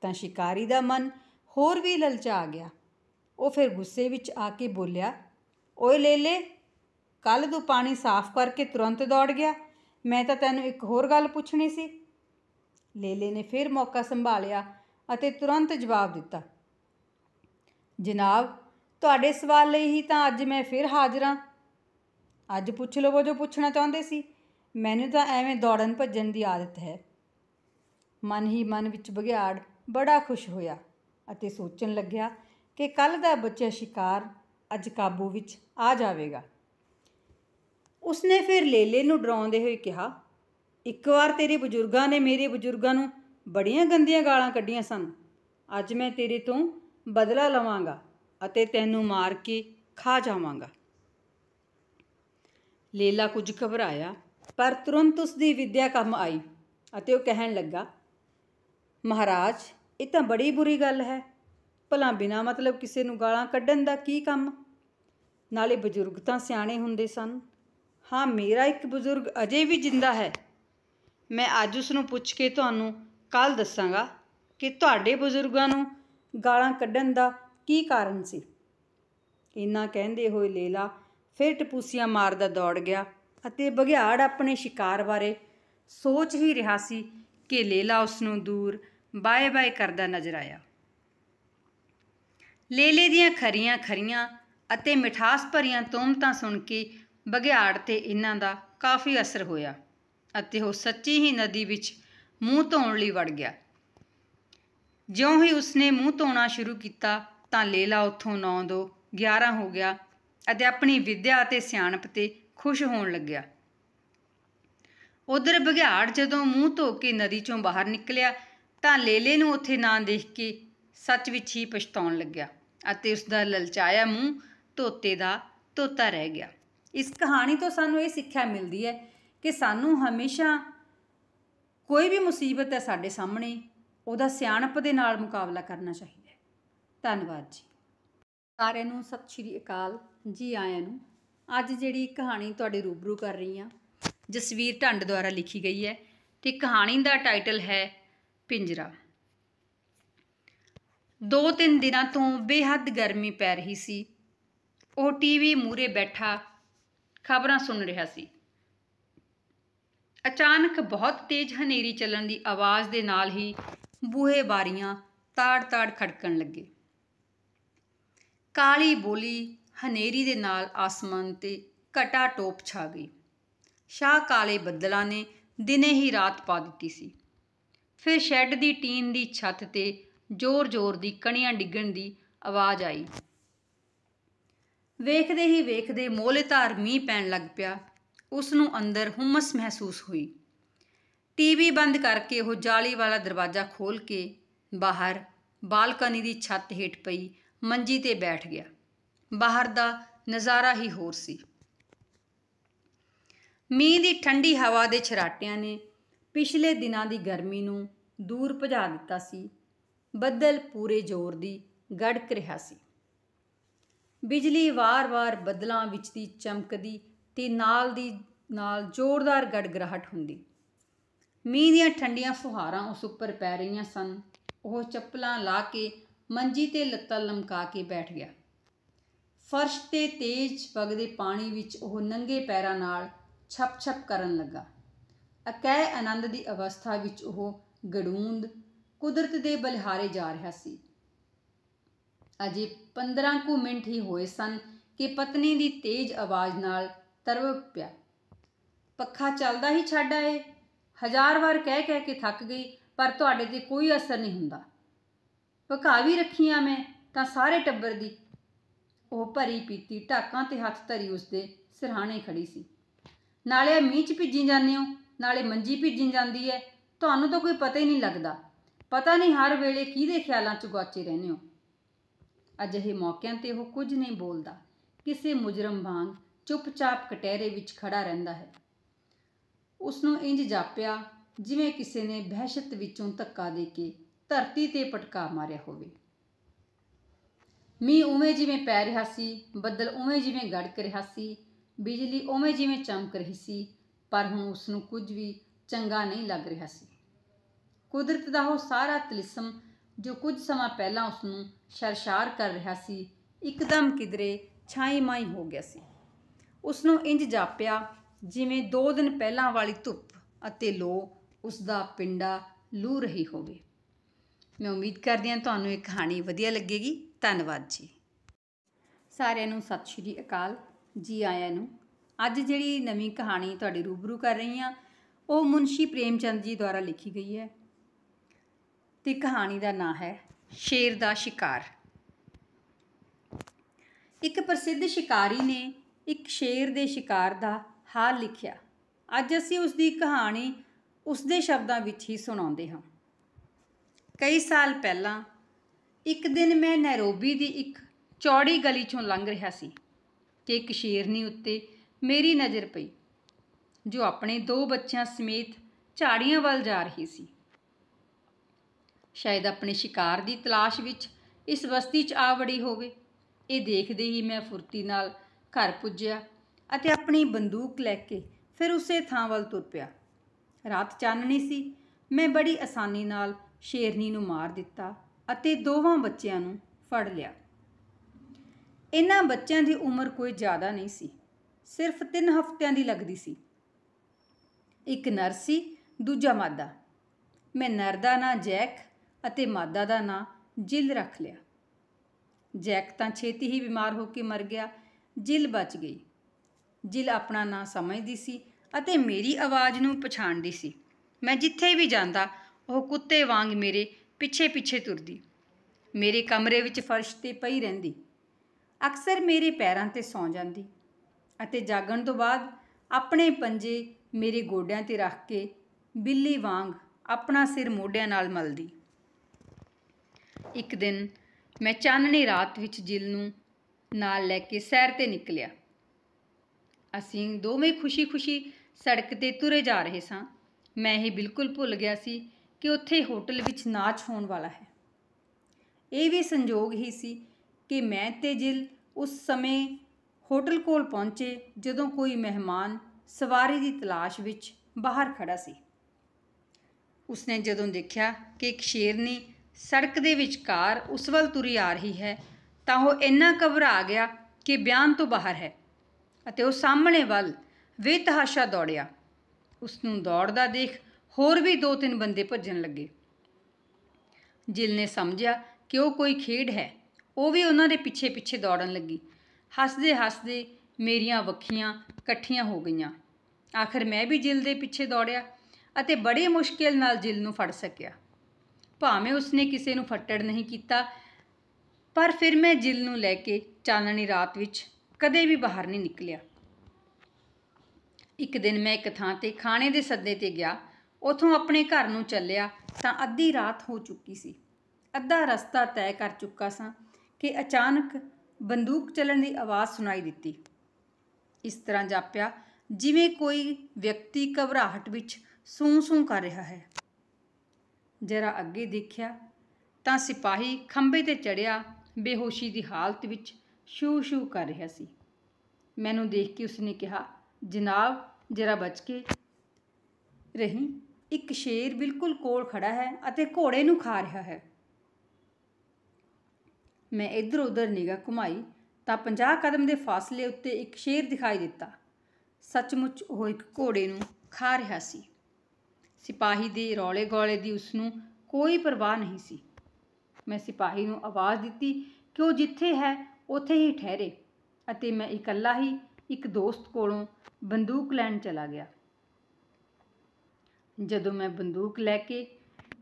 ਤਾਂ ਸ਼ਿਕਾਰੀ ਦਾ ਮਨ ਹੋਰ ਵੀ ਲਲਚਾ ਗਿਆ ਉਹ ਫਿਰ ਗੁੱਸੇ ਵਿੱਚ ਆ ਕੇ ਬੋਲਿਆ ਓਏ ਲੇਲੇ ਕੱਲ ਤੂੰ ਪਾਣੀ ਸਾਫ਼ ਕਰਕੇ ਤੁਰੰਤ ਦੌੜ ਗਿਆ ਮੈਂ ਤਾਂ ਤੈਨੂੰ ਇੱਕ ਹੋਰ ਗੱਲ ਪੁੱਛਣੀ ਸੀ ਲੇਲੇ ਨੇ ਫਿਰ ਮੌਕਾ ਸੰਭਾਲਿਆ ਅਤੇ ਤੁਰੰਤ ਜਵਾਬ ਦਿੱਤਾ ਜਨਾਬ ਤੁਹਾਡੇ ਸਵਾਲ ਲਈ ਹੀ ਤਾਂ ਅੱਜ ਮੈਂ ਫਿਰ ਹਾਜ਼ਰ ਹਾਂ ਅੱਜ ਪੁੱਛ ਲਵੋ ਜੋ ਪੁੱਛਣਾ ਚਾਹੁੰਦੇ ਸੀ ਮੈਨੂੰ ਤਾਂ ਐਵੇਂ ਦੌੜਨ ਭੱਜਣ ਦੀ ਆਦਤ ਹੈ ਮਨ ਹੀ ਮਨ ਵਿੱਚ ਬਗਿਆੜ ਬੜਾ ਖੁਸ਼ ਹੋਇਆ ਅਤੇ ਸੋਚਣ ਲੱਗਿਆ ਕਿ ਕੱਲ ਦਾ ਬੱਚਾ ਸ਼ਿਕਾਰ ਅੱਜ ਕਾਬੂ ਵਿੱਚ ਆ ਜਾਵੇਗਾ ਉਸਨੇ ਫਿਰ ਲੇਲੇ ਨੂੰ ਡਰਾਉਂਦੇ ਹੋਏ ਕਿਹਾ ਇੱਕ ਵਾਰ ਤੇਰੇ ਬਜ਼ੁਰਗਾਂ ਨੇ ਮੇਰੇ ਬਜ਼ੁਰਗਾਂ ਨੂੰ ਬੜੀਆਂ ਗੰਦੀਆਂ ਗਾਲਾਂ ਕੱਢੀਆਂ ਸਨ ਅੱਜ ਮੈਂ ਤੇਰੇ ਤੋਂ ਬਦਲਾ ਲਵਾਂਗਾ ਅਤੇ ਤੈਨੂੰ ਮਾਰ ਕੇ ਖਾ ਜਾਵਾਂਗਾ ਲੇਲਾ ਕੁਝ ਘਬਰਾਇਆ ਪਰ ਤੁਰੰਤ ਉਸ ਦੀ ਕੰਮ ਆਈ ਅਤੇ ਉਹ ਕਹਿਣ ਲੱਗਾ ਮਹਾਰਾਜ ਇਹ ਤਾਂ ਬੜੀ ਬੁਰੀ ਗੱਲ ਹੈ ਭਲਾ ਬਿਨਾ ਮਤਲਬ ਕਿਸੇ ਨੂੰ ਗਾਲਾਂ ਕੱਢਣ ਦਾ ਕੀ ਕੰਮ ਨਾਲੇ ਬਜ਼ੁਰਗ ਤਾਂ ਸਿਆਣੇ ਹੁੰਦੇ ਸਨ ਹਾਂ ਮੇਰਾ ਇੱਕ ਬਜ਼ੁਰਗ ਅਜੇ ਵੀ ਜਿੰਦਾ ਹੈ ਮੈਂ ਅੱਜ ਉਸ ਨੂੰ ਪੁੱਛ ਕੇ ਤੁਹਾਨੂੰ ਕੱਲ ਦੱਸਾਂਗਾ ਕਿ ਤੁਹਾਡੇ ਬਜ਼ੁਰਗਾਂ ਨੂੰ ਗਾਲਾਂ ਕੱਢਣ ਦਾ ਕੀ ਕਾਰਨ ਸੀ ਇੰਨਾ ਕਹਿੰਦੇ ਹੋਏ ਲੇਲਾ ਫਿਰ ਟਪੂਸੀਆਂ ਮਾਰਦਾ ਦੌੜ ਗਿਆ ਅਤੇ ਬਘਿਆੜ ਆਪਣੇ ਸ਼ਿਕਾਰ ਬਾਰੇ ਸੋਚ ਹੀ ਰਿਹਾ ਸੀ ਕਿ ਲੇਲਾ ਉਸ ਨੂੰ ਦੂਰ ਬਾਏ ਬਾਏ ਕਰਦਾ ਨਜ਼ਰ ਆਇਆ ਲੇਲੇ ਦੀਆਂ ਖਰੀਆਂ ਖਰੀਆਂ ਅਤੇ ਮਿਠਾਸ ਭਰੀਆਂ ਤੋਮਤਾਂ ਸੁਣ ਕੇ ਬਗਿਆੜ ਤੇ ਇਹਨਾਂ ਦਾ ਕਾਫੀ ਅਸਰ ਹੋਇਆ ਅਤੇ ਉਹ ਸੱਚੀ ਹੀ ਨਦੀ ਵਿੱਚ ਮੂੰਹ ਧੋਣ ਲਈ ਵੜ ਗਿਆ ਜਿਉਂ ਹੀ ਉਸਨੇ ਮੂੰਹ ਧੋਣਾ ਸ਼ੁਰੂ ਕੀਤਾ ਤਾਂ ਲੇਲਾ ਉੱਥੋਂ 9 ਦੋ 11 ਹੋ ਗਿਆ ਅਤੇ ਆਪਣੀ ਵਿਦਿਆ ਅਤੇ ਸਿਆਣਪ ਤੇ ਖੁਸ਼ ਹੋਣ ਲੱਗਿਆ ਉਧਰ ਬਗਿਆੜ ਜਦੋਂ ਮੂੰਹ ਧੋ ਕੇ ਨਦੀ ਚੋਂ ਬਾਹਰ ਨਿਕਲਿਆ ਤਾਂ ਲੇਲੇ ਨੂੰ ਉੱਥੇ ਨਾ ਦੇਖ ਕੇ ਸੱਚ ਵਿੱਚ ਹੀ ਪਛਤਾਉਣ ਲੱਗਿਆ ਅਤੇ ਉਸ ਦਾ ਲਲਚਾਇਆ ਮੂੰਹ ਤੋਤੇ ਦਾ ਤੋਤਾ ਰਹਿ ਗਿਆ ਇਸ ਕਹਾਣੀ ਤੋਂ ਸਾਨੂੰ ਇਹ ਸਿੱਖਿਆ ਮਿਲਦੀ ਹੈ ਕਿ ਸਾਨੂੰ ਹਮੇਸ਼ਾ ਕੋਈ ਵੀ ਮੁਸੀਬਤ ਹੈ ਸਾਡੇ ਸਾਹਮਣੇ ਉਹਦਾ ਸਿਆਣਪ ਦੇ ਨਾਲ ਮੁਕਾਬਲਾ ਕਰਨਾ ਚਾਹੀਦਾ ਹੈ ਧੰਨਵਾਦ ਜੀ ਸਾਰਿਆਂ ਨੂੰ ਸਤਿ ਸ਼੍ਰੀ ਅਕਾਲ ਜੀ ਆਇਆਂ ਨੂੰ ਅੱਜ ਜਿਹੜੀ ਕਹਾਣੀ ਤੁਹਾਡੇ ਰੂਬਰੂ ਕਰ ਰਹੀ ਹਾਂ ਜਸਵੀਰ ਢੰਡ ਦੁਆਰਾ ਲਿਖੀ ਗਈ ਹੈ ਤੇ ਕਹਾਣੀ ਦਾ ਟਾਈਟਲ ਹੈ ਪਿੰਜਰਾ ਦੋ ਤਿੰਨ ਦਿਨਾਂ ਤੋਂ ਬੇਹੱਦ ਗਰਮੀ ਪੈ ਰਹੀ ਸੀ ਉਹ ਟੀਵੀ ਮੂਰੇ ਬੈਠਾ ਖਬਰਾਂ ਸੁਣ ਰਿਹਾ ਸੀ ਅਚਾਨਕ ਬਹੁਤ ਤੇਜ਼ ਹਨੇਰੀ ਚੱਲਣ ਦੀ ਆਵਾਜ਼ ਦੇ ਨਾਲ ਹੀ ਬੂਹੇ ਬਾਰੀਆਂ ਤਾੜ-ਤਾੜ ਖੜਕਣ ਲੱਗੇ ਕਾਲੀ ਬੋਲੀ ਹਨੇਰੀ ਦੇ ਨਾਲ ਆਸਮਾਨ ਤੇ ਘਟਾ ਟੋਪ ਛਾ ਗਈ ਸ਼ਾਹ ਕਾਲੇ ਬੱਦਲਾਂ ਨੇ ਦਿਨੇ ਹੀ ਰਾਤ ਪਾ ਦਿੱਤੀ ਸੀ ਫਿਰ ਸ਼ੈੱਡ ਦੀ ਟੀਨ ਦੀ ਛੱਤ ਤੇ ਜ਼ੋਰ-ਜ਼ੋਰ ਦੀ ਕਣੀਆਂ ਡਿੱਗਣ ਦੀ ਆਵਾਜ਼ ਆਈ ਵੇਖਦੇ ਹੀ ਵੇਖਦੇ ਮੋਹਲੇਧਾਰ ਮੀਂਹ ਪੈਣ ਲੱਗ ਪਿਆ ਉਸ ਨੂੰ ਅੰਦਰ ਹੁਮਸ ਮਹਿਸੂਸ ਹੋਈ ਟੀਵੀ ਬੰਦ ਕਰਕੇ ਉਹ ਜਾਲੀ ਵਾਲਾ ਦਰਵਾਜ਼ਾ ਖੋਲ ਕੇ ਬਾਹਰ ਬਾਲਕਨੀ ਦੀ ਛੱਤ ਹੇਠ ਪਈ ਮੰਜੀ ਤੇ ਬੈਠ ਗਿਆ ਬਾਹਰ ਦਾ ਨਜ਼ਾਰਾ ਹੀ ਹੋਰ ਸੀ ਮੀਂਹ ਦੀ ਠੰਡੀ ਹਵਾ ਦੇ ਛਰਾਟਿਆਂ ਨੇ ਪਿਛਲੇ ਦਿਨਾਂ ਦੀ ਗਰਮੀ ਨੂੰ ਦੂਰ ਭਜਾ ਦਿੱਤਾ ਸੀ ਬੱਦਲ ਪੂਰੇ ਜ਼ੋਰ ਦੀ ਗੜਕ ਰਿਹਾ ਸੀ ਬਿਜਲੀ ਵਾਰ-ਵਾਰ ਬੱਦਲਾਂ ਵਿੱਚ ਦੀ ਚਮਕਦੀ ਤੇ ਨਾਲ ਦੀ ਨਾਲ ਜ਼ੋਰਦਾਰ ਗੜਗੜਾਹਟ ਹੁੰਦੀ ਮੀਂਹ ਦੀਆਂ ਠੰਡੀਆਂ ਫੁਹਾਰਾਂ ਉਸ ਉੱਪਰ ਪੈ ਰਹੀਆਂ ਸਨ ਉਹ ਚੱਪਲਾਂ ਲਾ ਕੇ ਮੰਜੀ ਤੇ ਲੱਤਾਂ ਲਮਕਾ ਕੇ ਬੈਠ ਗਿਆ ਫਰਸ਼ ਤੇ ਤੇਜ਼ ਵਗਦੇ ਪਾਣੀ ਵਿੱਚ ਉਹ ਨੰਗੇ ਪੈਰਾਂ ਨਾਲ ਛਪ-ਛਪ ਕਰਨ ਲੱਗਾ ਅਕੈ ਆਨੰਦ ਦੀ ਅਵਸਥਾ ਵਿੱਚ ਉਹ ਗੜੂੰਦ ਕੁਦਰਤ ਦੇ ਬਲਿਹਾਰੇ ਜਾ ਰਿਹਾ ਸੀ ਅਜੇ 15 ਕੁ ਮਿੰਟ ਹੀ ਹੋਏ ਸਨ ਕਿ ਪਤਨੀ ਦੀ ਤੇਜ਼ ਆਵਾਜ਼ ਨਾਲ ਤਰਵ ਪਿਆ ਪੱਖਾ ਚੱਲਦਾ ਹੀ ਛੱਡ ਆਏ ਹਜ਼ਾਰ ਵਾਰ ਕਹਿ ਕਹਿ ਕੇ ਥੱਕ ਗਈ ਪਰ ਤੁਹਾਡੇ ਤੇ ਕੋਈ ਅਸਰ ਨਹੀਂ ਹੁੰਦਾ ਪਕਾ ਵੀ ਰੱਖੀਆਂ ਮੈਂ ਤਾਂ ਸਾਰੇ ਟੱਬਰ ਦੀ ਉਹ ਭਰੀ ਪੀਤੀ ਢਾਕਾਂ ਤੇ ਹੱਥ ਧਰੀ ਉਸਦੇ ਸਿਰਹਾਣੇ ਖੜੀ ਸੀ ਨਾਲੇ ਮੀਂਹ ਚ ਭਿੱਜੀ ਜਾਂਦੇ ਹੋ ਨਾਲੇ ਮੰਜੀ ਭਿੱਜੀ ਜਾਂਦੀ ਹੈ ਤੁਹਾਨੂੰ ਤਾਂ ਕੋਈ ਪਤਾ ਹੀ ਨਹੀਂ ਲੱਗਦਾ ਪਤਾ ਨਹੀਂ ਹਰ ਵੇਲੇ ਕਿਹਦੇ ਖਿਆਲਾਂ 'ਚ ਗਵਾਚੇ ਰਹਿੰਦੇ ਹੋ ਅਜਿਹੇ ਮੌਕਿਆਂ ਤੇ ਉਹ ਕੁਝ ਨਹੀਂ ਬੋਲਦਾ ਕਿਸੇ ਮੁਜਰਮ ਵਾਂਗ ਚੁੱਪਚਾਪ ਕਟਹਿਰੇ ਵਿੱਚ ਖੜਾ ਰਹਿੰਦਾ ਹੈ ਉਸ ਨੂੰ ਇੰਜ ਜਾਪਿਆ ਜਿਵੇਂ ਕਿਸੇ ਨੇ ਬਹਿਸ਼ਤ ਵਿੱਚੋਂ ਧੱਕਾ ਦੇ ਕੇ ਧਰਤੀ ਤੇ ਪਟਕਾ ਮਾਰਿਆ ਹੋਵੇ ਮੀਂਹ ਉਵੇਂ ਜਿਵੇਂ ਪੈ ਰਿਹਾ ਸੀ ਬੱਦਲ ਉਵੇਂ ਜਿਵੇਂ ਗੜਕ ਰਿਹਾ ਸੀ ਬਿਜਲੀ ਉਵੇਂ ਜਿਵੇਂ ਚਮਕ ਰਹੀ ਸੀ ਪਰ ਹੁਣ ਉਸ ਨੂੰ ਕੁਝ ਵੀ ਚੰਗਾ ਨਹੀਂ ਲੱਗ ਰਿਹਾ ਸੀ ਕੁਦਰਤ ਦਾ ਉਹ ਸਾਰਾ ਤਲਿਸਮ ਜੋ ਕੁਝ ਸਮਾਂ ਪਹਿਲਾਂ ਉਸ ਨੂੰ ਸ਼ਰਸ਼ਾਰ ਕਰ ਰਿਹਾ ਸੀ ਇੱਕਦਮ ਕਿਦਰੇ ਛਾਈ-ਮਾਈ ਹੋ ਗਿਆ ਸੀ ਉਸ ਨੂੰ ਇੰਜ ਜਾਪਿਆ ਜਿਵੇਂ 2 ਦਿਨ ਪਹਿਲਾਂ ਵਾਲੀ ਧੁੱਪ ਅਤੇ ਲੋ ਉਸ ਦਾ ਪਿੰਡਾ ਲੂ ਰਹੀ ਹੋਵੇ ਮੈਂ ਉਮੀਦ ਕਰਦੀ ਹਾਂ ਤੁਹਾਨੂੰ ਇਹ ਕਹਾਣੀ ਵਧੀਆ ਲੱਗੇਗੀ ਧੰਨਵਾਦ ਜੀ ਸਾਰਿਆਂ ਨੂੰ ਸਤਿ ਸ਼੍ਰੀ ਅਕਾਲ ਜੀ ਆਇਆਂ ਨੂੰ ਅੱਜ ਜਿਹੜੀ ਨਵੀਂ ਕਹਾਣੀ ਤੁਹਾਡੇ ਰੂਬਰੂ ਕਰ ਰਹੀ ਹਾਂ ਉਹ ਮੁਨਸ਼ੀ ਪ੍ਰੇਮਚੰਦ ਜੀ ਦੁਆਰਾ ਲਿਖੀ ਗਈ ਹੈ ਤੇ ਕਹਾਣੀ ਦਾ ਨਾਂ ਹੈ ਸ਼ੇਰ ਦਾ ਸ਼ਿਕਾਰ ਇੱਕ ਪ੍ਰਸਿੱਧ ਸ਼ਿਕਾਰੀ ਨੇ ਇੱਕ ਸ਼ੇਰ ਦੇ ਸ਼ਿਕਾਰ ਦਾ ਹਾਲ ਲਿਖਿਆ ਅੱਜ ਅਸੀਂ ਉਸ ਦੀ ਕਹਾਣੀ ਉਸ ਦੇ ਸ਼ਬਦਾਂ ਵਿੱਚ ਹੀ ਸੁਣਾਉਂਦੇ ਹਾਂ ਕਈ ਸਾਲ ਪਹਿਲਾਂ ਇੱਕ ਦਿਨ ਮੈਂ ਨੈਰੋਬੀ ਦੀ ਇੱਕ ਚੌੜੀ ਗਲੀ ਚੋਂ ਲੰਘ ਰਿਹਾ ਸੀ ਕਿ ਇੱਕ ਸ਼ੇਰਨੀ ਉੱਤੇ ਮੇਰੀ ਨਜ਼ਰ ਪਈ ਜੋ ਆਪਣੇ ਦੋ ਬੱਚਿਆਂ ਸਮੇਤ ਝਾੜੀਆਂ ਵੱਲ ਜਾ ਰਹੀ ਸੀ ਸ਼ਾਇਦ ਆਪਣੇ ਸ਼ਿਕਾਰ ਦੀ ਤਲਾਸ਼ ਵਿੱਚ ਇਸ ਬਸਤੀ 'ਚ ਆ ਵੜੀ ਹੋਵੇ ਇਹ ਦੇਖਦੇ ਹੀ ਮੈਂ ਫੁਰਤੀ ਨਾਲ ਘਰ ਪੁੱਜਿਆ ਅਤੇ ਆਪਣੀ ਬੰਦੂਕ ਲੈ ਕੇ ਫਿਰ ਉਸੇ ਥਾਂ ਵੱਲ ਤੁਰ ਪਿਆ ਰਾਤ ਚਾਨਣੀ ਸੀ ਮੈਂ ਬੜੀ ਆਸਾਨੀ ਨਾਲ ਸ਼ੇਰਨੀ ਨੂੰ ਮਾਰ ਦਿੱਤਾ ਅਤੇ ਦੋਵਾਂ ਬੱਚਿਆਂ ਨੂੰ ਫੜ ਲਿਆ ਇਹਨਾਂ ਬੱਚਿਆਂ ਦੀ ਉਮਰ ਕੋਈ ਜ਼ਿਆਦਾ ਨਹੀਂ ਸੀ ਸਿਰਫ 3 ਹਫ਼ਤਿਆਂ ਦੀ ਲੱਗਦੀ ਸੀ ਇੱਕ ਨਰ ਸੀ ਦੂਜਾ ਮਾਦਾ ਮੈਂ ਨਰ ਦਾ ਨਾਂ ਜੈਕ ਅਤੇ ਮਾਦਾ ਦਾ ਨਾਂ ਜਿਲ ਰੱਖ ਲਿਆ ਜੈਕ ਤਾਂ ਛੇਤੀ ਹੀ ਬਿਮਾਰ ਹੋ ਕੇ ਮਰ ਗਿਆ ਜਿਲ ਬਚ ਗਈ ਜਿਲ ਆਪਣਾ ਨਾਂ ਸਮਝਦੀ ਸੀ ਅਤੇ ਮੇਰੀ ਆਵਾਜ਼ ਨੂੰ ਪਛਾਣਦੀ ਸੀ ਮੈਂ ਜਿੱਥੇ ਵੀ ਜਾਂਦਾ ਉਹ ਕੁੱਤੇ ਵਾਂਗ ਮੇਰੇ ਪਿੱਛੇ ਪਿੱਛੇ ਤੁਰਦੀ ਮੇਰੇ ਕਮਰੇ ਵਿੱਚ ਫਰਸ਼ ਤੇ ਪਈ ਰਹਿੰਦੀ ਅਕਸਰ ਮੇਰੇ ਪੈਰਾਂ ਤੇ ਸੌਂ ਜਾਂਦੀ ਅਤੇ ਜਾਗਣ ਤੋਂ ਬਾਅਦ ਆਪਣੇ ਪੰਜੇ ਮੇਰੇ ਗੋਡਿਆਂ ਤੇ ਰੱਖ ਕੇ ਬਿੱਲੀ ਵਾਂਗ ਆਪਣਾ ਸਿਰ ਮੋਢਿਆਂ ਨਾਲ ਮਲਦੀ ਇੱਕ ਦਿਨ ਮੈਂ ਚਾਨਣੀ ਰਾਤ ਵਿੱਚ ਜਿਲ ਨੂੰ ਨਾਲ ਲੈ ਕੇ ਸੈਰ ਤੇ ਨਿਕਲਿਆ ਅਸੀਂ ਦੋਵੇਂ ਖੁਸ਼ੀ-ਖੁਸ਼ੀ ਸੜਕ ਤੇ ਤੁਰੇ ਜਾ ਰਹੇ ਸਾਂ ਮੈਂ ਇਹ ਬਿਲਕੁਲ ਭੁੱਲ ਗਿਆ ਸੀ ਕਿ ਉੱਥੇ ਹੋਟਲ ਵਿੱਚ ਨਾਚ ਹੋਣ ਵਾਲਾ ਹੈ ਇਹ ਵੀ ਸੰਜੋਗ ਹੀ ਸੀ ਕਿ ਮੈਂ ਤੇ ਜਿਲ ਉਸ ਸਮੇਂ ਹੋਟਲ ਕੋਲ ਪਹੁੰਚੇ ਜਦੋਂ ਕੋਈ ਮਹਿਮਾਨ ਸਵਾਰੀ ਦੀ ਤਲਾਸ਼ ਵਿੱਚ ਬਾਹਰ ਖੜਾ ਸੀ ਉਸਨੇ ਜਦੋਂ ਦੇਖਿਆ ਕਿ ਇੱਕ ਸ਼ੇਰਨੀ ਸੜਕ ਦੇ ਵਿਚਕਾਰ ਉਸ ਵੱਲ ਤੁਰੀ ਆ ਰਹੀ ਹੈ ਤਾਂ ਉਹ ਇੰਨਾ ਘਬਰਾ ਗਿਆ ਕਿ ਬਿਆਨ ਤੋਂ ਬਾਹਰ ਹੈ ਅਤੇ ਉਹ ਸਾਹਮਣੇ ਵੱਲ ਬੇਤਹਾਸ਼ਾ ਦੌੜਿਆ ਉਸ ਨੂੰ ਦੌੜਦਾ ਦੇਖ ਹੋਰ ਵੀ ਦੋ ਤਿੰਨ ਬੰਦੇ ਭੱਜਣ ਲੱਗੇ ਜਿਲ ਨੇ ਸਮਝਿਆ ਕਿ ਉਹ ਕੋਈ ਖੇਡ ਹੈ ਉਹ ਵੀ ਉਹਨਾਂ ਦੇ ਪਿੱਛੇ-ਪਿੱਛੇ ਦੌੜਨ ਲੱਗੀ ਹੱਸਦੇ ਹੱਸਦੇ ਮੇਰੀਆਂ ਵੱਖੀਆਂ ਇਕੱਠੀਆਂ ਹੋ ਗਈਆਂ ਆਖਰ ਮੈਂ ਵੀ ਜਿਲ ਦੇ ਪਿੱਛੇ ਦੌੜਿਆ ਅਤੇ ਬੜੇ ਮੁਸ਼ਕਿਲ ਨਾਲ ਜਿਲ ਨੂੰ ਫੜ ਸਕਿਆ ਭਾਵੇਂ ਉਸਨੇ ਕਿਸੇ ਨੂੰ ਫੱਟੜ ਨਹੀਂ ਕੀਤਾ ਪਰ ਫਿਰ ਮੈਂ ਜਿਲ ਨੂੰ ਲੈ ਕੇ ਚਾਨਣੀ ਰਾਤ ਵਿੱਚ ਕਦੇ ਵੀ ਬਾਹਰ ਨਹੀਂ ਨਿਕਲਿਆ ਇੱਕ ਦਿਨ ਮੈਂ ਇੱਕ ਥਾਂ ਤੇ ਖਾਣੇ ਦੇ ਸੱਦੇ ਤੇ ਗਿਆ ਉਥੋਂ ਆਪਣੇ ਘਰ ਨੂੰ ਚੱਲਿਆ ਤਾਂ ਅੱਧੀ ਰਾਤ ਹੋ ਚੁੱਕੀ ਸੀ ਅੱਧਾ ਰਸਤਾ ਤੈਅ ਕਰ ਚੁੱਕਾ ਸਾਂ ਕਿ ਅਚਾਨਕ ਬੰਦੂਕ ਚੱਲਣ ਦੀ ਆਵਾਜ਼ ਸੁਣਾਈ ਦਿੱਤੀ ਇਸ ਤਰ੍ਹਾਂ ਜਾਪਿਆ ਜਿਵੇਂ ਕੋਈ ਵਿਅਕਤੀ ਘਬਰਾਹਟ ਵਿੱਚ ਸੂੰ-ਸੂੰ ਕਰ ਰਿਹਾ ਹੈ ਜਰਾ ਅੱਗੇ ਦੇਖਿਆ ਤਾਂ ਸਿਪਾਹੀ ਖੰਬੇ ਤੇ ਚੜਿਆ ਬੇਹੋਸ਼ੀ ਦੀ ਹਾਲਤ ਵਿੱਚ ਸ਼ੂ-ਸ਼ੂ ਕਰ ਰਿਹਾ ਸੀ ਮੈਨੂੰ ਦੇਖ ਕੇ ਉਸਨੇ ਕਿਹਾ ਜਨਾਬ ਜਰਾ ਬਚ ਕੇ ਰਹੀ ਇੱਕ ਸ਼ੇਰ ਬਿਲਕੁਲ ਕੋਲ ਖੜਾ ਹੈ ਅਤੇ ਘੋੜੇ ਨੂੰ ਖਾ ਰਿਹਾ ਹੈ ਮੈਂ ਇੱਧਰ ਉੱਧਰ ਨਿਗਾ ਘੁਮਾਈ ਤਾਂ 50 ਕਦਮ ਦੇ ਫਾਸਲੇ ਉੱਤੇ ਇੱਕ ਸ਼ੇਰ ਦਿਖਾਈ ਦਿੱਤਾ ਸੱਚਮੁੱਚ ਉਹ ਇੱਕ ਘੋੜੇ ਨੂੰ ਖਾ ਰਿਹਾ ਸੀ ਸਿਪਾਹੀ ਦੇ ਰੌਲੇ ਗੋਲੇ ਦੀ ਉਸ ਨੂੰ ਕੋਈ ਪਰਵਾਹ ਨਹੀਂ ਸੀ ਮੈਂ ਸਿਪਾਹੀ ਨੂੰ ਆਵਾਜ਼ ਦਿੱਤੀ ਕਿ ਉਹ ਜਿੱਥੇ ਹੈ ਉੱਥੇ ਹੀ ਠਹਿਰੇ ਅਤੇ ਮੈਂ ਇਕੱਲਾ ਹੀ ਇੱਕ ਦੋਸਤ ਕੋਲੋਂ ਬੰਦੂਕ ਲੈਣ ਚਲਾ ਗਿਆ ਜਦੋਂ ਮੈਂ ਬੰਦੂਕ ਲੈ ਕੇ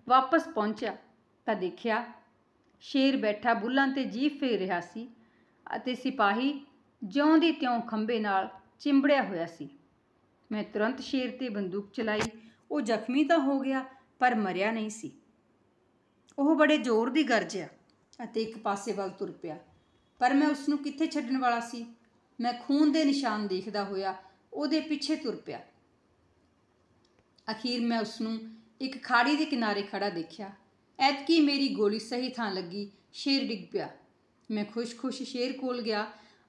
ਵਾਪਸ ਪਹੁੰਚਿਆ ਤਾਂ ਦੇਖਿਆ ਸ਼ੇਰ ਬੈਠਾ ਬੁੱਲਾਂ ਤੇ ਜੀਭ ਫੇਰ ਰਿਹਾ ਸੀ ਅਤੇ ਸਿਪਾਹੀ ਜਿਉਂ ਦੀ ਤਿਉਂ ਖੰਬੇ ਨਾਲ ਚਿੰਬੜਿਆ ਹੋਇਆ ਸੀ ਮੈਂ ਤੁਰੰਤ ਸ਼ੇਰ ਤੇ ਬੰਦੂਕ ਚਲਾਈ ਉਹ ਜ਼ਖਮੀ ਤਾਂ ਹੋ ਗਿਆ ਪਰ ਮਰਿਆ ਨਹੀਂ ਸੀ ਉਹ ਬੜੇ ਜ਼ੋਰ ਦੀ ਗਰਜਿਆ ਅਤੇ ਇੱਕ ਪਾਸੇ ਵੱਲ ਤੁਰ ਪਿਆ ਪਰ ਮੈਂ ਉਸ ਨੂੰ ਕਿੱਥੇ ਛੱਡਣ ਵਾਲਾ ਸੀ ਮੈਂ ਖੂਨ ਦੇ ਨਿਸ਼ਾਨ ਦੇਖਦਾ ਹੋਇਆ ਉਹਦੇ ਪਿੱਛੇ ਤੁਰ ਪਿਆ ਅਖੀਰ ਮੈਂ ਉਸ ਨੂੰ ਇੱਕ ਖਾੜੀ ਦੇ ਕਿਨਾਰੇ ਖੜਾ ਦੇਖਿਆ ਐਤਕੀ ਮੇਰੀ ਗੋਲੀ ਸਹੀ ਥਾਂ ਲੱਗੀ ਸ਼ੇਰ ਡਿੱਗ ਪਿਆ ਮੈਂ ਖੁਸ਼-ਖੁਸ਼ ਸ਼ੇਰ ਕੋਲ ਗਿਆ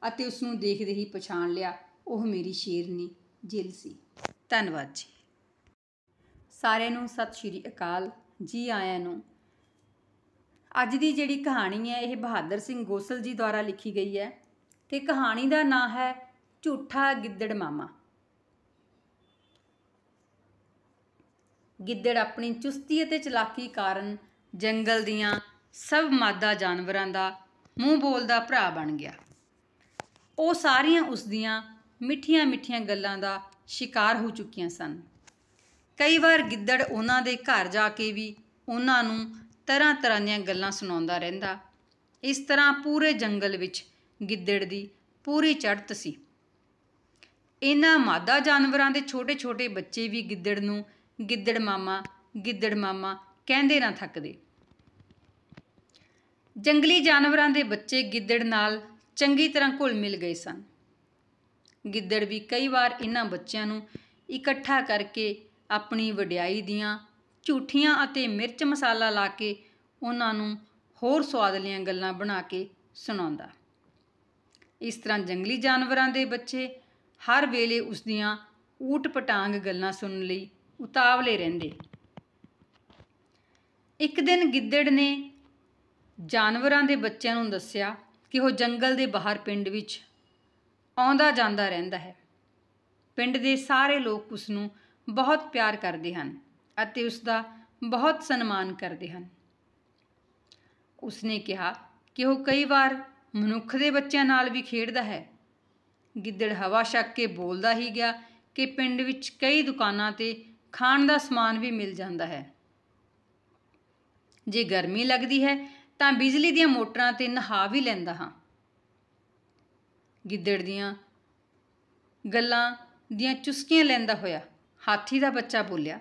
ਅਤੇ ਉਸ ਨੂੰ ਦੇਖਦੇ ਹੀ ਪਛਾਣ ਲਿਆ ਉਹ ਮੇਰੀ ਸ਼ੇਰਨੀ ਜਿਲ ਸੀ ਧੰਨਵਾਦ ਜੀ ਸਾਰਿਆਂ ਨੂੰ ਸਤਿ ਸ਼੍ਰੀ ਅਕਾਲ ਜੀ ਆਇਆਂ ਨੂੰ ਅੱਜ ਦੀ ਜਿਹੜੀ ਕਹਾਣੀ ਹੈ ਇਹ ਬਹਾਦਰ ਸਿੰਘ ਗੋਸਲ ਜੀ ਦੁਆਰਾ ਲਿਖੀ ਗਈ ਹੈ ਤੇ ਕਹਾਣੀ ਦਾ ਨਾਂ ਹੈ ਝੂਠਾ ਗਿੱਦੜ ਮਾਮਾ ਗਿੱਦੜ ਆਪਣੀ ਚੁਸਤੀ ਅਤੇ ਚਲਾਕੀ ਕਾਰਨ ਜੰਗਲ ਦੀਆਂ ਸਭ ਮਾਦਾ ਜਾਨਵਰਾਂ ਦਾ ਮੂੰਹ ਬੋਲਦਾ ਭਰਾ ਬਣ ਗਿਆ ਉਹ ਸਾਰੀਆਂ ਉਸ ਦੀਆਂ ਮਿੱਠੀਆਂ-ਮਿੱਠੀਆਂ ਗੱਲਾਂ ਦਾ ਸ਼ਿਕਾਰ ਹੋ ਚੁੱਕੀਆਂ ਸਨ ਕਈ ਵਾਰ ਗਿੱਦੜ ਉਹਨਾਂ ਦੇ ਘਰ ਜਾ ਕੇ ਵੀ ਉਹਨਾਂ ਨੂੰ ਤਰ੍ਹਾਂ-ਤਰ੍ਹਾਂ ਦੀਆਂ ਗੱਲਾਂ ਸੁਣਾਉਂਦਾ ਰਹਿੰਦਾ ਇਸ ਤਰ੍ਹਾਂ ਪੂਰੇ ਜੰਗਲ ਵਿੱਚ ਗਿੱਦੜ ਦੀ ਪੂਰੀ ਚੜ੍ਹਤ ਸੀ ਇਹਨਾਂ ਮਾਦਾ ਜਾਨਵਰਾਂ ਦੇ ਛੋਟੇ-ਛੋਟੇ ਬੱਚੇ ਵੀ ਗਿੱਦੜ ਨੂੰ ਗਿੱਦੜ ਮਾਮਾ ਗਿੱਦੜ ਮਾਮਾ ਕਹਿੰਦੇ ਨਾ ਥੱਕਦੇ ਜੰਗਲੀ ਜਾਨਵਰਾਂ ਦੇ ਬੱਚੇ ਗਿੱਦੜ ਨਾਲ ਚੰਗੀ ਤਰ੍ਹਾਂ ਘੁਲ ਮਿਲ ਗਏ ਸਨ ਗਿੱਦੜ ਵੀ ਕਈ ਵਾਰ ਇਹਨਾਂ ਬੱਚਿਆਂ ਨੂੰ ਇਕੱਠਾ ਕਰਕੇ ਆਪਣੀ ਵਡਿਆਈ ਦੀਆਂ ਝੂਠੀਆਂ ਅਤੇ ਮਿਰਚ ਮਸਾਲਾ ਲਾ ਕੇ ਉਹਨਾਂ ਨੂੰ ਹੋਰ ਸਵਾਦਲੀਆਂ ਗੱਲਾਂ ਬਣਾ ਕੇ ਸੁਣਾਉਂਦਾ ਇਸ ਤਰ੍ਹਾਂ ਜੰਗਲੀ ਜਾਨਵਰਾਂ ਦੇ ਬੱਚੇ ਹਰ ਵੇਲੇ ਉਸ ਦੀਆਂ ਊਟ ਪਟਾਂਗ ਗੱਲਾਂ ਸੁਣਨ ਲਈ ਉਤਾਵਲੇ ਰਹਿੰਦੇ ਇੱਕ ਦਿਨ ਗਿੱਦੜ ਨੇ ਜਾਨਵਰਾਂ ਦੇ ਬੱਚਿਆਂ ਨੂੰ ਦੱਸਿਆ ਕਿ ਉਹ ਜੰਗਲ ਦੇ ਬਾਹਰ ਪਿੰਡ ਵਿੱਚ ਆਉਂਦਾ ਜਾਂਦਾ ਰਹਿੰਦਾ ਹੈ ਪਿੰਡ ਦੇ ਸਾਰੇ ਲੋਕ ਉਸ ਨੂੰ ਬਹੁਤ ਪਿਆਰ ਕਰਦੇ ਹਨ ਅਤੇ ਉਸ ਦਾ ਬਹੁਤ ਸਨਮਾਨ ਕਰਦੇ ਹਨ ਉਸ ਨੇ ਕਿਹਾ ਕਿ ਉਹ ਕਈ ਵਾਰ ਮਨੁੱਖ ਦੇ ਬੱਚਿਆਂ ਨਾਲ ਵੀ ਖੇਡਦਾ ਹੈ ਗਿੱਦੜ ਹਵਾ ਛੱਕ ਕੇ ਬੋਲਦਾ ਹੀ ਗਿਆ ਕਿ ਪਿੰਡ ਵਿੱਚ ਕਈ ਦੁਕਾਨਾਂ ਤੇ ਖਾਣ ਦਾ ਸਮਾਨ ਵੀ ਮਿਲ ਜਾਂਦਾ ਹੈ ਜੇ ਗਰਮੀ ਲੱਗਦੀ ਹੈ ਤਾਂ ਬਿਜਲੀ ਦੀਆਂ ਮੋਟਰਾਂ ਤੇ ਨਹਾ ਵੀ ਲੈਂਦਾ ਹਾਂ ਗਿੱਦੜ ਦੀਆਂ ਗੱਲਾਂ ਦੀਆਂ ਚੁਸਕੀਆਂ ਲੈਂਦਾ ਹੋਇਆ ਹਾਥੀ ਦਾ ਬੱਚਾ ਬੋਲਿਆ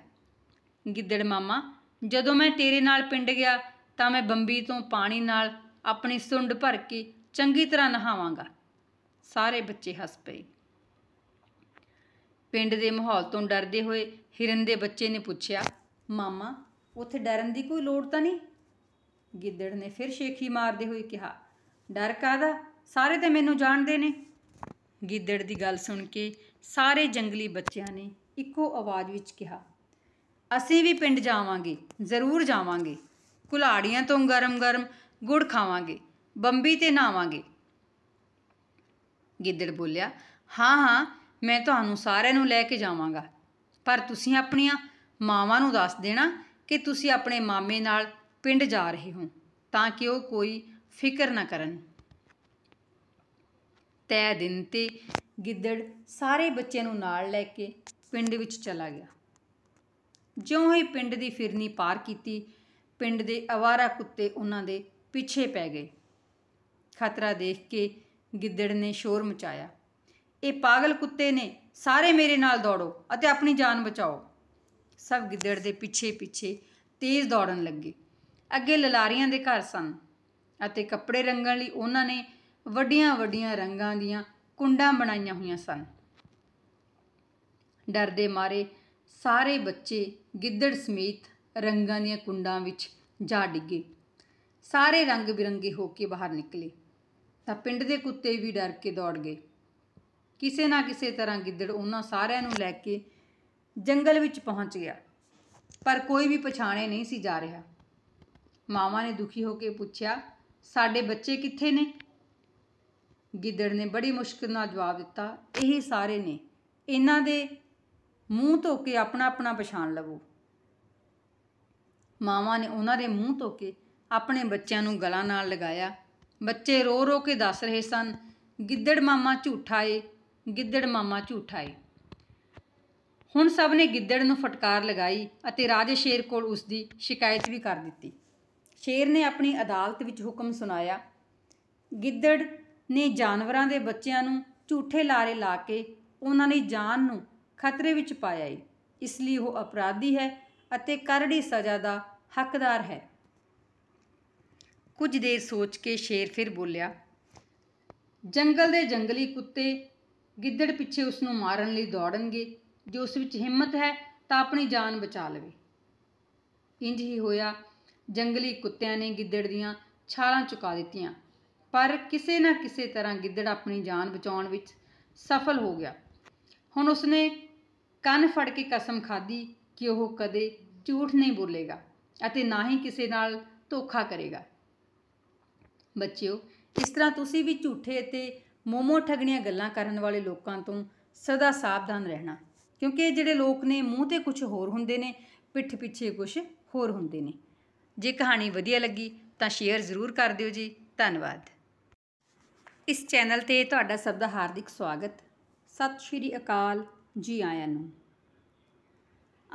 ਗਿੱਦੜ ਮਾਮਾ ਜਦੋਂ ਮੈਂ ਤੇਰੇ ਨਾਲ ਪਿੰਡ ਗਿਆ ਤਾਂ ਮੈਂ ਬੰਬੀ ਤੋਂ ਪਾਣੀ ਨਾਲ ਆਪਣੀ ਸੁੰਡ ਭਰ ਕੇ ਚੰਗੀ ਤਰ੍ਹਾਂ ਨਹਾਵਾਂਗਾ ਸਾਰੇ ਬੱਚੇ ਹੱਸ ਪਏ ਪਿੰਡ ਦੇ ਮਾਹੌਲ ਤੋਂ ਡਰਦੇ ਹੋਏ ਹਿਰਨ ਦੇ ਬੱਚੇ ਨੇ ਪੁੱਛਿਆ ਮਾਮਾ ਉੱਥੇ ਡਰਨ ਦੀ ਕੋਈ ਲੋੜ ਤਾਂ ਨਹੀਂ ਗਿੱਦੜ ਨੇ ਫਿਰ ਸ਼ੇਖੀ ਮਾਰਦੇ ਹੋਏ ਕਿਹਾ ਡਰ ਕਾਦਾ ਸਾਰੇ ਤੇ ਮੈਨੂੰ ਜਾਣਦੇ ਨੇ ਗਿੱਦੜ ਦੀ ਗੱਲ ਸੁਣ ਕੇ ਸਾਰੇ ਜੰਗਲੀ ਬੱਚਿਆਂ ਨੇ ਇੱਕੋ ਆਵਾਜ਼ ਵਿੱਚ ਕਿਹਾ ਅਸੀਂ ਵੀ ਪਿੰਡ ਜਾਵਾਂਗੇ ਜ਼ਰੂਰ ਜਾਵਾਂਗੇ ਕੁਲਾੜੀਆਂ ਤੋਂ ਗਰਮ-ਗਰਮ ਗੁੜ ਖਾਵਾਂਗੇ ਬੰਬੀ ਤੇ ਨਾਵਾਂਗੇ ਗਿੱਦੜ ਬੋਲਿਆ ਹਾਂ ਹਾਂ ਮੈਂ ਤੁਹਾਨੂੰ ਸਾਰਿਆਂ ਨੂੰ ਲੈ ਕੇ ਜਾਵਾਂਗਾ ਪਰ ਤੁਸੀਂ ਆਪਣੀਆਂ ਮਾਵਾਂ ਨੂੰ ਦੱਸ ਦੇਣਾ ਕਿ ਤੁਸੀਂ ਆਪਣੇ ਮਾਮੇ ਨਾਲ ਪਿੰਡ ਜਾ ਰਹੇ ਹੋ ਤਾਂ ਕਿ ਉਹ ਕੋਈ ਫਿਕਰ ਨਾ ਕਰਨ ਤੈ ਦਿਨ ਤੇ ਗਿੱਦੜ ਸਾਰੇ ਬੱਚਿਆਂ ਨੂੰ ਨਾਲ ਲੈ ਕੇ ਪਿੰਡ ਵਿੱਚ ਚਲਾ ਗਿਆ ਜਿਉਂ ਹੀ ਪਿੰਡ ਦੀ ਫਿਰਨੀ ਪਾਰ ਕੀਤੀ ਪਿੰਡ ਦੇ ਅਵਾਰਾ ਕੁੱਤੇ ਉਹਨਾਂ ਦੇ ਪਿੱਛੇ ਪੈ ਗਏ ਖਤਰਾ ਦੇਖ ਕੇ ਗਿੱਦੜ ਨੇ ਸ਼ੋਰ ਮਚਾਇਆ ਇਹ ਪਾਗਲ ਕੁੱਤੇ ਨੇ ਸਾਰੇ ਮੇਰੇ ਨਾਲ ਦੌੜੋ ਅਤੇ ਆਪਣੀ ਜਾਨ ਬਚਾਓ ਸਭ ਗਿੱਦੜ ਦੇ ਪਿੱਛੇ ਪਿੱਛੇ ਤੇਜ਼ ਦੌੜਨ ਲੱਗੇ ਅੱਗੇ ਲਲਾਰੀਆਂ ਦੇ ਘਰ ਸਨ ਅਤੇ ਕੱਪੜੇ ਰੰਗਣ ਲਈ ਉਹਨਾਂ ਨੇ ਵੱਡੀਆਂ-ਵੱਡੀਆਂ ਰੰਗਾਂ ਦੀਆਂ ਕੁੰਡਾਂ ਬਣਾਈਆਂ ਹੋਈਆਂ ਸਨ ਡਰ ਦੇ ਮਾਰੇ ਸਾਰੇ ਬੱਚੇ ਗਿੱਦੜ ਸਮੇਤ ਰੰਗਾਂ ਦੀਆਂ ਕੁੰਡਾਂ ਵਿੱਚ ਜਾ ਡਿੱਗੇ ਸਾਰੇ ਰੰਗ ਬਿਰੰਗੇ ਹੋ ਕੇ ਬਾਹਰ ਨਿਕਲੇ ਤਾਂ ਪਿੰਡ ਦੇ ਕੁੱਤੇ ਵੀ ਡਰ ਕੇ ਦੌੜ ਗਏ ਕਿਸੇ ਨਾ ਕਿਸੇ ਤਰ੍ਹਾਂ ਗਿੱਦੜ ਉਹਨਾਂ ਸਾਰਿਆਂ ਨੂੰ ਲੈ ਕੇ ਜੰਗਲ ਵਿੱਚ ਪਹੁੰਚ ਗਿਆ ਪਰ ਕੋਈ ਵੀ ਪਛਾਣੇ ਨਹੀਂ ਸੀ ਜਾ ਰਿਹਾ ਮਾਮਾ ਨੇ ਦੁਖੀ ਹੋ ਕੇ ਪੁੱਛਿਆ ਸਾਡੇ ਬੱਚੇ ਕਿੱਥੇ ਨੇ ਗਿੱਦੜ ਨੇ ਬੜੀ ਮੁਸ਼ਕਲ ਨਾਲ ਜਵਾਬ ਦਿੱਤਾ ਇਹ ਸਾਰੇ ਨੇ ਇਹਨਾਂ ਦੇ ਮੂੰਹ ਧੋ ਕੇ ਆਪਣਾ ਆਪਣਾ ਪਛਾਣ ਲਵੋ ਮਾਮਾ ਨੇ ਉਹਨਾਂ ਦੇ ਮੂੰਹ ਧੋ ਕੇ ਆਪਣੇ ਬੱਚਿਆਂ ਨੂੰ ਗਲਾ ਨਾਲ ਲਗਾਇਆ ਬੱਚੇ ਰੋ ਰੋ ਕੇ ਦੱਸ ਰਹੇ ਸਨ ਗਿੱਦੜ ਮਾਮਾ ਝੂਠਾ ਏ ਗਿੱਦੜ ਮਾਮਾ ਝੂਠਾ ਏ ਹੁਣ ਸਭ ਨੇ ਗਿੱਦੜ ਨੂੰ ਫਟਕਾਰ ਲਗਾਈ ਅਤੇ ਰਾਜੇ ਸ਼ੇਰ ਕੋਲ ਉਸ ਦੀ ਸ਼ਿਕਾਇਤ ਵੀ ਕਰ ਦਿੱਤੀ ਸ਼ੇਰ ਨੇ ਆਪਣੀ ਅਦਾਲਤ ਵਿੱਚ ਹੁਕਮ ਸੁਣਾਇਆ ਗਿੱਦੜ ਨੇ ਜਾਨਵਰਾਂ ਦੇ ਬੱਚਿਆਂ ਨੂੰ ਝੂਠੇ ਲਾਰੇ ਲਾ ਕੇ ਉਹਨਾਂ ਦੀ ਜਾਨ ਨੂੰ ਖਤਰੇ ਵਿੱਚ ਪਾਇਆ ਹੈ ਇਸ ਲਈ ਉਹ ਅਪਰਾਧੀ ਹੈ ਅਤੇ ਕਰੜੀ ਸਜ਼ਾ ਦਾ ਹੱਕਦਾਰ ਹੈ ਕੁਝ ਦੇਰ ਸੋਚ ਕੇ ਸ਼ੇਰ ਫਿਰ ਬੋਲਿਆ ਜੰਗਲ ਦੇ ਜੰਗਲੀ ਕੁੱਤੇ ਗਿੱਦੜ ਪਿੱਛੇ ਉਸ ਨੂੰ ਮਾਰਨ ਲਈ ਦੌੜਨਗੇ ਜੇ ਉਸ ਵਿੱਚ ਹਿੰਮਤ ਹੈ ਤਾਂ ਆਪਣੀ ਜਾਨ ਬਚਾ ਲਵੇ ਇੰਜ ਹੀ ਹੋਇਆ ਜੰਗਲੀ ਕੁੱਤਿਆਂ ਨੇ ਗਿੱਦੜ ਦੀਆਂ ਛਾਲਾਂ ਚੁਕਾ ਦਿੱਤੀਆਂ ਪਰ ਕਿਸੇ ਨਾ ਕਿਸੇ ਤਰ੍ਹਾਂ ਗਿੱਦੜ ਆਪਣੀ ਜਾਨ ਬਚਾਉਣ ਵਿੱਚ ਸਫਲ ਹੋ ਗਿਆ ਹੁਣ ਉਸਨੇ ਕੰਨ ਫੜ ਕੇ ਕਸਮ ਖਾਧੀ ਕਿ ਉਹ ਕਦੇ ਝੂਠ ਨਹੀਂ ਬੋਲੇਗਾ ਅਤੇ ਨਾ ਹੀ ਕਿਸੇ ਨਾਲ ਧੋਖਾ ਕਰੇਗਾ ਬੱਚਿਓ ਇਸ ਤਰ੍ਹਾਂ ਤੁਸੀਂ ਵੀ ਝੂਠੇ ਅਤੇ ਮੋਮੋ ਠਗਣੀਆਂ ਗੱਲਾਂ ਕਰਨ ਵਾਲੇ ਲੋਕਾਂ ਤੋਂ ਸਦਾ ਸਾਵਧਾਨ ਰਹਿਣਾ ਕਿਉਂਕਿ ਜਿਹੜੇ ਲੋਕ ਨੇ ਮੂੰਹ ਤੇ ਕੁਝ ਹੋਰ ਹੁੰਦੇ ਨੇ ਪਿੱਠ ਪਿੱਛੇ ਕੁਝ ਹੋਰ ਹੁੰਦੇ ਨੇ ਜੇ ਕਹਾਣੀ ਵਧੀਆ ਲੱਗੀ ਤਾਂ ਸ਼ੇਅਰ ਜ਼ਰੂਰ ਕਰ ਦਿਓ ਜੀ ਧੰਨਵਾਦ ਇਸ ਚੈਨਲ ਤੇ ਤੁਹਾਡਾ ਸਭ ਦਾ ਹਾਰਦਿਕ ਸਵਾਗਤ ਸਤਿ ਸ਼੍ਰੀ ਅਕਾਲ ਜੀ ਆਇਆਂ ਨੂੰ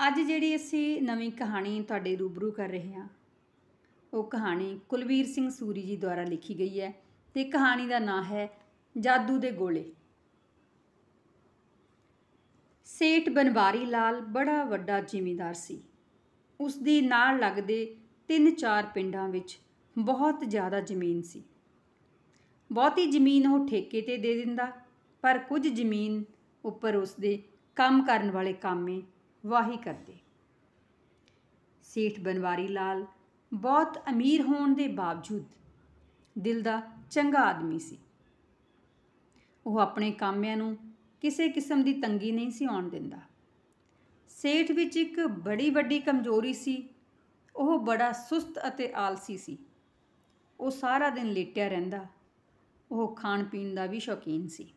ਅੱਜ ਜਿਹੜੀ ਅਸੀਂ ਨਵੀਂ ਕਹਾਣੀ ਤੁਹਾਡੇ ਰੂਬਰੂ ਕਰ ਰਹੇ ਹਾਂ ਉਹ ਕਹਾਣੀ ਕੁਲਵੀਰ ਸਿੰਘ ਸੂਰੀ ਜੀ ਦੁਆਰਾ ਲਿਖੀ ਗਈ ਹੈ ਤੇ ਕਹਾਣੀ ਦਾ ਨਾਂ ਹੈ ਜਾਦੂ ਦੇ ਗੋਲੇ ਸੇਠ ਬਨਵਾਰੀ ਲਾਲ ਬੜਾ ਵੱਡਾ ਜ਼ਿਮੀਂਦਾਰ ਸੀ ਉਸ ਦੀ ਨਾਲ ਲੱਗਦੇ ਤਿੰਨ-ਚਾਰ ਪਿੰਡਾਂ ਵਿੱਚ ਬਹੁਤ ਜ਼ਿਆਦਾ ਜ਼ਮੀਨ ਸੀ ਬਹੁਤੀ ਜ਼ਮੀਨ ਉਹ ਠੇਕੇ ਤੇ ਦੇ ਦਿੰਦਾ ਪਰ ਕੁਝ ਜ਼ਮੀਨ ਉੱਪਰ ਉਸ ਦੇ ਕੰਮ ਕਰਨ ਵਾਲੇ ਕਾਮੇ ਵਾਹੀ ਕਰਦੇ ਸੇਠ ਬਨਵਾਰੀ ਲਾਲ ਬਹੁਤ ਅਮੀਰ ਹੋਣ ਦੇ ਬਾਵਜੂਦ ਦਿਲ ਦਾ ਚੰਗਾ ਆਦਮੀ ਸੀ ਉਹ ਆਪਣੇ ਕਾਮਿਆਂ ਨੂੰ ਕਿਸੇ ਕਿਸਮ ਦੀ ਤੰਗੀ ਨਹੀਂ ਸੀ ਆਉਣ ਦਿੰਦਾ ਸੇਠ ਵਿੱਚ ਇੱਕ ਬੜੀ ਵੱਡੀ ਕਮਜ਼ੋਰੀ ਸੀ ਉਹ ਬੜਾ ਸੁਸਤ ਅਤੇ ਆਲਸੀ ਸੀ ਉਹ ਸਾਰਾ ਦਿਨ ਲੇਟਿਆ ਰਹਿੰਦਾ ਉਹ ਖਾਣ ਪੀਣ ਦਾ ਵੀ ਸ਼ੌਕੀਨ ਸੀ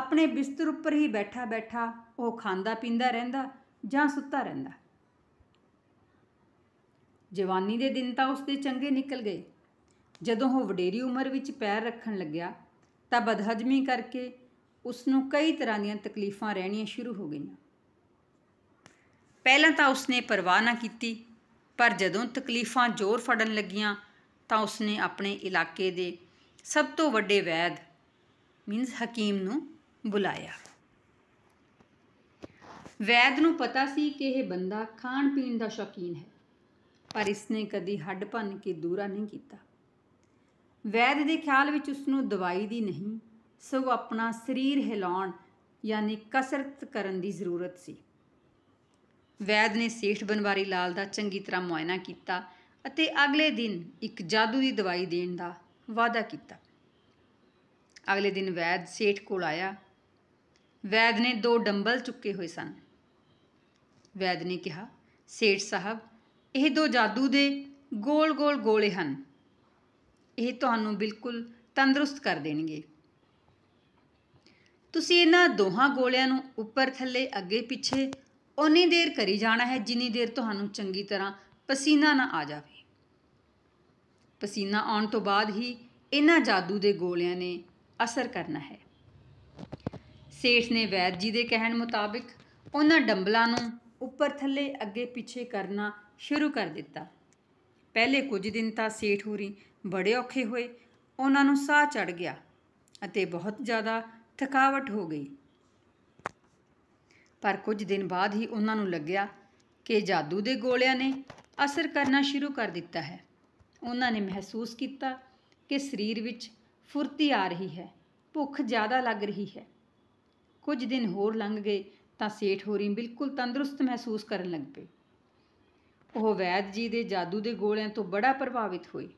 ਆਪਣੇ ਬਿਸਤਰ ਉੱਪਰ ਹੀ ਬੈਠਾ ਬੈਠਾ ਉਹ ਖਾਂਦਾ ਪੀਂਦਾ ਰਹਿੰਦਾ ਜਾਂ ਸੁੱਤਾ ਰਹਿੰਦਾ ਜਵਾਨੀ ਦੇ ਦਿਨ ਤਾਂ ਉਸਦੇ ਚੰਗੇ ਨਿਕਲ ਗਏ ਜਦੋਂ ਉਹ ਵਡੇਰੀ ਉਮਰ ਵਿੱਚ ਪੈਰ ਰੱਖਣ ਲੱਗਿਆ ਤਾਂ ਬਦਹਜਮੀ ਕਰਕੇ ਉਸ ਨੂੰ ਕਈ ਤਰ੍ਹਾਂ ਦੀਆਂ ਤਕਲੀਫਾਂ ਰਹਿਣੀਆਂ ਸ਼ੁਰੂ ਹੋ ਗਈਆਂ ਪਹਿਲਾਂ ਤਾਂ ਉਸਨੇ ਪਰਵਾਹ ਨਾ ਕੀਤੀ ਪਰ ਜਦੋਂ ਤਕਲੀਫਾਂ ਜ਼ੋਰ ਫੜਨ ਲੱਗੀਆਂ ਤਾਂ ਉਸਨੇ ਆਪਣੇ ਇਲਾਕੇ ਦੇ ਸਭ ਤੋਂ ਵੱਡੇ ਵੈਦ ਮੀਨਸ ਹਕੀਮ ਨੂੰ ਬੁਲਾਇਆ ਵੈਦ ਨੂੰ ਪਤਾ ਸੀ ਕਿ ਇਹ ਬੰਦਾ ਖਾਣ ਪੀਣ ਦਾ ਸ਼ੌਕੀਨ ਹੈ ਪਰ ਇਸਨੇ ਕਦੀ ਹੱਡ ਭੰਨ ਕੇ ਦੂਰਾ ਨਹੀਂ ਕੀਤਾ ਵੈਦ ਦੇ ਖਿਆਲ ਵਿੱਚ ਉਸ ਨੂੰ ਦਵਾਈ ਦੀ ਨਹੀਂ ਸਗੋਂ ਆਪਣਾ ਸਰੀਰ ਹਿਲਾਉਣ ਯਾਨੀ ਕਸਰਤ ਕਰਨ ਦੀ ਜ਼ਰੂਰਤ ਸੀ ਵੈਦ ਨੇ ਸੇਠ ਬਨਵਾਰੀ ਲਾਲ ਦਾ ਚੰਗੀ ਤਰ੍ਹਾਂ ਮੁਆਇਨਾ ਕੀਤਾ ਅਤੇ ਅਗਲੇ ਦਿਨ ਇੱਕ ਜਾਦੂ ਦੀ ਦਵਾਈ ਦੇਣ ਦਾ ਵਾਅਦਾ ਕੀਤਾ ਅਗਲੇ ਦਿਨ ਵੈਦ ਸੇਠ ਕੋਲ ਆਇਆ ਵੈਦ ਨੇ ਦੋ ਡੰਬਲ ਚੁੱਕੇ ਹੋਏ ਸਨ ਵੈਦ ਨੇ ਕਿਹਾ ਸੇਠ ਸਾਹਿਬ ਇਹ ਦੋ ਜਾਦੂ ਦੇ ਗੋਲ-ਗੋਲ ਗੋਲੇ ਹਨ ਇਹ ਤੁਹਾਨੂੰ ਬਿਲਕੁਲ ਤੰਦਰੁਸਤ ਕਰ ਦੇਣਗੇ ਤੁਸੀਂ ਇਹਨਾਂ ਦੋਹਾਂ ਗੋਲਿਆਂ ਨੂੰ ਉੱਪਰ ਥੱਲੇ ਅੱਗੇ ਪਿੱਛੇ ਉਨੀ ਦੇਰ ਕਰੀ ਜਾਣਾ ਹੈ ਜਿੰਨੀ ਦੇਰ ਤੁਹਾਨੂੰ ਚੰਗੀ ਤਰ੍ਹਾਂ ਪਸੀਨਾ ਨਾ ਆ ਜਾਵੇ ਪਸੀਨਾ ਆਉਣ ਤੋਂ ਬਾਅਦ ਹੀ ਇਹਨਾਂ ਜਾਦੂ ਦੇ ਗੋਲਿਆਂ ਨੇ ਅਸਰ ਕਰਨਾ ਹੈ ਸੇਠ ਨੇ ਵੈਦ ਜੀ ਦੇ ਕਹਿਣ ਮੁਤਾਬਿਕ ਉਹਨਾਂ ਡੰਬਲਾਂ ਨੂੰ ਉੱਪਰ ਥੱਲੇ ਅੱਗੇ ਪਿੱਛੇ ਕਰਨਾ ਸ਼ੁਰੂ ਕਰ ਦਿੱਤਾ ਪਹਿਲੇ ਕੁਝ ਦਿਨ ਤਾਂ ਸੇਠ ਹੋਰੀ ਬੜੇ ਔਖੇ ਹੋਏ ਉਹਨਾਂ ਨੂੰ ਸਾਹ ਚੜ ਗਿਆ ਅਤੇ ਬਹੁਤ ਜ਼ਿਆਦਾ ਥਕਾਵਟ ਹੋ ਗਈ ਪਰ ਕੁਝ ਦਿਨ ਬਾਅਦ ਹੀ ਉਹਨਾਂ ਨੂੰ ਲੱਗਿਆ ਕਿ ਜਾਦੂ ਦੇ ਗੋਲਿਆਂ ਨੇ ਅਸਰ ਕਰਨਾ ਸ਼ੁਰੂ ਕਰ ਦਿੱਤਾ ਹੈ ਉਹਨਾਂ ਨੇ ਮਹਿਸੂਸ ਕੀਤਾ ਕਿ ਸਰੀਰ ਵਿੱਚ ਫੁਰਤੀ ਆ ਰਹੀ ਹੈ ਭੁੱਖ ਜ਼ਿਆਦਾ ਲੱਗ ਰਹੀ ਹੈ ਕੁਝ ਦਿਨ ਹੋਰ ਲੰਘ ਗਏ ਤਾਂ ਸੇਠ ਹੋਰੀ ਬਿਲਕੁਲ ਤੰਦਰੁਸਤ ਮਹਿਸੂਸ ਕਰਨ ਲੱਗ ਪਏ ਉਹ ਵੈਦ ਜੀ ਦੇ ਜਾਦੂ ਦੇ ਗੋਲਿਆਂ ਤੋਂ ਬੜਾ ਪ੍ਰਭਾਵਿਤ ਹੋਏ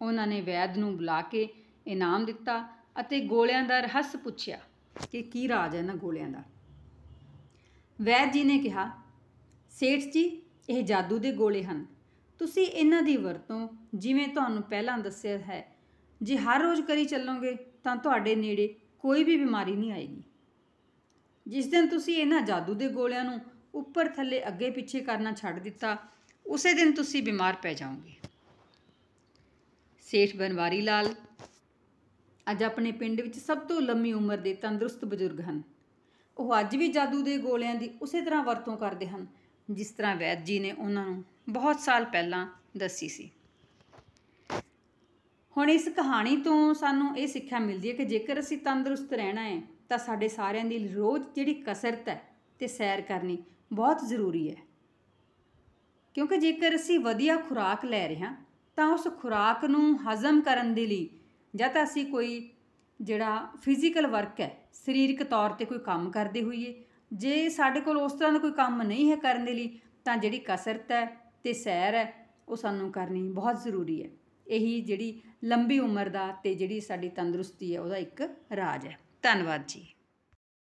ਉਹਨਾਂ ਨੇ ਵੈਦ ਨੂੰ ਬੁਲਾ ਕੇ ਇਨਾਮ ਦਿੱਤਾ ਅਤੇ ਗੋਲਿਆਂ ਦਾ ਰਹੱਸ ਪੁੱਛਿਆ ਕਿ ਕੀ ਰਾਜ ਹੈ ਇਹਨਾਂ ਗੋਲਿਆਂ ਦਾ ਵੈਦ ਜੀ ਨੇ ਕਿਹਾ ਸੇਠ ਜੀ ਇਹ ਜਾਦੂ ਦੇ ਗੋਲੇ ਹਨ ਤੁਸੀਂ ਇਹਨਾਂ ਦੀ ਵਰਤੋਂ ਜਿਵੇਂ ਤੁਹਾਨੂੰ ਪਹਿਲਾਂ ਦੱਸਿਆ ਹੈ ਜੇ ਹਰ ਰੋਜ਼ ਕਰੀ ਚੱਲੋਗੇ ਤਾਂ ਤੁਹਾਡੇ ਨੇੜੇ ਕੋਈ ਵੀ ਬਿਮਾਰੀ ਨਹੀਂ ਆਏਗੀ ਜਿਸ ਦਿਨ ਤੁਸੀਂ ਇਹਨਾਂ ਜਾਦੂ ਦੇ ਗੋਲਿਆਂ ਨੂੰ ਉੱਪਰ ਥੱਲੇ ਅੱਗੇ ਪਿੱਛੇ ਕਰਨਾ ਛੱਡ ਦਿੱਤਾ ਉਸੇ ਦਿਨ ਤੁਸੀਂ ਬਿਮਾਰ ਪੈ ਜਾਓਗੇ ਸੇਠ ਬਨਵਾਰੀ ਲਾਲ ਅੱਜ ਆਪਣੇ ਪਿੰਡ ਵਿੱਚ ਸਭ ਤੋਂ ਲੰਮੀ ਉਮਰ ਦੇ ਤੰਦਰੁਸਤ ਬਜ਼ੁਰਗ ਹਨ ਉਹ ਅੱਜ ਵੀ ਜਾਦੂ ਦੇ ਗੋਲਿਆਂ ਦੀ ਉਸੇ ਤਰ੍ਹਾਂ ਵਰਤੋਂ ਕਰਦੇ ਹਨ ਜਿਸ ਤਰ੍ਹਾਂ ਵੈਦ ਜੀ ਨੇ ਉਹਨਾਂ ਨੂੰ ਬਹੁਤ ਸਾਲ ਪਹਿਲਾਂ ਦੱਸੀ ਸੀ ਹੁਣ ਇਸ ਕਹਾਣੀ ਤੋਂ ਸਾਨੂੰ ਇਹ ਸਿੱਖਿਆ ਮਿਲਦੀ ਹੈ ਕਿ ਜੇਕਰ ਅਸੀਂ ਤੰਦਰੁਸਤ ਰਹਿਣਾ ਹੈ ਤਾਂ ਸਾਡੇ ਸਾਰਿਆਂ ਦੀ ਰੋਜ਼ ਜਿਹੜੀ ਕਸਰਤ ਹੈ ਤੇ ਸੈਰ ਕਰਨੀ ਬਹੁਤ ਜ਼ਰੂਰੀ ਹੈ ਕਿਉਂਕਿ ਜੇਕਰ ਅਸੀਂ ਵਧੀਆ ਖੁਰਾਕ ਲੈ ਰਹੇ ਹਾਂ ਤਾਂ ਉਸ ਖੁਰਾਕ ਨੂੰ ਹਜ਼ਮ ਕਰਨ ਦੇ ਲਈ ਜਾਂ ਤਾਂ ਅਸੀਂ ਕੋਈ ਜਿਹੜਾ ਫਿਜ਼ੀਕਲ ਵਰਕ ਹੈ ਸਰੀਰਕ ਤੌਰ ਤੇ ਕੋਈ ਕੰਮ ਕਰਦੇ ਹੋਈਏ ਜੇ ਸਾਡੇ ਕੋਲ ਉਸ ਤਰ੍ਹਾਂ ਦਾ ਕੋਈ ਕੰਮ ਨਹੀਂ ਹੈ ਕਰਨ ਦੇ ਲਈ ਤਾਂ ਜਿਹੜੀ ਕਸਰਤ ਹੈ ਤੇ ਸੈਰ ਹੈ ਉਹ ਸਾਨੂੰ ਕਰਨੀ ਬਹੁਤ ਜ਼ਰੂਰੀ ਹੈ ਇਹੀ ਜਿਹੜੀ ਲੰਬੀ ਉਮਰ ਦਾ ਤੇ ਜਿਹੜੀ ਸਾਡੀ ਤੰਦਰੁਸਤੀ ਹੈ ਉਹਦਾ ਇੱਕ ਰਾਜ ਹੈ ਧੰਨਵਾਦ ਜੀ